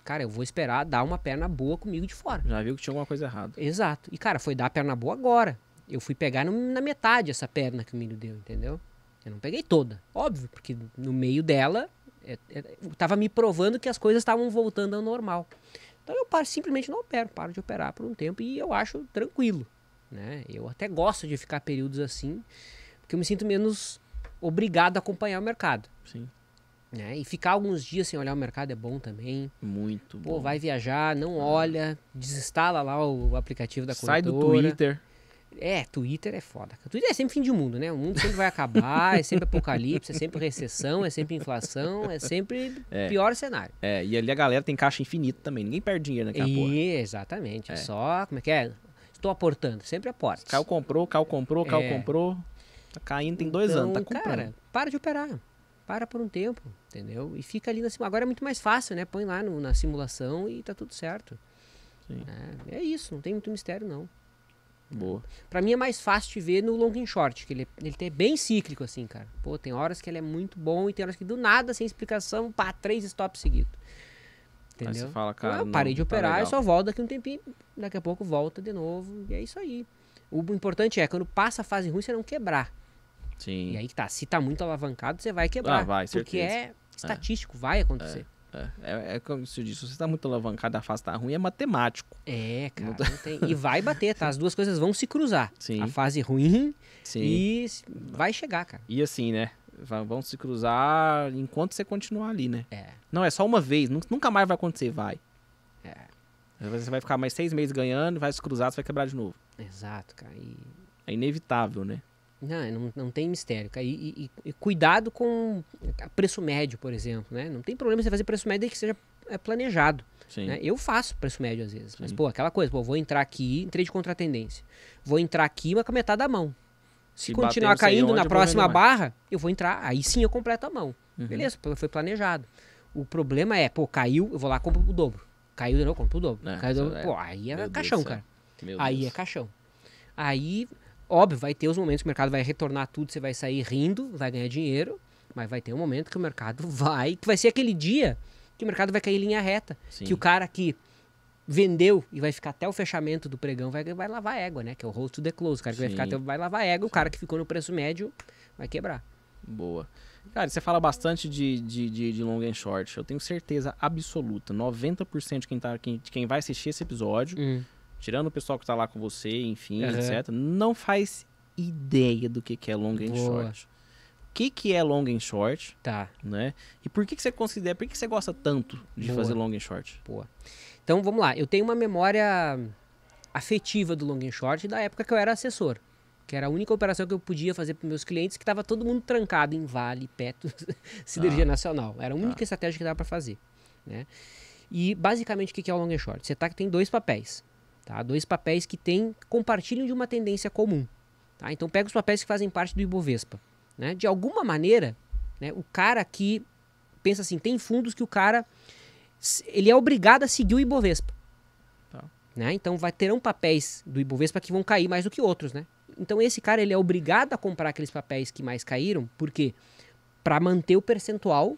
Speaker 2: cara, eu vou esperar dar uma perna boa comigo de fora. Já viu que tinha alguma coisa errada. Exato. E, cara, foi dar a perna boa agora. Eu fui pegar no, na metade essa perna que o milho deu, entendeu? Eu não peguei toda, óbvio, porque no meio dela é, é, tava me provando que as coisas estavam voltando ao normal. Então eu paro, simplesmente não opero, paro de operar por um tempo e eu acho tranquilo. Né? Eu até gosto de ficar períodos assim, porque eu me sinto menos obrigado a acompanhar o mercado. Sim. Né? E ficar alguns dias sem olhar o mercado é bom também. Muito Pô, bom. vai viajar, não ah. olha, desinstala lá o aplicativo da Sai corretora. Sai do Twitter. É, Twitter é foda. Twitter é sempre fim de mundo, né? O mundo sempre vai acabar, é sempre apocalipse, é sempre recessão, é sempre inflação, é sempre é. pior cenário.
Speaker 1: É, e ali a galera tem caixa infinita também, ninguém perde dinheiro naquela e, porra. Exatamente, é, é. só, como é que é? Estou aportando, sempre aporte. Cal comprou, Cal comprou, Cal é. comprou, tá caindo tem dois então, anos, tá comprando.
Speaker 2: cara, para de operar para por um tempo, entendeu? E fica ali na simulação. Agora é muito mais fácil, né? Põe lá no, na simulação e tá tudo certo. É, é, isso, não tem muito mistério, não. Boa. Pra mim é mais fácil te ver no long and short, que ele, ele é bem cíclico, assim, cara. Pô, tem horas que ele é muito bom e tem horas que do nada, sem explicação, pá, três stops seguidos.
Speaker 3: Entendeu? Aí fala, cara, eu parei não, de tá operar tá e só
Speaker 2: volto daqui um tempinho, daqui a pouco volta de novo, e é isso aí. O importante é, quando passa a fase ruim, você não quebrar. Sim. E aí que tá, se tá muito alavancado, você vai quebrar. Ah, vai, porque certeza. é, é. estatístico, é. vai acontecer. É, é,
Speaker 1: é, é como se diz, se você tá muito alavancado, a fase tá ruim, é matemático. É, cara. Não tá... não tem... E vai bater, tá? As duas coisas vão se cruzar. Sim. A fase ruim Sim. e vai chegar, cara. E assim, né? Vão se cruzar enquanto você continuar ali, né? É. Não, é só uma vez, nunca mais vai acontecer, vai. É. Você vai ficar mais seis meses ganhando, vai se cruzar, você vai quebrar
Speaker 2: de novo. Exato, cara. E... É inevitável, né? Não, não, não tem mistério. E, e, e, cuidado com preço médio, por exemplo. Né? Não tem problema você fazer preço médio que seja é, planejado. Né? Eu faço preço médio às vezes. Sim. Mas, pô, aquela coisa, pô, vou entrar aqui, entrei de contratendência. Vou entrar aqui, mas com a metade da mão. Se, Se continuar caindo na próxima barra, eu vou entrar, aí sim eu completo a mão. Uhum. Beleza, foi planejado. O problema é, pô, caiu, eu vou lá compro o dobro. Caiu de novo, compro o dobro. É, caiu, é, pô, aí é Meu caixão, Deus cara. Aí Deus. é caixão. Aí Óbvio, vai ter os momentos que o mercado vai retornar tudo, você vai sair rindo, vai ganhar dinheiro, mas vai ter um momento que o mercado vai, que vai ser aquele dia que o mercado vai cair em linha reta, Sim. que o cara que vendeu e vai ficar até o fechamento do pregão vai, vai lavar égua, né? Que é o host to the close, o cara que Sim. vai ficar até vai lavar égua, o cara que ficou no preço médio vai quebrar.
Speaker 1: Boa. Cara, você fala bastante de, de, de, de long and short. Eu tenho certeza absoluta. 90% de quem, tá, quem, de quem vai assistir esse episódio hum tirando o pessoal que tá lá com você, enfim, uhum. etc., não faz ideia do que, que é long and Boa. short.
Speaker 2: O que, que é long and short? Tá. Né? E por que, que você considera, por que, que você gosta tanto de Boa. fazer long and short? Boa. Então vamos lá, eu tenho uma memória afetiva do long and short da época que eu era assessor. Que era a única operação que eu podia fazer para meus clientes, que estava todo mundo trancado em Vale, Petro, Sidergia ah. Nacional. Era a única ah. estratégia que dava para fazer. Né? E basicamente o que é o long and short? Você tá que tem dois papéis. Tá? Dois papéis que têm, compartilham de uma tendência comum. Tá? Então pega os papéis que fazem parte do Ibovespa. Né? De alguma maneira, né, o cara que pensa assim, tem fundos que o cara ele é obrigado a seguir o Ibovespa. Tá. Né? Então vai terão papéis do Ibovespa que vão cair mais do que outros. Né? Então esse cara ele é obrigado a comprar aqueles papéis que mais caíram, por quê? Para manter o percentual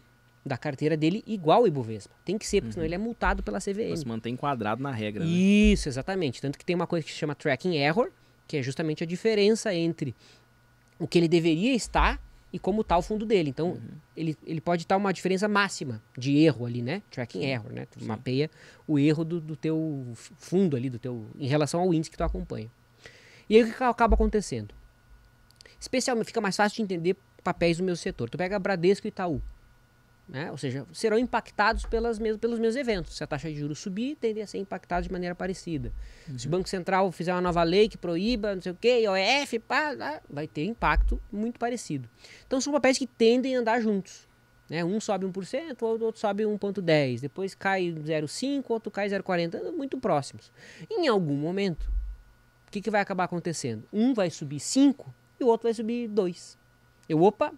Speaker 2: da carteira dele igual ao Ibovespa. Tem que ser, porque uhum. senão ele é multado pela CVM. Mas mantém quadrado na regra. Né? Isso, exatamente. Tanto que tem uma coisa que se chama tracking error, que é justamente a diferença entre o que ele deveria estar e como está o fundo dele. Então, uhum. ele, ele pode estar uma diferença máxima de erro ali, né? Tracking error, né? Tu Sim. mapeia o erro do, do teu fundo ali, do teu, em relação ao índice que tu acompanha. E aí o que acaba acontecendo? Especialmente, fica mais fácil de entender papéis do meu setor. Tu pega Bradesco e Itaú. Né? Ou seja, serão impactados pelas mes pelos mesmos eventos. Se a taxa de juros subir, tendem a ser impactados de maneira parecida. Uhum. Se o Banco Central fizer uma nova lei que proíba, não sei o quê, IOF, pá, lá, vai ter impacto muito parecido. Então são papéis que tendem a andar juntos. Né? Um sobe 1%, o outro sobe 1,10%, depois cai 0,5%, outro cai 0,40%, muito próximos. Em algum momento, o que, que vai acabar acontecendo? Um vai subir 5% e o outro vai subir 2%. Eu, opa,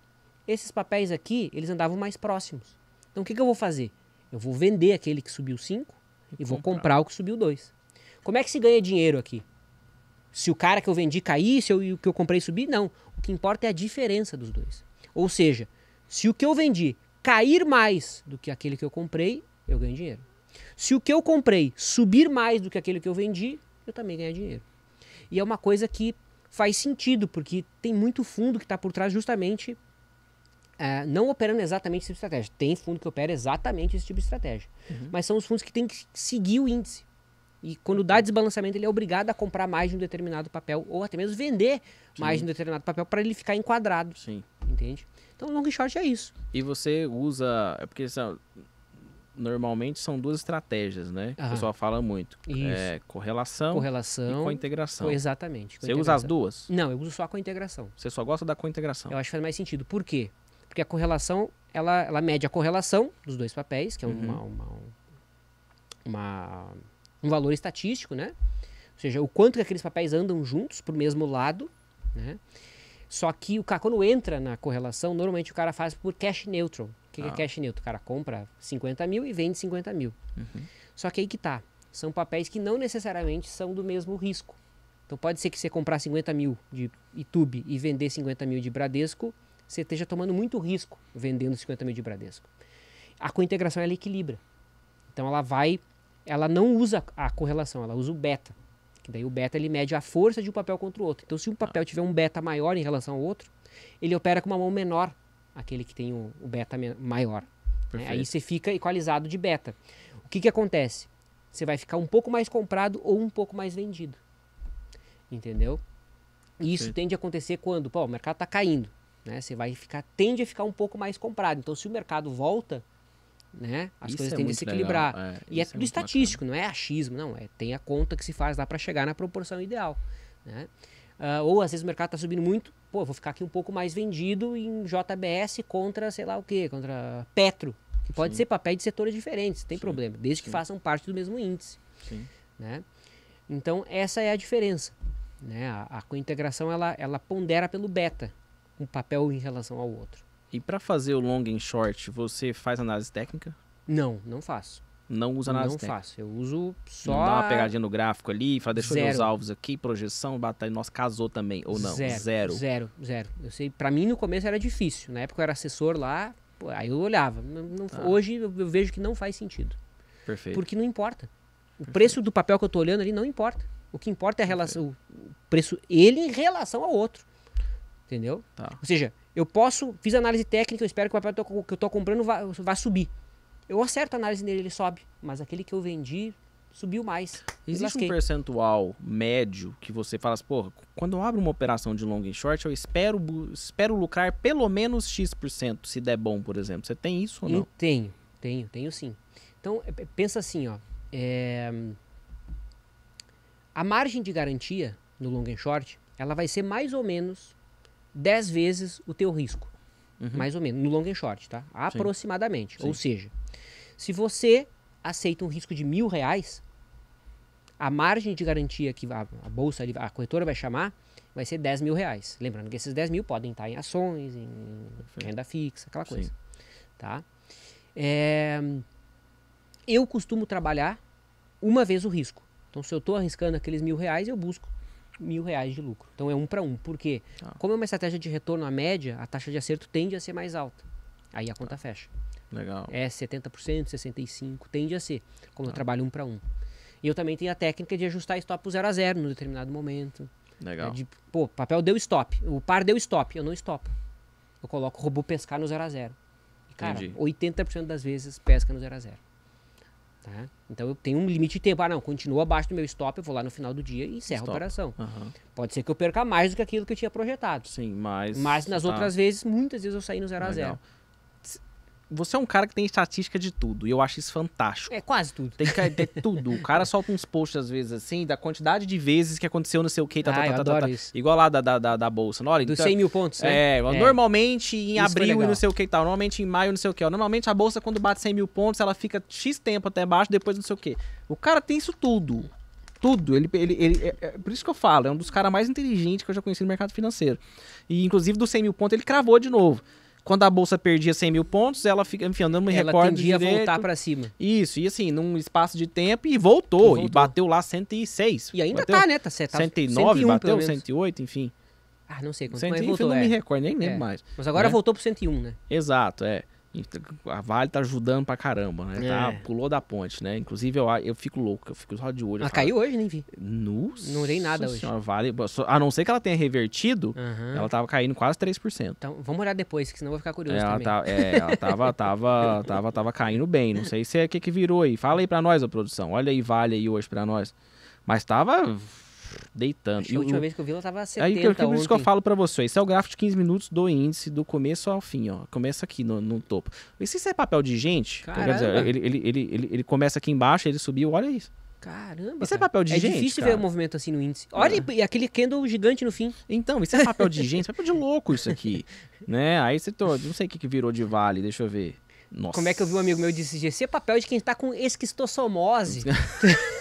Speaker 2: esses papéis aqui, eles andavam mais próximos. Então o que, que eu vou fazer? Eu vou vender aquele que subiu 5 e, e vou comprar o que subiu 2. Como é que se ganha dinheiro aqui? Se o cara que eu vendi cair, se o que eu comprei subir, não. O que importa é a diferença dos dois. Ou seja, se o que eu vendi cair mais do que aquele que eu comprei, eu ganho dinheiro. Se o que eu comprei subir mais do que aquele que eu vendi, eu também ganho dinheiro. E é uma coisa que faz sentido, porque tem muito fundo que está por trás justamente é, não operando exatamente esse tipo de estratégia. Tem fundo que opera exatamente esse tipo de estratégia. Uhum. Mas são os fundos que têm que seguir o índice. E quando dá desbalanceamento, ele é obrigado a comprar mais de um determinado papel, ou até mesmo vender Sim. mais de um determinado papel para ele ficar enquadrado. Sim.
Speaker 1: Entende? Então, long short é isso. E você usa. É porque são normalmente são duas estratégias, né? Aham. A pessoal fala muito. É, isso. É, correlação, correlação e cointegração. integração. exatamente. você usa as duas?
Speaker 2: Não, eu uso só a integração Você só gosta da integração Eu acho que faz mais sentido. Por quê? Porque a correlação, ela, ela mede a correlação dos dois papéis, que é uma, uhum. uma, uma, um valor estatístico, né? Ou seja, o quanto que aqueles papéis andam juntos para o mesmo lado, né? Só que o cara, quando entra na correlação, normalmente o cara faz por cash neutral. O que, ah. que é ah. cash neutral? O cara compra 50 mil e vende 50 mil. Uhum. Só que aí que tá. São papéis que não necessariamente são do mesmo risco. Então pode ser que você comprar 50 mil de YouTube e vender 50 mil de Bradesco você esteja tomando muito risco vendendo 50 mil de Bradesco. A cointegração ela equilibra. Então ela vai, ela não usa a correlação, ela usa o beta. Que daí o beta ele mede a força de um papel contra o outro. Então se um tá. papel tiver um beta maior em relação ao outro, ele opera com uma mão menor, aquele que tem o, beta maior. Né? Aí você fica equalizado de beta. O que, que acontece? Você vai ficar um pouco mais comprado ou um pouco mais vendido. Entendeu? E isso tende a acontecer quando pô, o mercado está caindo né? Você vai ficar, tende a ficar um pouco mais comprado. Então, se o mercado volta, né? As isso coisas é tendem a se equilibrar. É, e é, é tudo é estatístico, bacana. não é achismo, não. É, tem a conta que se faz lá para chegar na proporção ideal, né? Uh, ou às vezes o mercado está subindo muito, pô, vou ficar aqui um pouco mais vendido em JBS contra, sei lá o quê, contra Petro. Que pode Sim. ser papéis de setores diferentes, tem Sim. problema, desde Sim. que façam parte do mesmo índice. Né? Então, essa é a diferença. Né? A, a integração ela, ela pondera pelo beta um papel em relação ao outro.
Speaker 1: E para fazer o long e short, você faz análise técnica?
Speaker 2: Não, não faço.
Speaker 1: Não usa análise não técnica? Não
Speaker 2: faço, eu uso só... Não dá uma pegadinha
Speaker 1: no gráfico ali, fala, deixa zero. eu ver os alvos aqui, projeção, batalha, nossa, casou também, ou não? Zero, zero. Zero, zero.
Speaker 2: Eu sei, para mim no começo era difícil, na época eu era assessor lá, pô, aí eu olhava. Não, ah. Hoje eu vejo que não faz sentido. Perfeito. Porque não importa. O preço do papel que eu estou olhando ali não importa. O que importa é a relação, o preço ele em relação ao outro. Entendeu? Tá. Ou seja, eu posso, fiz análise técnica, eu espero que o papel que eu estou comprando vá, vá subir. Eu acerto a análise dele, ele sobe. Mas aquele que eu vendi subiu mais. Existe um
Speaker 1: percentual médio que você fala assim, porra, quando eu abro uma operação de long e short, eu espero, espero lucrar pelo
Speaker 2: menos X%, se der bom, por exemplo. Você tem isso ou não? Eu tenho, tenho, tenho sim. Então, é, é, pensa assim, ó. É... A margem de garantia no long e short, ela vai ser mais ou menos 10 vezes o teu risco. Uhum. Mais ou menos, no long and short, tá? Aproximadamente. Sim. Ou Sim. seja, se você aceita um risco de mil reais, a margem de garantia que a, a bolsa, a corretora vai chamar, vai ser 10 mil reais. Lembrando que esses 10 mil podem estar em ações, em Perfeito. renda fixa, aquela coisa. Sim. Tá? É... Eu costumo trabalhar uma vez o risco. Então, se eu estou arriscando aqueles mil reais, eu busco mil reais de lucro. Então é um para um. Por quê? Ah. Como é uma estratégia de retorno à média, a taxa de acerto tende a ser mais alta. Aí a conta ah. fecha. Legal. É 70%, 65%, tende a ser. Como ah. eu trabalho um para um. E eu também tenho a técnica de ajustar stop pro zero a zero no determinado momento. Legal. É de, pô, papel deu stop. O par deu stop. Eu não stopo. Eu coloco o robô pescar no zero a zero. E, cara, Entendi. 80% das vezes pesca no zero a zero. Tá? Então eu tenho um limite de tempo. Ah, não, continua abaixo do meu stop, eu vou lá no final do dia e encerro stop. a operação. Uhum. Pode ser que eu perca mais do que aquilo que eu tinha projetado. Sim, mas. Mas nas tá. outras vezes, muitas vezes eu saí no zero Legal. a zero.
Speaker 1: Você é um cara que tem estatística de tudo, e eu acho isso fantástico. É quase tudo. Tem que ter tudo. O cara solta uns posts, às vezes, assim, da quantidade de vezes que aconteceu não sei o que, tá, ah, tá, tá, tá, tá, Igual lá da, da, da, da bolsa. Olha, Dos então, 100 mil pontos, né? É, é. normalmente em isso abril e não sei o que e tal. Normalmente em maio, não sei o que. Normalmente a bolsa, quando bate 100 mil pontos, ela fica X tempo até baixo, depois não sei o que. O cara tem isso tudo. Tudo. Ele, ele, ele é, é, por isso que eu falo, é um dos caras mais inteligentes que eu já conheci no mercado financeiro. E, inclusive, dos 100 mil pontos, ele cravou de novo quando a bolsa perdia 100 mil pontos, ela fica, enfim, andando em ela recorde tendia direito. voltar para cima. Isso, e assim, num espaço de tempo, e voltou, e, voltou. e bateu lá 106. E ainda bateu, tá, né? Tá, tá 109, 101, bateu 108, enfim.
Speaker 2: Ah, não sei quanto, 100, mas voltou. não é. me recordo, nem lembro é. mais. Mas agora né? voltou pro 101, né?
Speaker 1: Exato, é. A Vale tá ajudando pra caramba, né? Tá, é. Tá, pulou da ponte, né? Inclusive, eu, eu fico louco, eu fico só de olho. Ela caiu hoje, nem
Speaker 2: né, vi. Nossa. Não olhei nada senhora,
Speaker 1: hoje. Vale, a não ser que ela tenha revertido, uhum. ela tava caindo quase 3%. Então,
Speaker 2: vamos olhar depois, que senão eu vou ficar curioso ela também. Tá, é, ela tava,
Speaker 1: tava, tava, tava caindo bem. Não sei se é o que que virou aí. Fala aí pra nós, a produção. Olha aí Vale aí hoje pra nós. Mas tava deitando. Acho e a última o, vez que eu vi ela tava 70 Aí que, que, isso que eu falo para você, esse é o gráfico de 15 minutos do índice do começo ao fim, ó. Começa aqui no, no topo. Esse isso é papel de gente? Tá dizer, ele, ele, ele, ele, ele começa aqui embaixo, ele subiu, olha isso.
Speaker 2: Caramba. Isso cara. é papel de é gente. É difícil cara. ver o um movimento assim no índice. Olha, é. e aquele candle gigante no fim. Então, isso é papel de gente,
Speaker 1: é papel de louco isso aqui. né? Aí você todo, não sei o que, que virou de vale, deixa eu ver. Nossa. Como é que
Speaker 2: eu vi um amigo meu disse, GC é papel de quem está com esquistossomose.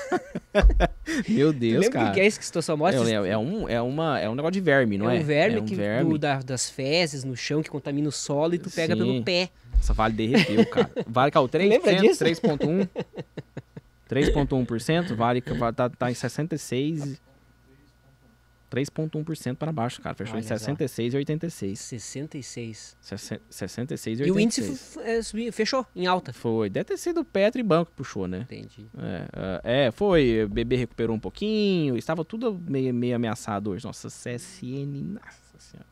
Speaker 1: meu Deus, lembra cara. Lembra o que é
Speaker 2: esquistossomose? É, é,
Speaker 1: é, um, é, uma, é um negócio de verme, não é? É um verme, é um que, verme. Do,
Speaker 2: da, das fezes no chão que contamina o solo e tu pega Sim. pelo pé.
Speaker 1: Essa vale derreteu, cara. Vale, cara, o 3%, 3.1... 3,1%, vale, tá, tá em 66. 3,1% para baixo, cara. Fechou Olha em 66,86. só. 66. Se, e 86. E o índice eh, fechou em alta. Foi. Deve ter sido Petro e Banco que puxou, né? Entendi. É, é, é foi. BB recuperou um pouquinho. Estava tudo meio, meio ameaçado hoje. Nossa, CSN. Nossa senhora.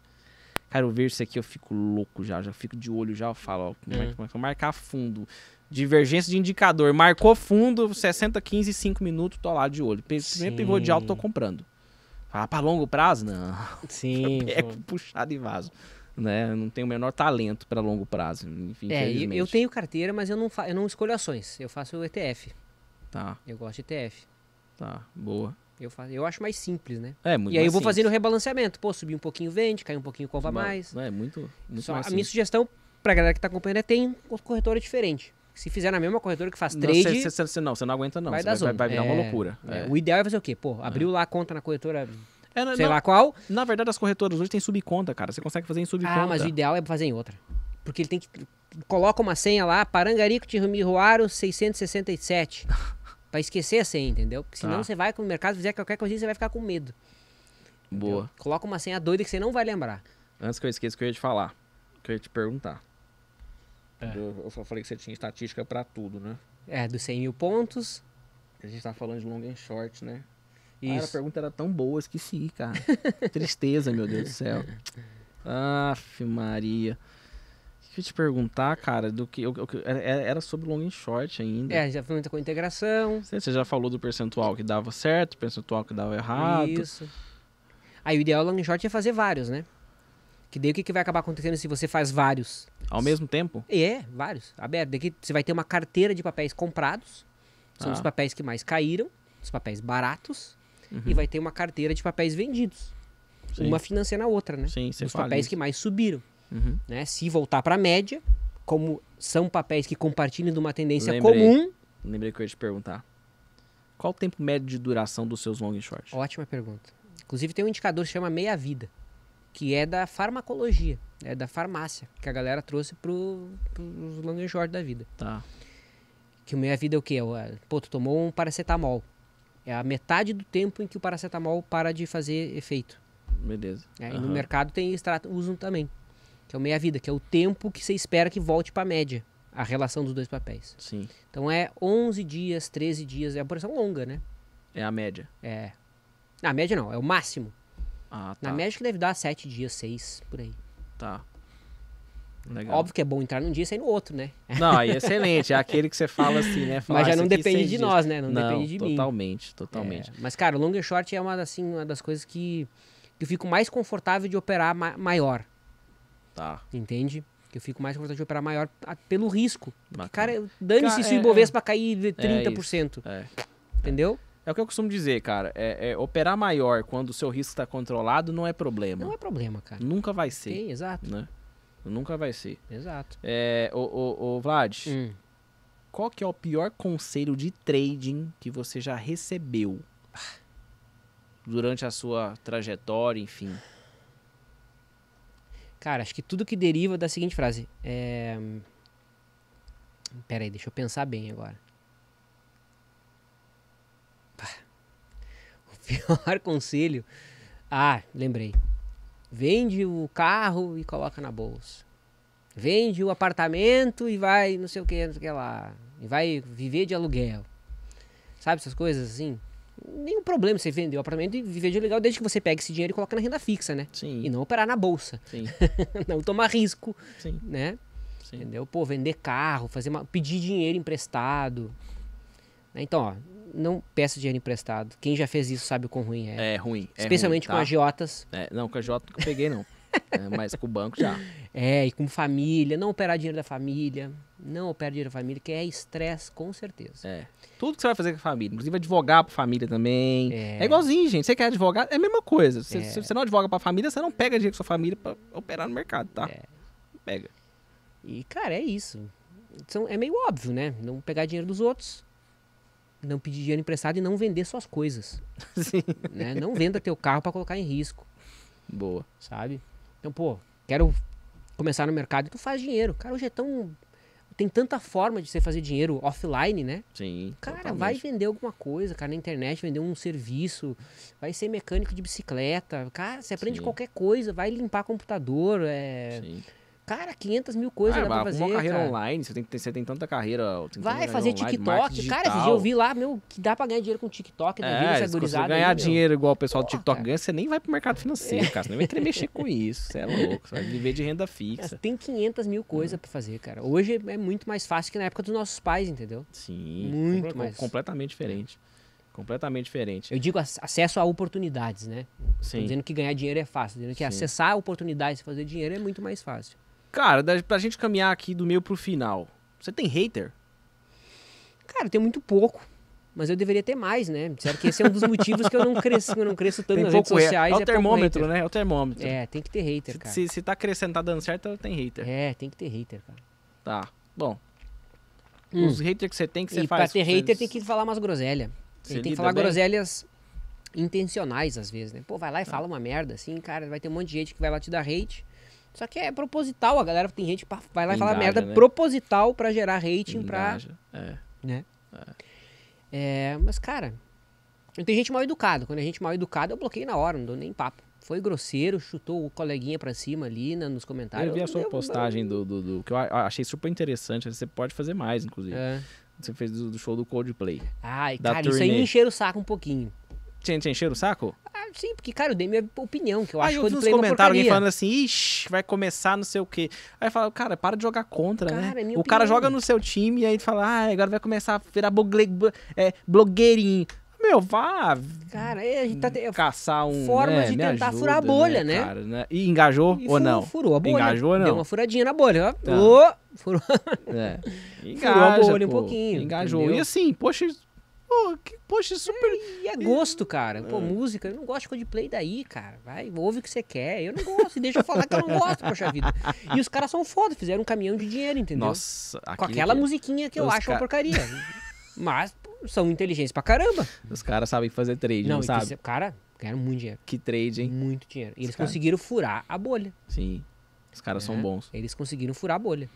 Speaker 1: Cara, eu vejo isso aqui, eu fico louco já. Já fico de olho já. Eu falo, ó, como, é, hum. é que eu marcar fundo? Divergência de indicador. Marcou fundo, 60, 15, 5 minutos, tô lá de olho. Primeiro pivô de alto, tô comprando. Ah, para longo prazo? Não. Sim. É puxado e vaso. Né? Eu não tenho o menor talento para longo prazo. Enfim, é, eu
Speaker 2: tenho carteira, mas eu não, eu não escolho ações. Eu faço ETF. Tá. Eu gosto de ETF. Tá, boa. Eu, faço, eu acho mais simples, né?
Speaker 1: É, muito E aí eu vou simples. fazendo
Speaker 2: o rebalanceamento. Pô, subir um pouquinho vende, cair um pouquinho cova mais. É, muito, muito Só, mais A simples. minha sugestão pra galera que tá acompanhando é tem corretora diferente. Se fizer na mesma corretora que faz trade. Não, não, você não aguenta, não. Vai, dar vai, vai virar é, uma loucura. É. é. O ideal é fazer o quê? Pô, abriu é. lá a conta na corretora. É, sei não, lá qual. Na verdade, as corretoras hoje têm subconta, cara. Você consegue fazer em subconta. Ah, mas o ideal é fazer em outra. Porque ele tem que. Coloca uma senha lá, Parangarico Tirumiruaro 667. pra esquecer a senha, entendeu? Porque senão tá. você vai pro mercado, fizer qualquer coisinha, você vai ficar com medo. Boa. Entendeu? Coloca uma senha doida que você não vai lembrar.
Speaker 1: Antes que eu esqueça o que eu ia te falar, que eu ia te perguntar. É. Do, eu só falei que você tinha estatística para tudo, né? É, dos 100 mil pontos. A gente tá falando de long and short, né? Isso. Cara, a pergunta era tão boa,
Speaker 2: esqueci, cara.
Speaker 1: Tristeza, meu Deus do céu. Aff, Maria. O que eu te perguntar, cara, do que eu, eu, era sobre long and short ainda. É, já
Speaker 2: muito com integração. Você, você já falou do percentual que dava certo, percentual que dava errado. Isso. Aí o ideal long and short é fazer vários, né? Que daí o que, que vai acabar acontecendo se você faz vários? Ao mesmo tempo? É, vários. Aberto. Daqui você vai ter uma carteira de papéis comprados. São ah. os papéis que mais caíram, os papéis baratos. Uhum. E vai ter uma carteira de papéis vendidos. Sim. Uma financia na outra, né? Sim, Os papéis isso. que mais subiram. Uhum. Né? Se voltar para a média, como são papéis que compartilham de uma tendência lembrei, comum.
Speaker 1: Lembrei que eu ia te perguntar. Qual o tempo médio de duração dos seus long e short?
Speaker 2: Ótima pergunta. Inclusive tem um indicador que chama meia-vida que é da farmacologia, é da farmácia, que a galera trouxe pro, pros long da vida. Tá. Que o meia-vida é o quê? É é, pô, tu tomou um paracetamol. É a metade do tempo em que o paracetamol para de fazer efeito. Beleza. É, uhum. no mercado tem extrato, usam também. Que é o meia-vida, que é o tempo que você espera que volte para a média. A relação dos dois papéis. Sim. Então é 11 dias, 13 dias. É uma porção longa, né? É a média. É. Ah, a média não, é o máximo. Ah, tá. Na médica deve dar sete dias, seis, por aí. Tá. Legal. Óbvio que é bom entrar num dia e sair no outro, né? Não, aí é excelente. É aquele que você fala assim, né? Fala, mas já não depende de dias. nós, né? Não, não, depende de totalmente, mim. Totalmente, totalmente. É, mas, cara, o long e short é uma, assim, uma das coisas que, que eu fico mais confortável de operar ma maior. Tá. Entende? Que eu fico mais confortável de operar maior pelo risco. Porque, cara, dane-se se o é, Ibovespa é, cair de 30%.
Speaker 1: É, é. é. Entendeu? É o que eu costumo dizer, cara. É, é operar maior quando o seu risco está controlado não é problema. Não é problema, cara. Nunca vai ser. Sim, exato. Né? Nunca vai ser. Exato. É, o o o Vlad, hum. qual que é o pior conselho de trading que você já recebeu durante a sua trajetória, enfim?
Speaker 2: Cara, acho que tudo que deriva da seguinte frase. É... Pera aí, deixa eu pensar bem agora. Pior conselho. Ah, lembrei. Vende o carro e coloca na bolsa. Vende o apartamento e vai não sei o que, não sei o que lá. E vai viver de aluguel. Sabe essas coisas assim? Nenhum problema você vender o apartamento e viver de aluguel desde que você pegue esse dinheiro e coloque na renda fixa, né? Sim. E não operar na bolsa. Sim. não tomar risco. Sim. Né? Sim. Entendeu? Pô, vender carro, fazer uma... pedir dinheiro emprestado. Né, então, ó, não peça dinheiro emprestado. Quem já fez isso sabe o quão ruim é. É ruim. É Especialmente ruim, tá? com agiotas. É, não, com agiota eu peguei, não. é, mas com o banco já. É, e com família. Não operar dinheiro da família. Não operar dinheiro da família, que é estresse, com certeza.
Speaker 1: É. Tudo que você vai fazer com a família. Inclusive advogar pra família também. É, é igualzinho, gente. Você quer advogar, é a mesma coisa. É. Se, é. você não advoga pra família, você não pega dinheiro com sua família pra operar no mercado, tá? É.
Speaker 2: Pega. E, cara, é isso. é meio óbvio, né? Não pegar dinheiro dos outros não pedir dinheiro emprestado e não vender suas coisas. Sim. Né? Não venda teu carro para colocar em risco. Boa. Sabe? Então, pô, quero começar no mercado. e Tu faz dinheiro. Cara, hoje é tão. Tem tanta forma de você fazer dinheiro offline, né? Sim. Cara, totalmente. vai vender alguma coisa, cara, na internet, vender um serviço, vai ser mecânico de bicicleta. Cara, você aprende Sim. qualquer coisa, vai limpar computador. É... Sim Cara, 500 mil coisas ah, dá pra fazer. Uma carreira cara.
Speaker 1: online, você tem, você tem tanta carreira. Tem Vai carreira fazer online, TikTok. Cara, eu vi
Speaker 2: lá, meu, que dá pra ganhar dinheiro com TikTok. Né? É, se você ganhar aí, dinheiro
Speaker 1: meu. igual o pessoal do TikTok
Speaker 2: ganha, você nem vai pro mercado financeiro, cara. Você nem vai querer mexer com isso. Você é louco. Você vai viver de renda fixa. Mas tem 500 mil coisas hum. pra fazer, cara. Hoje é muito mais fácil que na época dos nossos pais, entendeu? Sim. Muito mais. Completamente diferente. Completamente diferente. Eu digo acesso a oportunidades, né? Sim. Tô dizendo que ganhar dinheiro é fácil. Dizendo que Sim. acessar oportunidades e fazer dinheiro é muito mais fácil.
Speaker 1: Cara, da, pra gente caminhar aqui do meio pro final, você tem hater?
Speaker 2: Cara, tem muito pouco. Mas eu deveria ter mais, né? Será que esse é um dos motivos que eu não cresço, eu não cresço tanto tem nas redes sociais. É, é o termômetro, né? É o termômetro. É,
Speaker 1: tem que ter hater, cara. Se, se tá crescendo, tá dando certo, tem hater.
Speaker 2: É, tem que ter hater, cara. Tá. Bom. Hum. Os haters que você tem, que você e faz. E pra ter hater eles... tem que falar umas groselhas. Tem que falar bem? groselhas intencionais, às vezes, né? Pô, vai lá e ah. fala uma merda, assim, cara, vai ter um monte de gente que vai lá te dar hate. Só que é proposital, a galera tem gente que vai lá e fala merda né? proposital para gerar rating, para
Speaker 3: pra. É. Né?
Speaker 2: É. é. Mas, cara, tem gente mal educada. Quando a é gente mal educada, eu bloqueei na hora, não dou nem papo. Foi grosseiro, chutou o coleguinha pra cima ali né, nos comentários. Eu vi a sua eu, postagem
Speaker 1: eu... Do, do, do, que eu achei super interessante. Você pode fazer mais, inclusive. É. Você fez do, do show do Coldplay.
Speaker 2: Ai, cara, turnê. isso aí me o saco um pouquinho
Speaker 1: te, te encher o saco?
Speaker 2: Ah, sim, porque, cara, eu dei minha opinião, que eu acho Aí eu vi uns comentários, alguém falando assim,
Speaker 1: ixi, vai começar não sei o quê. Aí fala, cara, para de jogar contra, né? cara, né? É o opinião. cara joga no seu time e aí fala, ah, agora vai começar a virar
Speaker 2: blogue... é, blogueirinho. Meu, vá. Cara, é, a gente tá te... É caçar um. Formas né, de tentar ajuda, furar a né, bolha, né? Cara,
Speaker 1: né? E engajou e ou não? Furou a bolha. Engajou ou não? Deu uma
Speaker 2: furadinha na bolha. Tá. Oh, furou. É. Engaja, furou a bolha pô, um pouquinho. Engajou. Entendeu? E assim, poxa, Pô, que, poxa, é super. É, e é gosto, cara. Pô, é. música, eu não gosto de Coldplay daí, cara. Vai, ouve o que você quer. Eu não gosto, e deixa
Speaker 3: eu falar que eu não gosto, poxa vida. E os
Speaker 2: caras são foda, fizeram um caminhão de dinheiro, entendeu? Nossa, Com aquela musiquinha que eu acho uma porcaria. Mas pô, são inteligentes pra caramba.
Speaker 1: Os caras sabem fazer trade, não, não sabe? Que, cara, ganharam muito dinheiro.
Speaker 2: Que trade, hein? Muito dinheiro. E eles cara... conseguiram furar a bolha. Sim. Os caras é, são bons. Eles conseguiram furar a bolha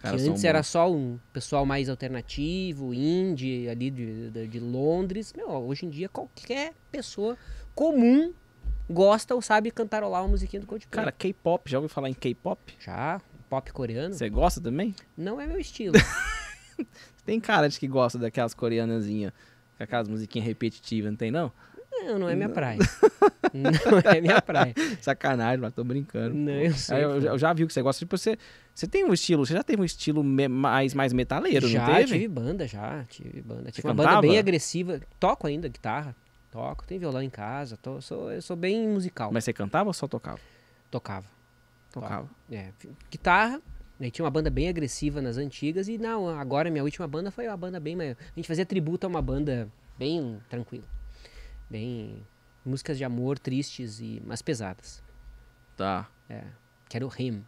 Speaker 2: que antes era bons. só um pessoal mais alternativo, indie, ali de, de, de Londres. Meu, hoje em dia qualquer pessoa comum gosta ou sabe cantarolar uma musiquinha do Coldplay. Cara, K-pop, já ouviu falar em K-pop? Já,
Speaker 1: pop coreano. Você gosta também? Não é meu estilo. tem cara de que gosta daquelas coreanazinhas, aquelas musiquinhas repetitivas, não tem não? Não, não é minha não. praia. não é minha praia. Sacanagem, mas tô brincando. Não, eu sei. Eu, eu, já vi que você gosta. Tipo, você, você tem um estilo, você já teve um estilo mais, mais metaleiro, já, não teve? Já, tive
Speaker 2: banda, já, tive banda. Tive uma banda bem agressiva. Toco ainda guitarra, toco, tem violão em casa, tô, sou, eu sou bem musical. Mas você
Speaker 1: cantava ou só tocava? Tocava.
Speaker 2: Tocava. É, guitarra, né, tinha uma banda bem agressiva nas antigas e não, agora minha última banda foi uma banda bem... A gente fazia tributo a uma banda bem tranquila, bem... Músicas de amor tristes e mais pesadas. Tá. É, que era o Rim.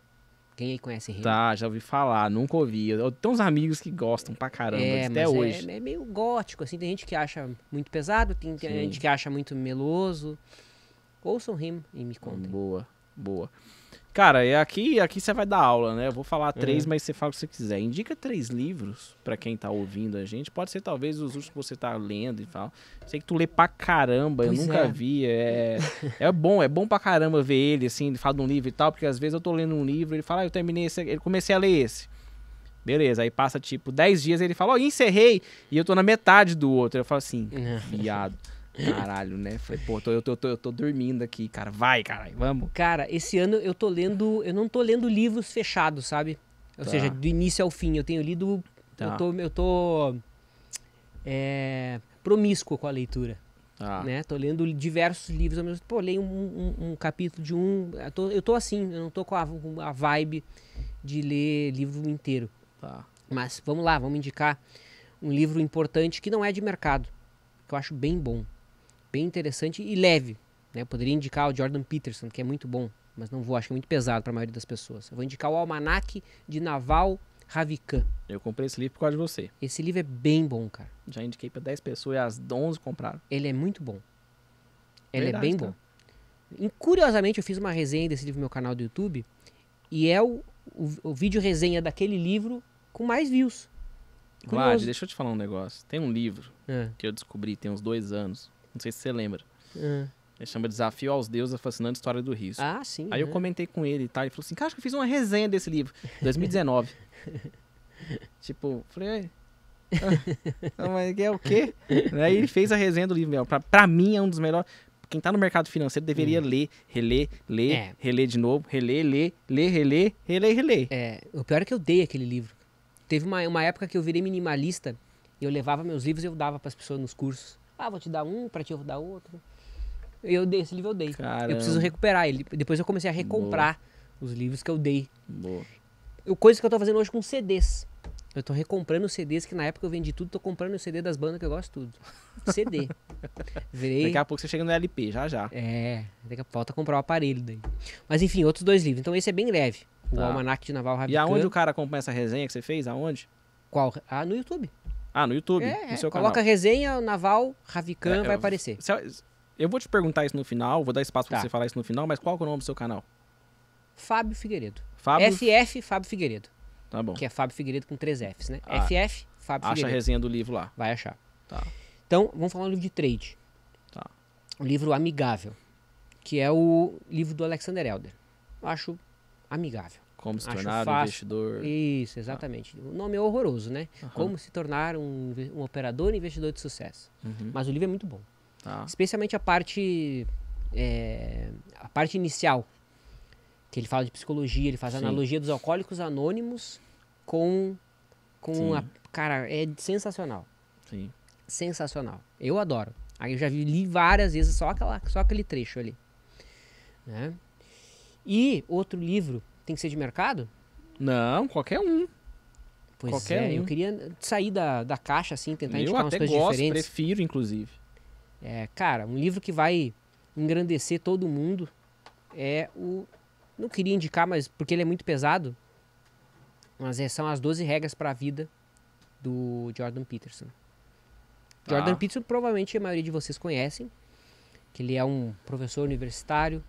Speaker 2: Quem aí conhece Rima? Tá, já ouvi falar, nunca ouvi. Eu tenho uns amigos que gostam pra caramba, é, até é, hoje. É, é, meio gótico, assim, tem gente que acha muito pesado, tem, tem gente que acha muito meloso. Ouçam Rima
Speaker 1: e me contem. Boa, boa. Cara, é aqui aqui você vai dar aula, né? Eu vou falar uhum. três, mas você fala o que você quiser. Indica três livros para quem tá ouvindo a gente. Pode ser talvez os últimos que você tá lendo e tal. Sei que tu lê pra caramba, pois eu nunca é. vi. É, é bom, é bom pra caramba ver ele, assim, ele fala de um livro e tal, porque às vezes eu tô lendo um livro, ele fala, ah, eu terminei esse, ele comecei a ler esse. Beleza, aí passa tipo dez dias ele fala, ó, oh, encerrei, e eu tô na
Speaker 2: metade do outro. Eu falo assim, é. viado. Caralho, né? Falei, pô, tô, eu, tô, eu, tô, eu tô dormindo aqui, cara. Vai, caralho, vamos. Cara, esse ano eu tô lendo. Eu não tô lendo livros fechados, sabe? Ou tá. seja, do início ao fim. Eu tenho lido. Tá. Eu tô. Eu tô é, promíscuo com a leitura. Ah. Né? Tô lendo diversos livros ao mesmo tempo. Pô, leio um, um, um, capítulo de um. Eu tô, eu tô assim, eu não tô com a, com a vibe de ler livro inteiro. Tá. Mas vamos lá, vamos indicar um livro importante que não é de mercado, que eu acho bem bom bem interessante e leve. Né? Eu poderia indicar o Jordan Peterson, que é muito bom, mas não vou, acho que é muito pesado para a maioria das pessoas. Eu vou indicar o Almanac de Naval Ravikant. Eu comprei esse livro por causa de você. Esse livro é bem bom, cara. Já indiquei para 10 pessoas e as 11 compraram. Ele é muito bom. Ele Verdade, é bem bom. E, curiosamente, eu fiz uma resenha desse livro no meu canal do YouTube e é o, o, o vídeo resenha daquele livro com mais views. Curioso. Vlad,
Speaker 1: deixa eu te falar um negócio. Tem um livro é. que eu descobri tem uns dois anos. Não sei se você lembra. Uhum. Ele chama Desafio aos Deuses, a Fascinante História do Risco. Ah, sim. Aí eu né? comentei com ele e tá? tal. Ele falou assim: Cara, acho que eu fiz uma resenha desse livro, 2019. tipo, falei. Ah, mas é o quê? Aí ele fez a resenha do livro, meu. Pra, pra mim é um dos melhores. Quem tá no mercado financeiro deveria hum. ler, reler, ler, é. reler de novo, reler, ler, ler, reler,
Speaker 2: reler, reler. É, o pior é que eu dei aquele livro. Teve uma, uma época que eu virei minimalista e eu levava meus livros e eu dava para as pessoas nos cursos. Ah, vou te dar um, pra ti eu vou dar outro. Eu dei esse livro, eu dei. Caramba. Eu preciso recuperar ele. Depois eu comecei a recomprar Boa. os livros que eu dei. Boa. coisa que eu tô fazendo hoje com CDs. Eu tô recomprando CDs que na época eu vendi tudo, tô comprando o CD das bandas que eu gosto tudo. CD. Virei... Daqui a pouco você chega no LP, já já. É, daqui a pouco falta comprar o aparelho daí. Mas enfim, outros dois livros. Então esse é bem leve. O tá. Almanac de Naval Rabican. E aonde o cara
Speaker 1: acompanha essa resenha que você fez? Aonde? Qual? Ah, no YouTube. Ah, no YouTube, é, no é. seu é. canal. Coloca
Speaker 2: resenha Naval Ravikant, é, vai aparecer.
Speaker 1: eu vou te perguntar isso no final, vou dar espaço tá. pra você falar isso no final, mas qual é o nome do seu canal?
Speaker 2: Fábio Figueiredo. Fábio... FF Fábio Figueiredo. Tá bom. Que é Fábio Figueiredo com três Fs, né? Ah, FF Fábio acha Figueiredo. Acha a resenha do livro lá. Vai achar. Tá. Então, vamos falar um livro de trade. Tá. Um livro amigável, que é o livro do Alexander Elder. Eu acho amigável. Como se tornar um investidor. Isso, exatamente. Ah. O nome é horroroso, né? Uhum. Como se tornar um, um operador e investidor de sucesso. Uhum. Mas o livro é muito bom. Ah. Especialmente a parte, é, a parte inicial, que ele fala de psicologia, ele faz Sim. analogia dos alcoólicos anônimos com, com a... Cara, é sensacional. Sim. Sensacional. Eu adoro. Aí eu já vi, li várias vezes só, aquela, só aquele trecho ali. Né? E outro livro tem que ser de mercado?
Speaker 1: Não, qualquer um. Pois qualquer é, um. eu
Speaker 2: queria sair da, da caixa, assim, tentar eu indicar umas coisas gosto, diferentes. Eu até
Speaker 1: prefiro, inclusive.
Speaker 2: É, cara, um livro que vai engrandecer todo mundo é o... Não queria indicar, mas porque ele é muito pesado, mas é, são as 12 regras para a vida do Jordan Peterson. Jordan tá. Peterson provavelmente a maioria de vocês conhecem, que ele é um professor universitário,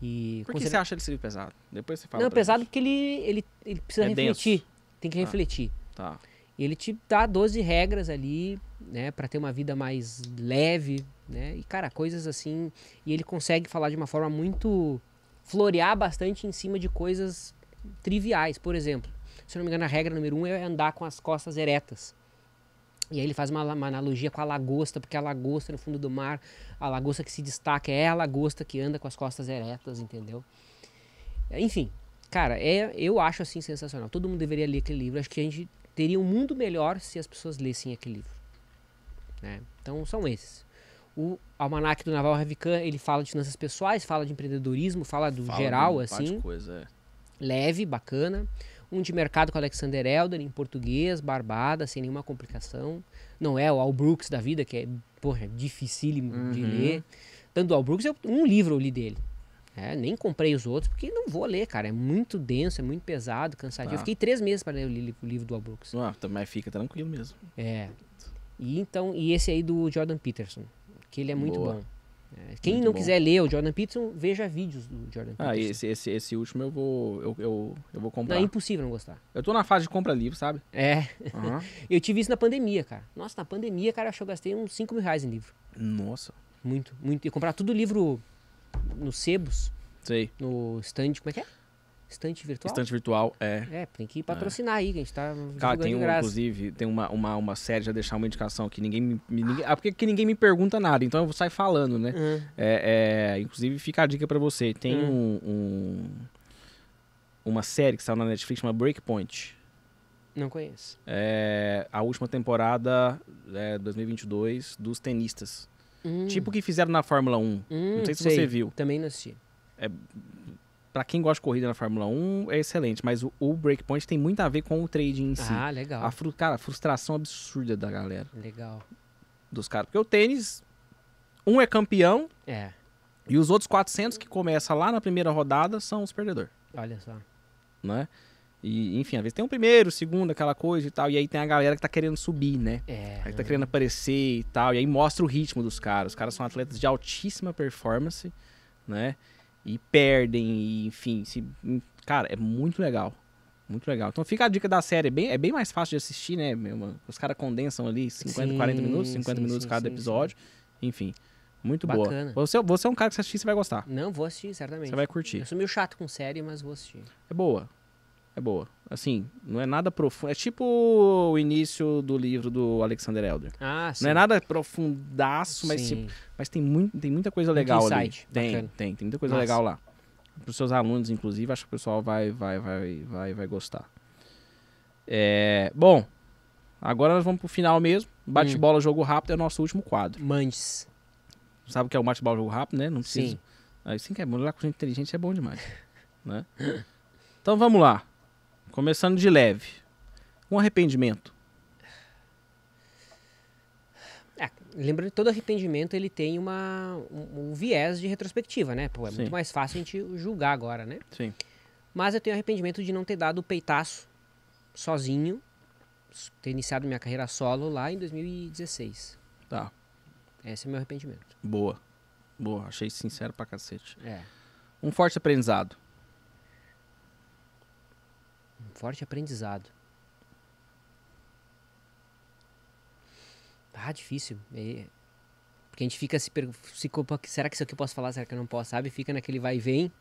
Speaker 2: e Por que você ele... acha ele ser pesado? Depois você fala. Não, pesado gente. porque ele, ele, ele precisa é refletir. Denso. Tem que ah, refletir. Tá. E ele te dá 12 regras ali, né, para ter uma vida mais leve, né? E cara, coisas assim, e ele consegue falar de uma forma muito florear bastante em cima de coisas triviais, por exemplo. Se eu não me engano, a regra número um é andar com as costas eretas. E aí ele faz uma, uma, analogia com a lagosta, porque a lagosta no fundo do mar, a lagosta que se destaca é a lagosta que anda com as costas eretas, entendeu? Enfim, cara, é, eu acho assim sensacional. Todo mundo deveria ler aquele livro. Acho que a gente teria um mundo melhor se as pessoas lessem aquele livro. Né? Então são esses. O Almanac do Naval Ravikant, ele fala de finanças pessoais, fala de empreendedorismo, fala do fala geral, assim. Coisa, é. Leve, bacana. Um de mercado com Alexander Elder, em português, Barbada, sem nenhuma complicação. Não é o Al Brooks da vida, que é, porra, é dificílimo uhum. de ler. Tanto o Al Brooks, eu, um livro eu li dele. É, nem comprei os outros, porque não vou ler, cara. É muito denso, é muito pesado, cansativo. Ah. Eu fiquei três meses para ler o, li o, livro do Al Brooks. Ah, também então, fica tranquilo mesmo. É. E, então, e esse aí do Jordan Peterson, que ele é muito Boa. bom. É, quem Muito não bom. quiser ler o Jordan Peterson, veja vídeos do Jordan ah, Peterson. Ah, esse,
Speaker 1: esse, esse último eu vou, eu, eu, eu vou comprar. Não, é
Speaker 2: impossível não gostar. Eu tô na fase de compra livro, sabe? É. Uhum. eu tive isso na pandemia, cara. Nossa, na pandemia, cara, acho que eu gastei uns 5 mil reais em livro. Nossa. Muito, muito. E comprar tudo livro nos sebos. Sei. No stand, como é que é? Estante virtual? Estante virtual, é. É,
Speaker 1: tem que é. patrocinar
Speaker 2: é. aí, que a gente tá. Cara, tem um, inclusive,
Speaker 1: tem uma, uma, uma série, já deixar uma indicação que ninguém me. Ninguém, ah, porque que ninguém me pergunta nada, então eu vou sair falando, né? Uhum. É, é, inclusive, fica a dica para você. Tem uhum. um, um, Uma série que está na Netflix chama Breakpoint.
Speaker 2: Não conheço.
Speaker 1: É a última temporada, é, 2022, dos tenistas. Uhum. Tipo o que fizeram na Fórmula 1. não hum, sei se você viu. Também não assisti. É para quem gosta de corrida na Fórmula 1, é excelente, mas o, o breakpoint tem muito a ver com o trading em si. Ah, legal. A fru, cara, a frustração absurda da galera. Legal. Dos caras. Porque o tênis, um é campeão. É. E os outros 400 que começa lá na primeira rodada são os perdedores.
Speaker 2: Olha
Speaker 3: só.
Speaker 1: Né? E, enfim, às vezes tem um primeiro, segundo, aquela coisa e tal. E aí tem a galera que tá querendo subir, né? É. Aí tá é querendo aparecer e tal. E aí mostra o ritmo dos caras. Os caras são atletas de altíssima performance, né? e perdem, e, enfim, se, cara, é muito legal. Muito legal. Então fica a dica da série. É bem, é bem mais fácil de assistir, né? Os caras condensam ali 50, sim, 40 minutos, 50 sim, minutos sim, cada episódio. Enfim, muito Bacana. boa. Você, você é um cara que você assistir, você vai gostar.
Speaker 2: Não, vou assistir, certamente. Você vai curtir. Eu sou meio chato com série, mas vou assistir.
Speaker 1: É boa. É boa. Assim, não é nada profundo. É tipo o início do livro do Alexander Elder. Ah, sim. Não é nada profundaço, mas, tipo, mas tem, muito, tem muita coisa legal ali. Tem, tem, tem muita coisa Nossa. legal lá. Para os seus alunos, inclusive, acho que o pessoal vai, vai, vai, vai, vai gostar. É, bom, agora nós vamos para o final mesmo. Bate-bola, hum. jogo rápido é o nosso último quadro. Mandes. Sabe o que é o bate-bola, jogo rápido, né? Não precisa. Sim. Assim que é bom, lá com gente inteligente é bom demais. né? Então vamos lá. Começando de leve. Um arrependimento.
Speaker 2: É, lembrando que todo arrependimento ele tem uma, um, um viés de retrospectiva, né? Pô, é Sim. muito mais fácil a gente julgar agora, né? Sim. Mas eu tenho arrependimento de não ter dado o peitaço sozinho, ter iniciado minha carreira solo lá em 2016. Tá. Esse é meu arrependimento.
Speaker 1: Boa. Boa, achei sincero pra cacete. É. Um forte aprendizado
Speaker 2: forte aprendizado. Ah, difícil. E... É, porque a gente fica se perguntando, será que isso aqui eu posso falar, será que eu não posso, sabe? Fica naquele vai e vem.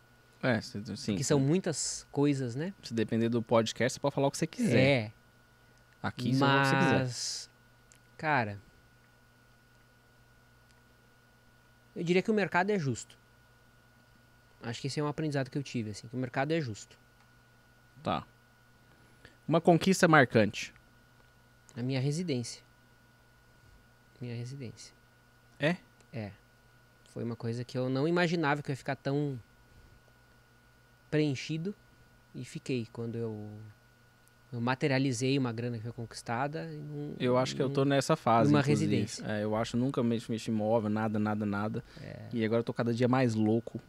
Speaker 1: É, sim. Que são
Speaker 2: muitas coisas, né?
Speaker 1: Se depender do podcast, você pode falar o que você quiser. É. Aqui você Mas... o que você quiser.
Speaker 2: Cara, eu diria que o mercado é justo. Acho que esse é um aprendizado que eu tive, assim, que o mercado é justo.
Speaker 1: Tá. Uma conquista marcante.
Speaker 2: A minha residência. Minha residência. É? É. Foi uma coisa que eu não imaginava que eu ia ficar tão preenchido e fiquei quando eu, eu materializei uma grana que foi conquistada. Num, eu acho num, que eu tô nessa fase. Uma
Speaker 1: residência. É, eu acho nunca mexi em imóvel, nada, nada, nada. É. E agora eu tô cada dia mais louco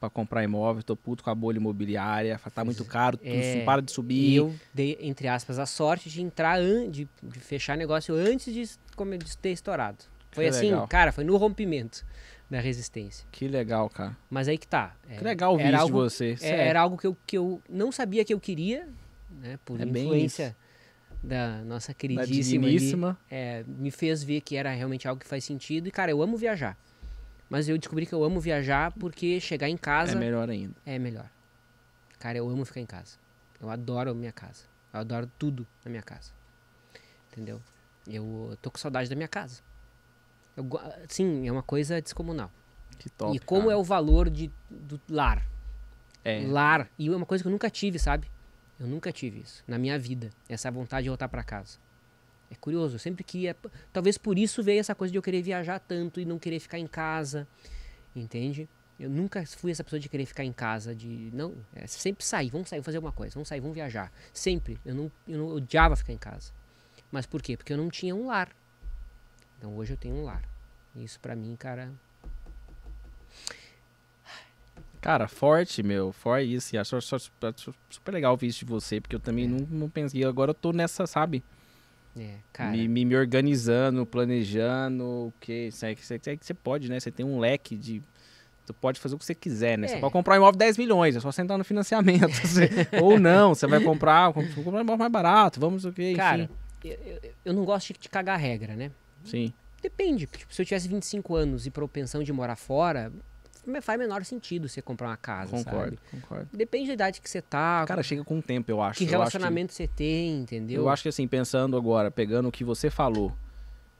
Speaker 1: para comprar imóvel, tô puto com a bolha imobiliária, tá muito caro, tudo é, para de subir. Eu
Speaker 2: dei, entre aspas, a sorte de entrar, an, de, de fechar negócio antes de, como, de ter estourado. Foi que assim, legal. cara, foi no rompimento da resistência. Que legal, cara. Mas aí que tá. É, que legal ouvir isso algo, de você. É, era algo que eu, que eu não sabia que eu queria, né, por é influência da nossa queridíssima. Da ali, é, me fez ver que era realmente algo que faz sentido. E, cara, eu amo viajar. Mas eu descobri que eu amo viajar porque chegar em casa. É melhor ainda. É melhor. Cara, eu amo ficar em casa. Eu adoro minha casa. Eu adoro tudo na minha casa. Entendeu? Eu tô com saudade da minha casa. Eu, sim, é uma coisa descomunal. Que top. E como cara. é o valor de, do lar? É. Lar. E é uma coisa que eu nunca tive, sabe? Eu nunca tive isso na minha vida. Essa vontade de voltar para casa. É curioso, sempre que talvez por isso veio essa coisa de eu querer viajar tanto e não querer ficar em casa, entende? Eu nunca fui essa pessoa de querer ficar em casa, de não, é sempre sair, vamos sair, vamos fazer alguma coisa, vamos sair, vamos viajar. Sempre, eu não, eu não eu odiava ficar em casa. Mas por quê? Porque eu não tinha um lar. Então hoje eu tenho um lar. Isso para mim, cara,
Speaker 1: Cara, forte, meu. Forte isso. Acho, acho, acho, super legal ouvir isso de você, porque eu também é. não, não pensei. Agora eu tô nessa, sabe? É, me, me, me, organizando, planejando, o que você, você pode, né? Você tem um leque de. Tu pode fazer o que você quiser, né? É. Você pode comprar um imóvel 10 milhões, é só você entrar no financiamento. ou não, você vai comprar,
Speaker 2: comprar um imóvel mais barato, vamos o que, Cara, eu, eu, eu, não gosto de cagar regra, né? Sim. Depende. Tipo, se eu tivesse 25 anos e propensão de morar fora, faz menor sentido você comprar uma casa, concordo, sabe? Concordo, Depende da idade que você tá. Cara, chega
Speaker 1: com o tempo, eu acho. Que relacionamento
Speaker 2: acho que... você tem, entendeu? Eu acho que
Speaker 1: assim, pensando agora, pegando o que você falou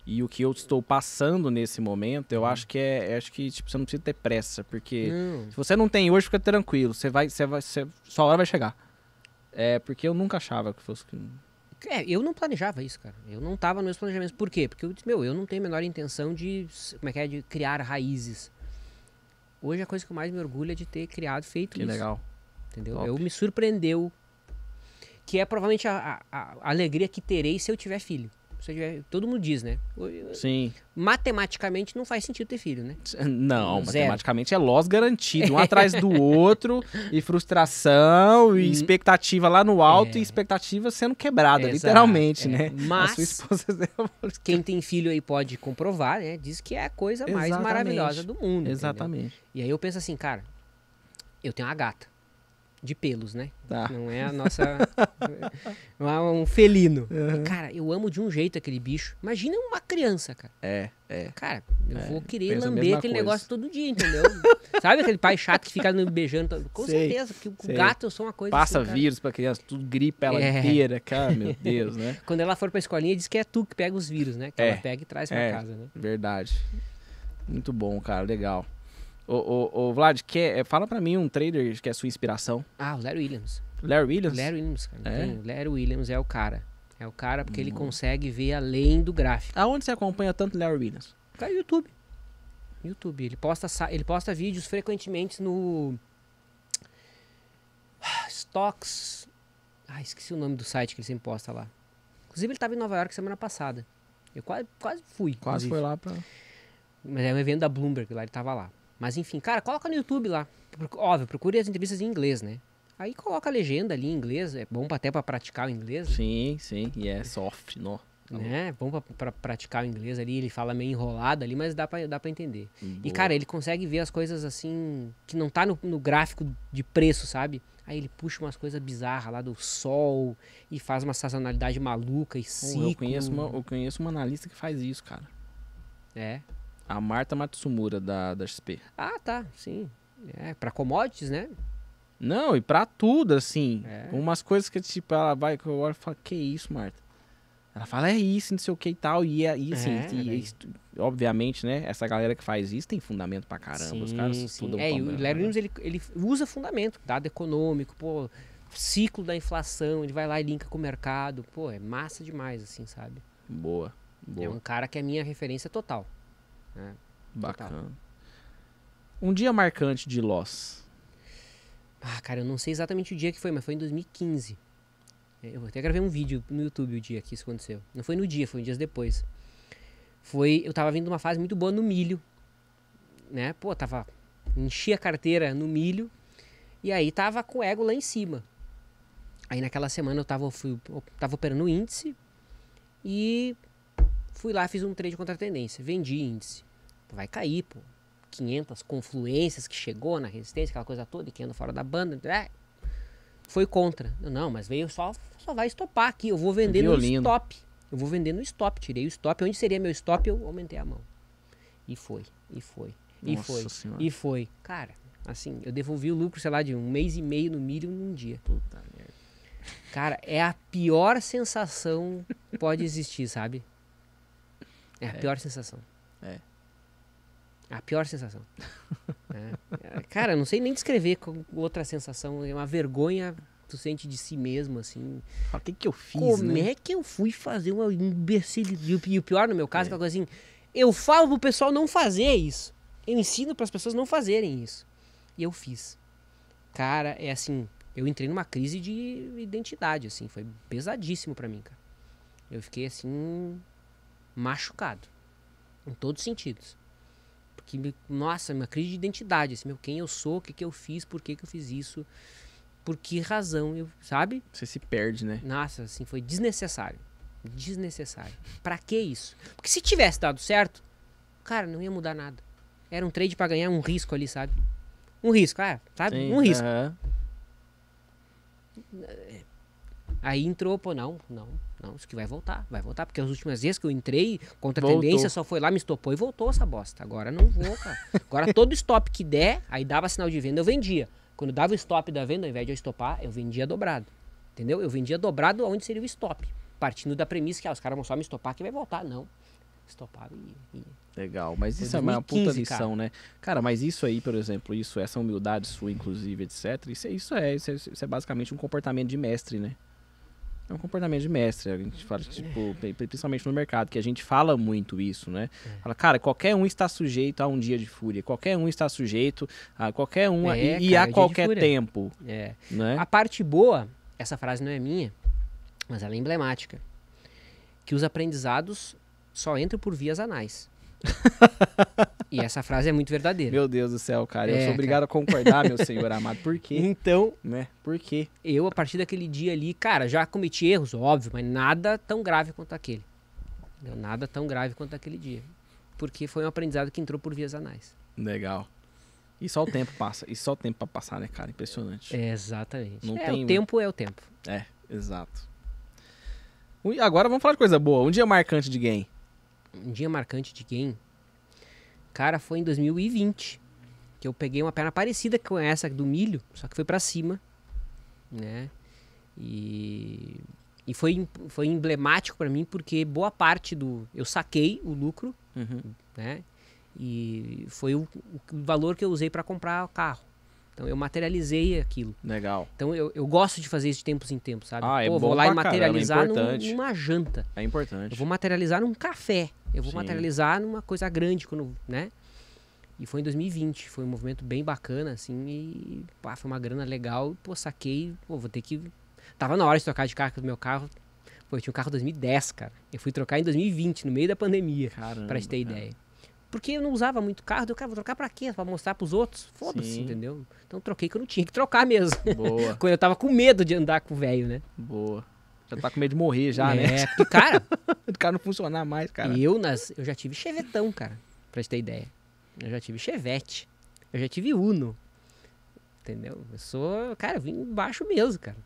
Speaker 1: e o que eu estou passando nesse momento, eu hum. acho que é, acho que tipo, você não precisa ter pressa, porque hum. se você não tem hoje, fica tranquilo, você vai, você vai, você, sua hora vai chegar. É, porque eu nunca achava que fosse
Speaker 2: é, eu não planejava isso, cara. Eu não tava nos meus planejamentos. Por quê? Porque eu disse, meu, eu não tenho a menor intenção de, como é que é, de criar raízes hoje a coisa que eu mais me orgulho é de ter criado, feito que isso. legal. Entendeu? Top. Eu me surpreendeu. Que é provavelmente a, a, a alegria que terei se eu tiver filho. Tiver, é, todo mundo diz, né? Sim. Matematicamente não faz sentido ter filho, né? Eh,
Speaker 1: não, Zero. matematicamente é loss garantido, um atrás do outro, e frustração, e hum. expectativa lá no alto, é. e
Speaker 2: expectativa sendo quebrada,
Speaker 1: Exato, literalmente, é. né? Mas,
Speaker 3: esposa...
Speaker 2: quem tem filho aí pode comprovar, né? Diz que é a coisa mais Exatamente. maravilhosa do mundo. Exatamente. Entendeu? E aí eu penso assim, cara, eu tenho uma gata de pelos, né? Tá. Não é a nossa. não é um felino. Uhum. Cara, eu amo de um jeito aquele bicho. Imagina uma criança, cara. É, é. Cara, eu é, vou querer lamber aquele coisa. negócio todo dia, entendeu? Sabe aquele pai chato que fica me beijando? Com sei, certeza, que sei. o gato eu sou uma coisa. Passa assim, vírus pra criança, tudo
Speaker 1: gripa ela é. inteira, cara, meu Deus, né?
Speaker 2: Quando ela for pra escolinha, diz que é tu que pega os vírus, né? Que é. ela pega e traz pra é, casa, né?
Speaker 1: Verdade. Muito bom, cara, legal. O, o, Vlad, que é, eh, fala para mim um trader que é sua inspiração.
Speaker 2: Ah, o Larry Williams.
Speaker 1: Larry Williams? Larry Williams, cara. É?
Speaker 2: Larry Williams é o cara. É o cara porque hum. ele consegue ver além do gráfico. Aonde você acompanha tanto Larry Williams? Cara, YouTube. YouTube. Ele posta, ele posta vídeos frequentemente no. Stocks. Ah, esqueci o nome do site que ele sempre posta lá. Inclusive, ele estava em Nova York semana passada. Eu quase, quase fui. Quase inclusive. foi lá pra. Mas é um evento da Bloomberg, lá ele estava lá. Mas enfim, cara, coloca no YouTube lá. Óbvio, procure as entrevistas em inglês, né? Aí coloca a legenda ali em inglês, é bom até para praticar o inglês. Né? Sim, sim, e é soft, não. Tá né? É bom pra, pra, praticar o inglês ali, ele fala meio enrolado ali, mas dá pra, dá pra entender. Boa. E, cara, ele consegue ver as coisas assim, que não tá no, no gráfico de preço, sabe? Aí ele puxa umas coisas bizarras lá do sol e faz uma sazonalidade maluca e sim Eu conheço uma, eu conheço uma analista que faz isso, cara. É?
Speaker 1: A Marta Matsumura da, da XP. Ah, tá, sim. É, pra commodities, né? Não, e pra tudo, assim. É. Umas coisas que, tipo, ela vai, que eu olho e falo, que isso, Marta? Ela fala, é isso, não sei o que e tal. E, e é assim, é, e, e, obviamente, né? Essa galera que faz isso tem fundamento pra caramba. Sim, os caras sim. estudam. É, e o Larry né?
Speaker 2: Williams, ele, ele usa fundamento, dado econômico, pô, ciclo da inflação, ele vai lá e linka com o mercado. Pô, é massa demais, assim, sabe?
Speaker 1: Boa, é boa. É um
Speaker 2: cara que é minha referência total. É. Bacana. Um dia marcante de Loss. Ah, cara, eu não sei exatamente o dia que foi, mas foi em 2015. É, eu até gravei um vídeo no YouTube o dia que isso aconteceu. Não foi no dia, foi dias depois. Foi, eu tava vindo uma fase muito boa no milho, né? Pô, tava enchi a carteira no milho e aí tava com o ego lá em cima. Aí naquela semana eu tava, fui, eu tava operando o índice e Fui lá, fiz um trade contra a tendência, vendi índice. Vai cair, pô. 500 confluências que chegou na resistência, aquela coisa toda, que anda fora da banda. É. Foi contra. Não, mas veio só, só vai estopar aqui. Eu vou vender no stop. Eu vou vender no stop. Tirei o stop. Onde seria meu stop? Eu aumentei a mão. E foi, e foi, e Nossa foi, senhora. e foi. Cara, assim, eu devolvi o lucro, sei lá, de um mês e meio no milho num dia. Puta merda. Cara, é a pior sensação que pode existir, sabe? É a é. pior sensação. É. A pior sensação. é. Cara, não sei nem descrever outra sensação. É uma vergonha tu sente de si mesmo, assim. O que que eu fiz, Como né? é que eu fui fazer uma imbecilidade? E o pior, no meu caso, é aquela é coisa assim... Eu falo pro pessoal não fazer isso. Eu ensino para as pessoas não fazerem isso. E eu fiz. Cara, é assim... Eu entrei numa crise de identidade, assim. Foi pesadíssimo para mim, cara. Eu fiquei, assim machucado. Em todos os sentidos. Porque, nossa, uma crise de identidade. Assim, meu, quem eu sou, o que, que eu fiz, por que, que eu fiz isso, por que razão, eu, sabe? Você se perde, né? Nossa, assim, foi desnecessário. Desnecessário. para que isso? Porque se tivesse dado certo, cara, não ia mudar nada. Era um trade para ganhar um risco ali, sabe? Um risco, ah, sabe? Sim, um risco. Uh -huh. Aí entrou, pô, não, não. Não, isso que vai voltar, vai voltar. Porque as últimas vezes que eu entrei, contra a tendência, só foi lá, me estopou e voltou essa bosta. Agora não vou, cara. Agora todo stop que der, aí dava sinal de venda, eu vendia. Quando dava o stop da venda, ao invés de eu estopar, eu vendia dobrado. Entendeu? Eu vendia dobrado aonde seria o stop. Partindo da premissa que ah, os caras vão só me estopar que vai voltar. Não. estopar e.
Speaker 1: Legal, mas isso 2015, é uma puta lição, cara. né? Cara, mas isso aí, por exemplo, isso, essa humildade sua, inclusive, etc., isso, isso, é, isso é, isso é basicamente um comportamento de mestre, né? É um comportamento de mestre. A gente fala, tipo, principalmente no mercado, que a gente fala muito isso, né? Fala, cara, qualquer um está sujeito a um dia de fúria. Qualquer um está sujeito a qualquer um é, e, cara, a é qualquer tempo.
Speaker 2: É. Né? A parte boa, essa frase não é minha, mas ela é emblemática. Que os aprendizados só entram por vias anais. E essa frase é muito verdadeira. Meu Deus do céu, cara. eu sou é, obrigado cara. a concordar, meu senhor amado. Por quê? Então, né? Por quê? Eu, a partir daquele dia ali, cara, já cometi erros, óbvio, mas nada tão grave quanto aquele. Nada tão grave quanto aquele dia. Porque foi um aprendizado que entrou por vias anais. Legal. E só o tempo passa.
Speaker 1: E só o tempo pra passar, né, cara? Impressionante. É, exatamente. Não é, tem... O tempo é o tempo. É, exato.
Speaker 2: Agora vamos falar de coisa boa. Um dia marcante de game. Um dia marcante de game? Cara, foi em 2020 que eu peguei uma perna parecida com essa do milho, só que foi para cima, né? E, e foi, foi emblemático para mim porque boa parte do eu saquei o lucro, uhum. né? E foi o, o valor que eu usei para comprar o carro. Então eu materializei aquilo. Legal. Então eu, eu gosto de fazer isso de tempos em tempos, sabe? Ah, é Pô, bom vou lá e materializar caramba, é num, numa janta. É importante. Eu vou materializar num café. Eu vou Sim. materializar numa coisa grande, quando, né? E foi em 2020, foi um movimento bem bacana, assim, e pá, foi uma grana legal, pô, saquei, pô, vou ter que... Tava na hora de trocar de carro, do meu carro... Pô, eu tinha um carro 2010, cara. Eu fui trocar em 2020, no meio da pandemia, para pra ter cara. ideia. Porque eu não usava muito carro, eu, cara, vou trocar pra quê? Pra mostrar pros outros? Foda-se, entendeu? Então troquei que eu não tinha que trocar mesmo. Boa. Quando eu tava com medo de andar com o velho, né? Boa. Já tá com medo de morrer já, né? é, né? porque, cara. o cara não funcionar mais, cara. Eu, nas, eu já tive chevetão, cara. Pra te ter ideia. Eu já tive chevette. Eu já tive Uno. Entendeu? Eu sou. Cara, eu vim baixo mesmo, cara.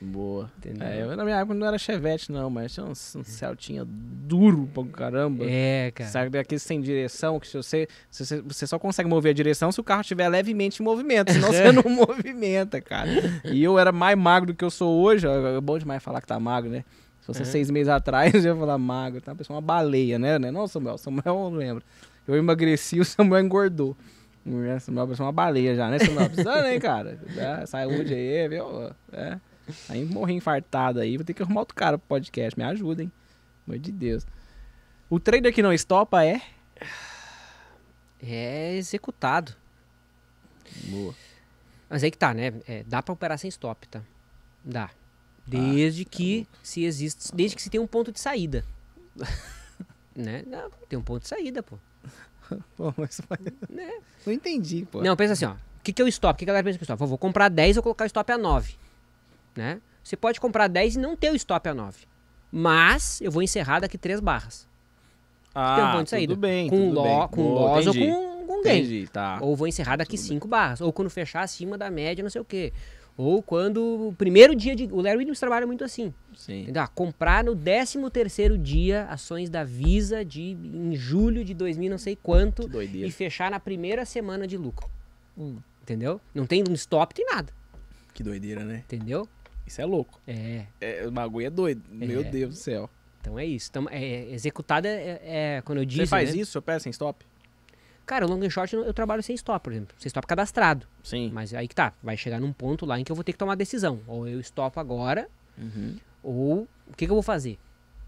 Speaker 1: Boa. É, eu na minha época não era Chevette, não, mas tinha um, um Celtinha duro pra caramba. É, cara. Sabe, daqueles sem direção, que se você, se você, você. só consegue mover a direção se o carro estiver levemente em movimento, senão você não movimenta, cara. E eu era mais magro do que eu sou hoje, é bom demais falar que tá magro, né? Se você uhum. seis meses atrás, eu ia falar magro, tá? Pessoa, uma baleia, né, né? Não, Samuel, Samuel eu não lembro. Eu emagreci, o Samuel engordou. É, Samuel parece uma baleia já, né? Samuel, precisando, né, hein, cara? É, saúde aí, viu? É. Aí morri infartado aí, vou ter que arrumar outro cara pro podcast. Me ajudem Meu de Deus. O trader que não estopa
Speaker 2: é? É executado. Boa. Mas aí que tá, né? É, dá para operar sem stop, tá? Dá. Ah, desde ah, que se existe, desde que se tem um ponto de saída. né? Não, tem um ponto de saída, pô. pô, mas... Né? Não entendi, pô. Não, pensa assim, ó. O que, que é o stop? O que, que a galera pensa que é o stop? vou comprar 10 ou colocar o stop a 9 né? Você pode comprar 10 e não ter o stop a 9. Mas eu vou encerrar daqui três barras.
Speaker 3: Ah, de saída. Tudo bem, com tudo lo, bem. Com oh, loss ou com, com gain. Entendi, tá.
Speaker 2: Ou vou encerrar daqui tudo cinco bem. barras. Ou quando fechar acima da média, não sei o quê. Ou quando. O primeiro dia de. O Larry Williams trabalha muito assim. Sim. Ah, comprar no 13 terceiro dia ações da Visa de, em julho de 2000, não sei quanto. E fechar na primeira semana de lucro. Hum. Entendeu? Não tem um stop, tem nada. Que doideira, né? Entendeu? Isso é louco. É. é o bagulho é doido. É. Meu Deus do céu. Então é isso. Então, é, executada é, é, é quando eu disse. Você faz né? isso, seu pé é sem stop? Cara, o long and short eu trabalho sem stop, por exemplo. Sem stop cadastrado. Sim. Mas aí que tá. Vai chegar num ponto lá em que eu vou ter que tomar decisão. Ou eu stopo agora, uhum. ou o que, que, eu vou fazer?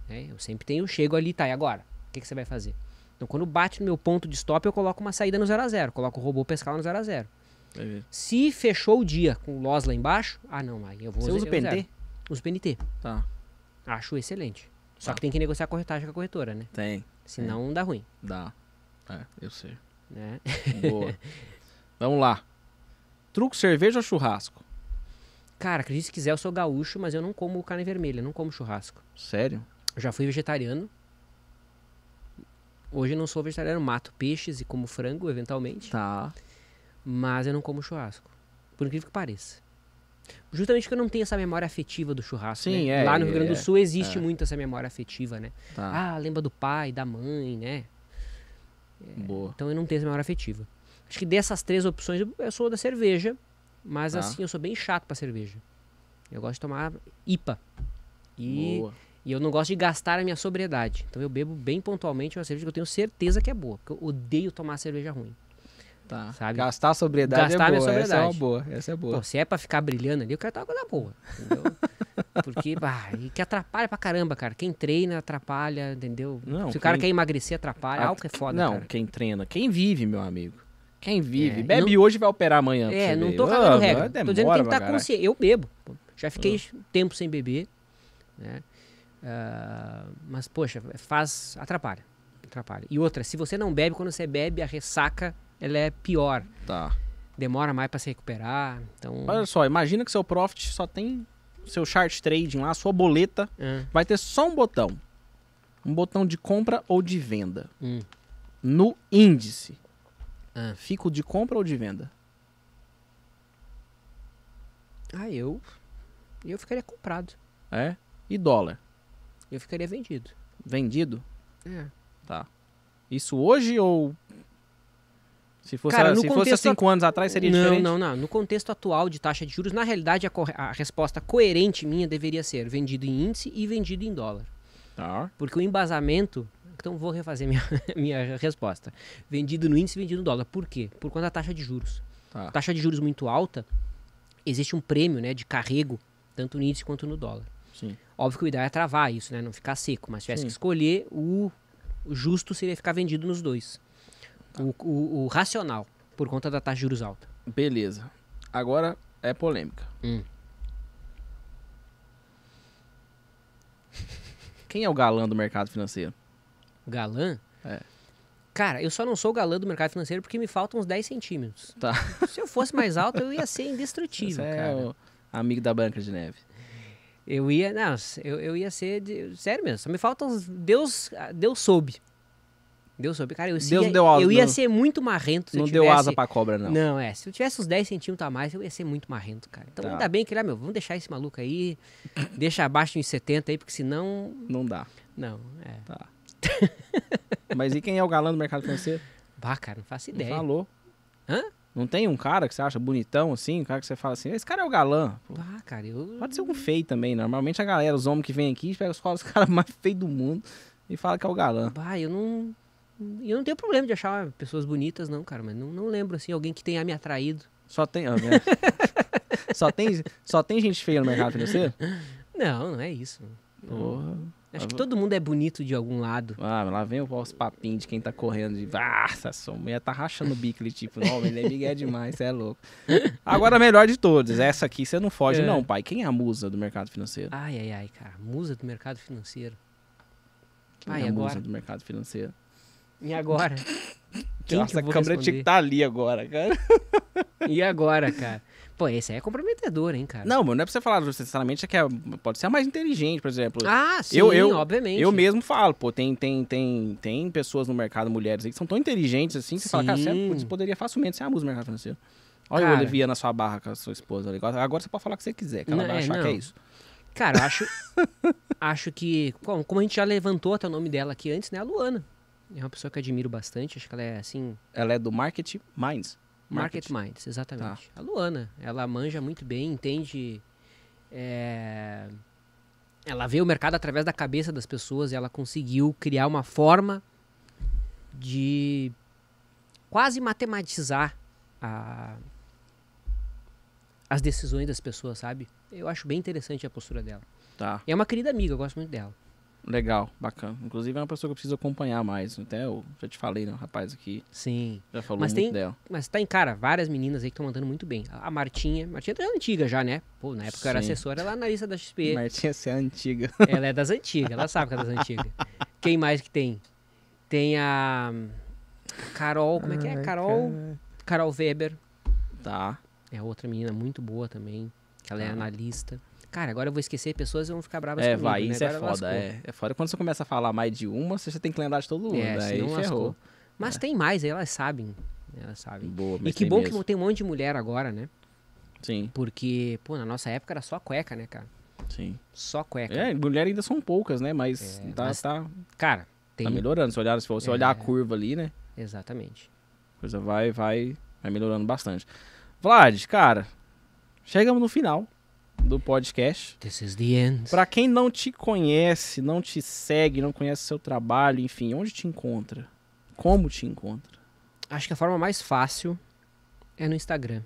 Speaker 2: Né? Eu sempre tenho, chego ali, tá, e agora? O que, que, você vai fazer? Então quando bate no meu ponto de stop, eu coloco uma saída no 0 a 0 Coloco o robô pescar no 0 a 0 é Se fechou o dia com o loss lá embaixo, ah não, aí eu vou Você usa o PNT? Zero. Uso PNT. Tá. Acho excelente. Só tá. que tem que negociar a corretagem com a corretora, né? Tem. Senão tem. dá
Speaker 1: ruim. Dá. É, eu sei. Né? Boa. Vamos lá.
Speaker 2: Truco, cerveja ou churrasco? Cara, acredite se quiser, eu sou gaúcho, mas eu não como carne vermelha, não como churrasco. Sério? Eu já fui vegetariano. Hoje não sou vegetariano, mato peixes e como frango, eventualmente. Tá. Mas eu não como churrasco. Por incrível que pareça. Justamente porque eu não tenho essa memória afetiva do churrasco. Sim, né? é, Lá no Rio Grande do é, Sul existe é. muito essa memória afetiva, né? Tá. Ah, lembra do pai, da mãe, né? É, boa. Então eu não tenho essa memória afetiva. Acho que dessas três opções, eu sou da cerveja, mas tá. assim, eu sou bem chato pra cerveja. Eu gosto de tomar IPA. E, boa. e eu não gosto de gastar a minha sobriedade. Então eu bebo bem pontualmente uma cerveja que eu tenho certeza que é boa. Porque eu odeio tomar cerveja ruim. Tá.
Speaker 1: Sabe? Gastar a sobriedade é Gastar é boa. Minha sobriedade. Essa é uma boa. Essa é boa. Pô, se
Speaker 2: é pra ficar brilhando ali, eu quero estar uma coisa boa. Entendeu? Porque, bah, e que atrapalha pra caramba, cara. Quem treina atrapalha, entendeu? Não, se quem... o cara quer emagrecer, atrapalha. algo que é foda. Não, cara.
Speaker 1: quem treina, quem vive, meu amigo. Quem vive. É, Bebe não... hoje vai operar amanhã. É, não tô falando oh, ah, regra. Demora, tô dizendo que tem que estar tá consciente.
Speaker 2: Eu bebo. Já fiquei ah. tempo sem beber, né? Uh, mas, poxa, faz. atrapalha. Atrapalha. E outra, se você não bebe, quando você bebe, a ressaca ela é pior. Tá. Demora mais para se recuperar. Então... Olha só, imagina que seu profit só tem seu chart trading lá, sua
Speaker 1: boleta, é. vai ter só um botão. Um botão de compra ou de venda. Hum. No índice. É. Fico de compra ou de venda?
Speaker 2: Ah, eu. Eu ficaria comprado.
Speaker 3: É?
Speaker 1: E dólar?
Speaker 2: Eu ficaria vendido.
Speaker 1: Vendido? É. Tá. Isso hoje ou se fosse, Cara, se fosse cinco anos atrás, seria não, diferente? Não,
Speaker 2: não, não. No contexto atual de taxa de juros, na realidade, a, a resposta coerente minha deveria ser vendido em índice e vendido em dólar. Tá. Porque o embasamento então vou refazer minha, minha resposta. Vendido no índice, vendido no dólar. Por quê? Por conta da taxa de juros. Tá. Taxa de juros muito alta, existe um prêmio né, de carrego, tanto no índice quanto no dólar. Sim. Óbvio que o ideal é travar isso, né? Não ficar seco. Mas se tivesse Sim. que escolher, o, o justo seria ficar vendido nos dois. O, o, o racional, por conta da taxa de juros alta. Beleza. Agora é polêmica.
Speaker 3: Hum.
Speaker 1: Quem é o galã do mercado financeiro? Galã? É.
Speaker 2: Cara, eu só não sou o galã do mercado financeiro porque me faltam uns 10 centímetros. Tá. Se eu fosse mais alto, eu ia ser indestrutível, Você é cara. É o amigo da Branca de Neve. Eu ia. Não, eu, eu ia ser. De, sério mesmo, só me faltam. Deus, Deus soube. Deu sobre. Cara, eu, Deus não deu asa, eu ia ser muito marrento se Não tivesse... deu asa pra cobra, não. Não, é. Se eu tivesse uns 10 centímetros a mais, eu ia ser muito marrento, cara. Então tá. ainda bem que ele, né, ah, meu, vamos deixar esse maluco aí. deixa abaixo de uns 70 aí, porque senão. Não dá. Não, é. Tá. Mas e
Speaker 1: quem é o galã do mercado financeiro?
Speaker 2: Bah, cara, não faço ideia. Não
Speaker 1: falou. Hã? Não tem um cara que você acha bonitão, assim, um cara que você fala assim, esse cara é o galã. Pô. Ah, cara, eu... Pode ser um feio também, normalmente a galera, os homens que vêm aqui, pega os caras mais feios do mundo e fala que é o galã.
Speaker 2: Bah, eu não... E eu não tenho problema de achar pessoas bonitas, não, cara. Mas não, não lembro, assim, alguém que tenha me atraído. Só tem. Ó, minha... Né?
Speaker 1: só, tem só tem gente feia no mercado financeiro? É
Speaker 2: não, não é isso. Porra. Acho que ah, todo
Speaker 1: mundo é bonito de algum lado. Ah, lá vem os papinhos de quem tá correndo de. Nossa, ah, sua mulher tá rachando o bico ali, tipo, não, ele é migué demais, você é louco. Agora a melhor de todas, essa aqui você não foge, é. não, pai. Quem é a musa do mercado financeiro?
Speaker 2: Ai, ai, ai, cara. Musa do mercado financeiro. Quem
Speaker 1: ai, é a agora? musa do mercado financeiro?
Speaker 2: E agora? Quem Nossa, que a câmera responder? tinha que estar tá ali agora, cara. E
Speaker 1: agora, cara? Pô, esse aí é
Speaker 2: comprometedor, hein, cara?
Speaker 1: Não, mano, não é pra você falar, sinceramente, é que é, pode ser a mais inteligente, por exemplo. Ah, sim, eu, eu, obviamente. Eu mesmo falo, pô, tem, tem, tem, tem pessoas no mercado, mulheres aí, que são tão inteligentes assim, que sim. você fala, cara, você é, poderia facilmente ser a música do mercado financeiro. Olha cara, o
Speaker 2: Olivia na sua barra com a sua esposa. Agora você pode falar o que você quiser, que ela não, vai é, achar não. que é isso. Cara, acho, acho que, como a gente já levantou até o nome dela aqui antes, né, a Luana. É uma pessoa que admiro bastante, acho que ela é assim. Ela é do Market Minds. Market, Market Minds, exatamente. Tá. A Luana, ela manja muito bem, entende. É... Ela vê o mercado através da cabeça das pessoas e ela conseguiu criar uma forma de quase matematizar a... as decisões das pessoas, sabe? Eu acho bem interessante a postura dela. Tá. É uma querida amiga, eu gosto muito dela.
Speaker 1: Legal, bacana. Inclusive é uma pessoa que eu preciso acompanhar mais. Até eu já te falei, né? O rapaz aqui. Sim. Já falou mas muito tem, dela.
Speaker 2: Mas tá em cara, várias meninas aí que estão mandando muito bem. A Martinha. Martinha é antiga já, né? Pô, na época Sim. eu era assessora, ela é analista da XP. Martinha, você é antiga. Ela é das antigas, ela sabe que é das antigas. Quem mais que tem? Tem a. Carol, como é que é? Ai, Carol. Cara. Carol Weber. Tá. É outra menina muito boa também. Ela é tá. analista cara, agora eu vou esquecer pessoas e vão ficar bravas é, comigo. Vai, né? isso é agora é foda. É, é
Speaker 1: foda. Quando você começa a falar mais de uma, você já tem que lembrar de todo mundo. É, né? aí ferrou.
Speaker 2: Mas é. tem mais, elas sabem. Elas sabem. Boa, e que bom mesmo. que tem um monte de mulher agora, né? Sim. Porque, pô, na nossa época era só cueca, né, cara? Sim. Só cueca.
Speaker 1: É, mulher ainda são poucas, né? Mas, é, tá, mas, tá, Cara, tá tem... Tá melhorando. Se, olhar, se você é, olhar a curva ali, né?
Speaker 2: Exatamente.
Speaker 1: A coisa vai, vai, vai melhorando bastante. Vlad, cara, chegamos no final do podcast. This is the end. Pra quem não te conhece, não te segue, não conhece o seu trabalho, enfim, onde te encontra?
Speaker 2: Como te encontra? Acho que a forma mais fácil é no Instagram.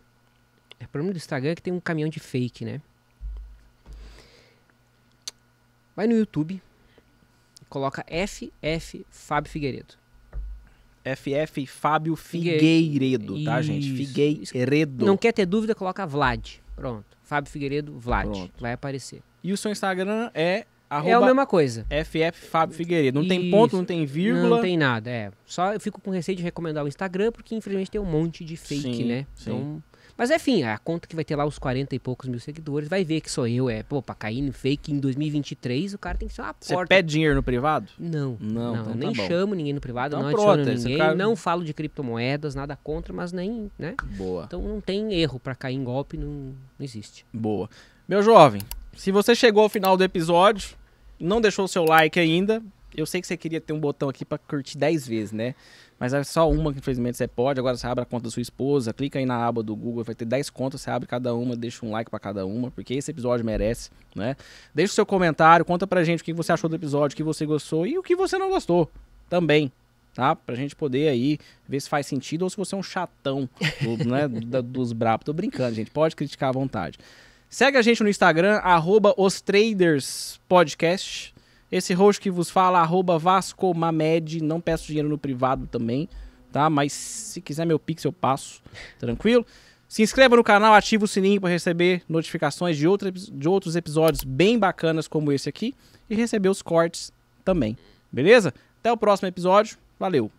Speaker 2: O é problema do Instagram é que tem um caminhão de fake, né? Vai no YouTube, coloca FF Fábio Figueiredo. FF Fábio Figueiredo, Figueiredo tá, gente? Figueiredo. Não quer ter dúvida, coloca Vlad. Pronto. Fábio Figueiredo Vlad. Pronto. Vai aparecer. E o seu Instagram é
Speaker 1: é a mesma coisa.
Speaker 2: FF Fábio Figueiredo. Não Isso. tem ponto, não tem vírgula. Não tem nada, é. Só eu fico com receio de recomendar o Instagram, porque infelizmente tem um monte de fake, sim, né? Sim. Então, mas enfim, a conta que vai ter lá os 40 e poucos mil seguidores vai ver que sou eu. É, pô, pra cair no fake em 2023, o cara tem que ser uma porta. Você pede dinheiro no privado? Não. Não, não então nem tá chamo ninguém no privado, então, não pronto, é adiciono ninguém. Cara... Não falo de criptomoedas, nada contra, mas nem, né? Boa. Então não tem erro para cair em golpe, não, não existe.
Speaker 1: Boa. Meu jovem, se você chegou ao final do episódio, não deixou o seu like ainda, eu sei que você queria ter um botão aqui para curtir 10 vezes, né? mas é só uma que infelizmente você pode. Agora você abre a conta da sua esposa, clica aí na aba do Google, vai ter 10 contas, você abre cada uma, deixa um like para cada uma, porque esse episódio merece, né? Deixa o seu comentário, conta pra gente o que você achou do episódio, o que você gostou e o que você não gostou também, tá? Pra gente poder aí ver se faz sentido ou se você é um chatão do, né, da, dos brabos. Tô brincando, gente, pode criticar à vontade. Segue a gente no Instagram, arroba os Traders Podcast. Esse roxo que vos fala, arroba Vasco Mamed. Não peço dinheiro no privado também, tá? Mas se quiser meu pix, eu passo. Tranquilo? Se inscreva no canal, ative o sininho para receber notificações de, outro, de outros episódios bem bacanas como esse aqui. E receber os cortes também. Beleza? Até o próximo episódio. Valeu!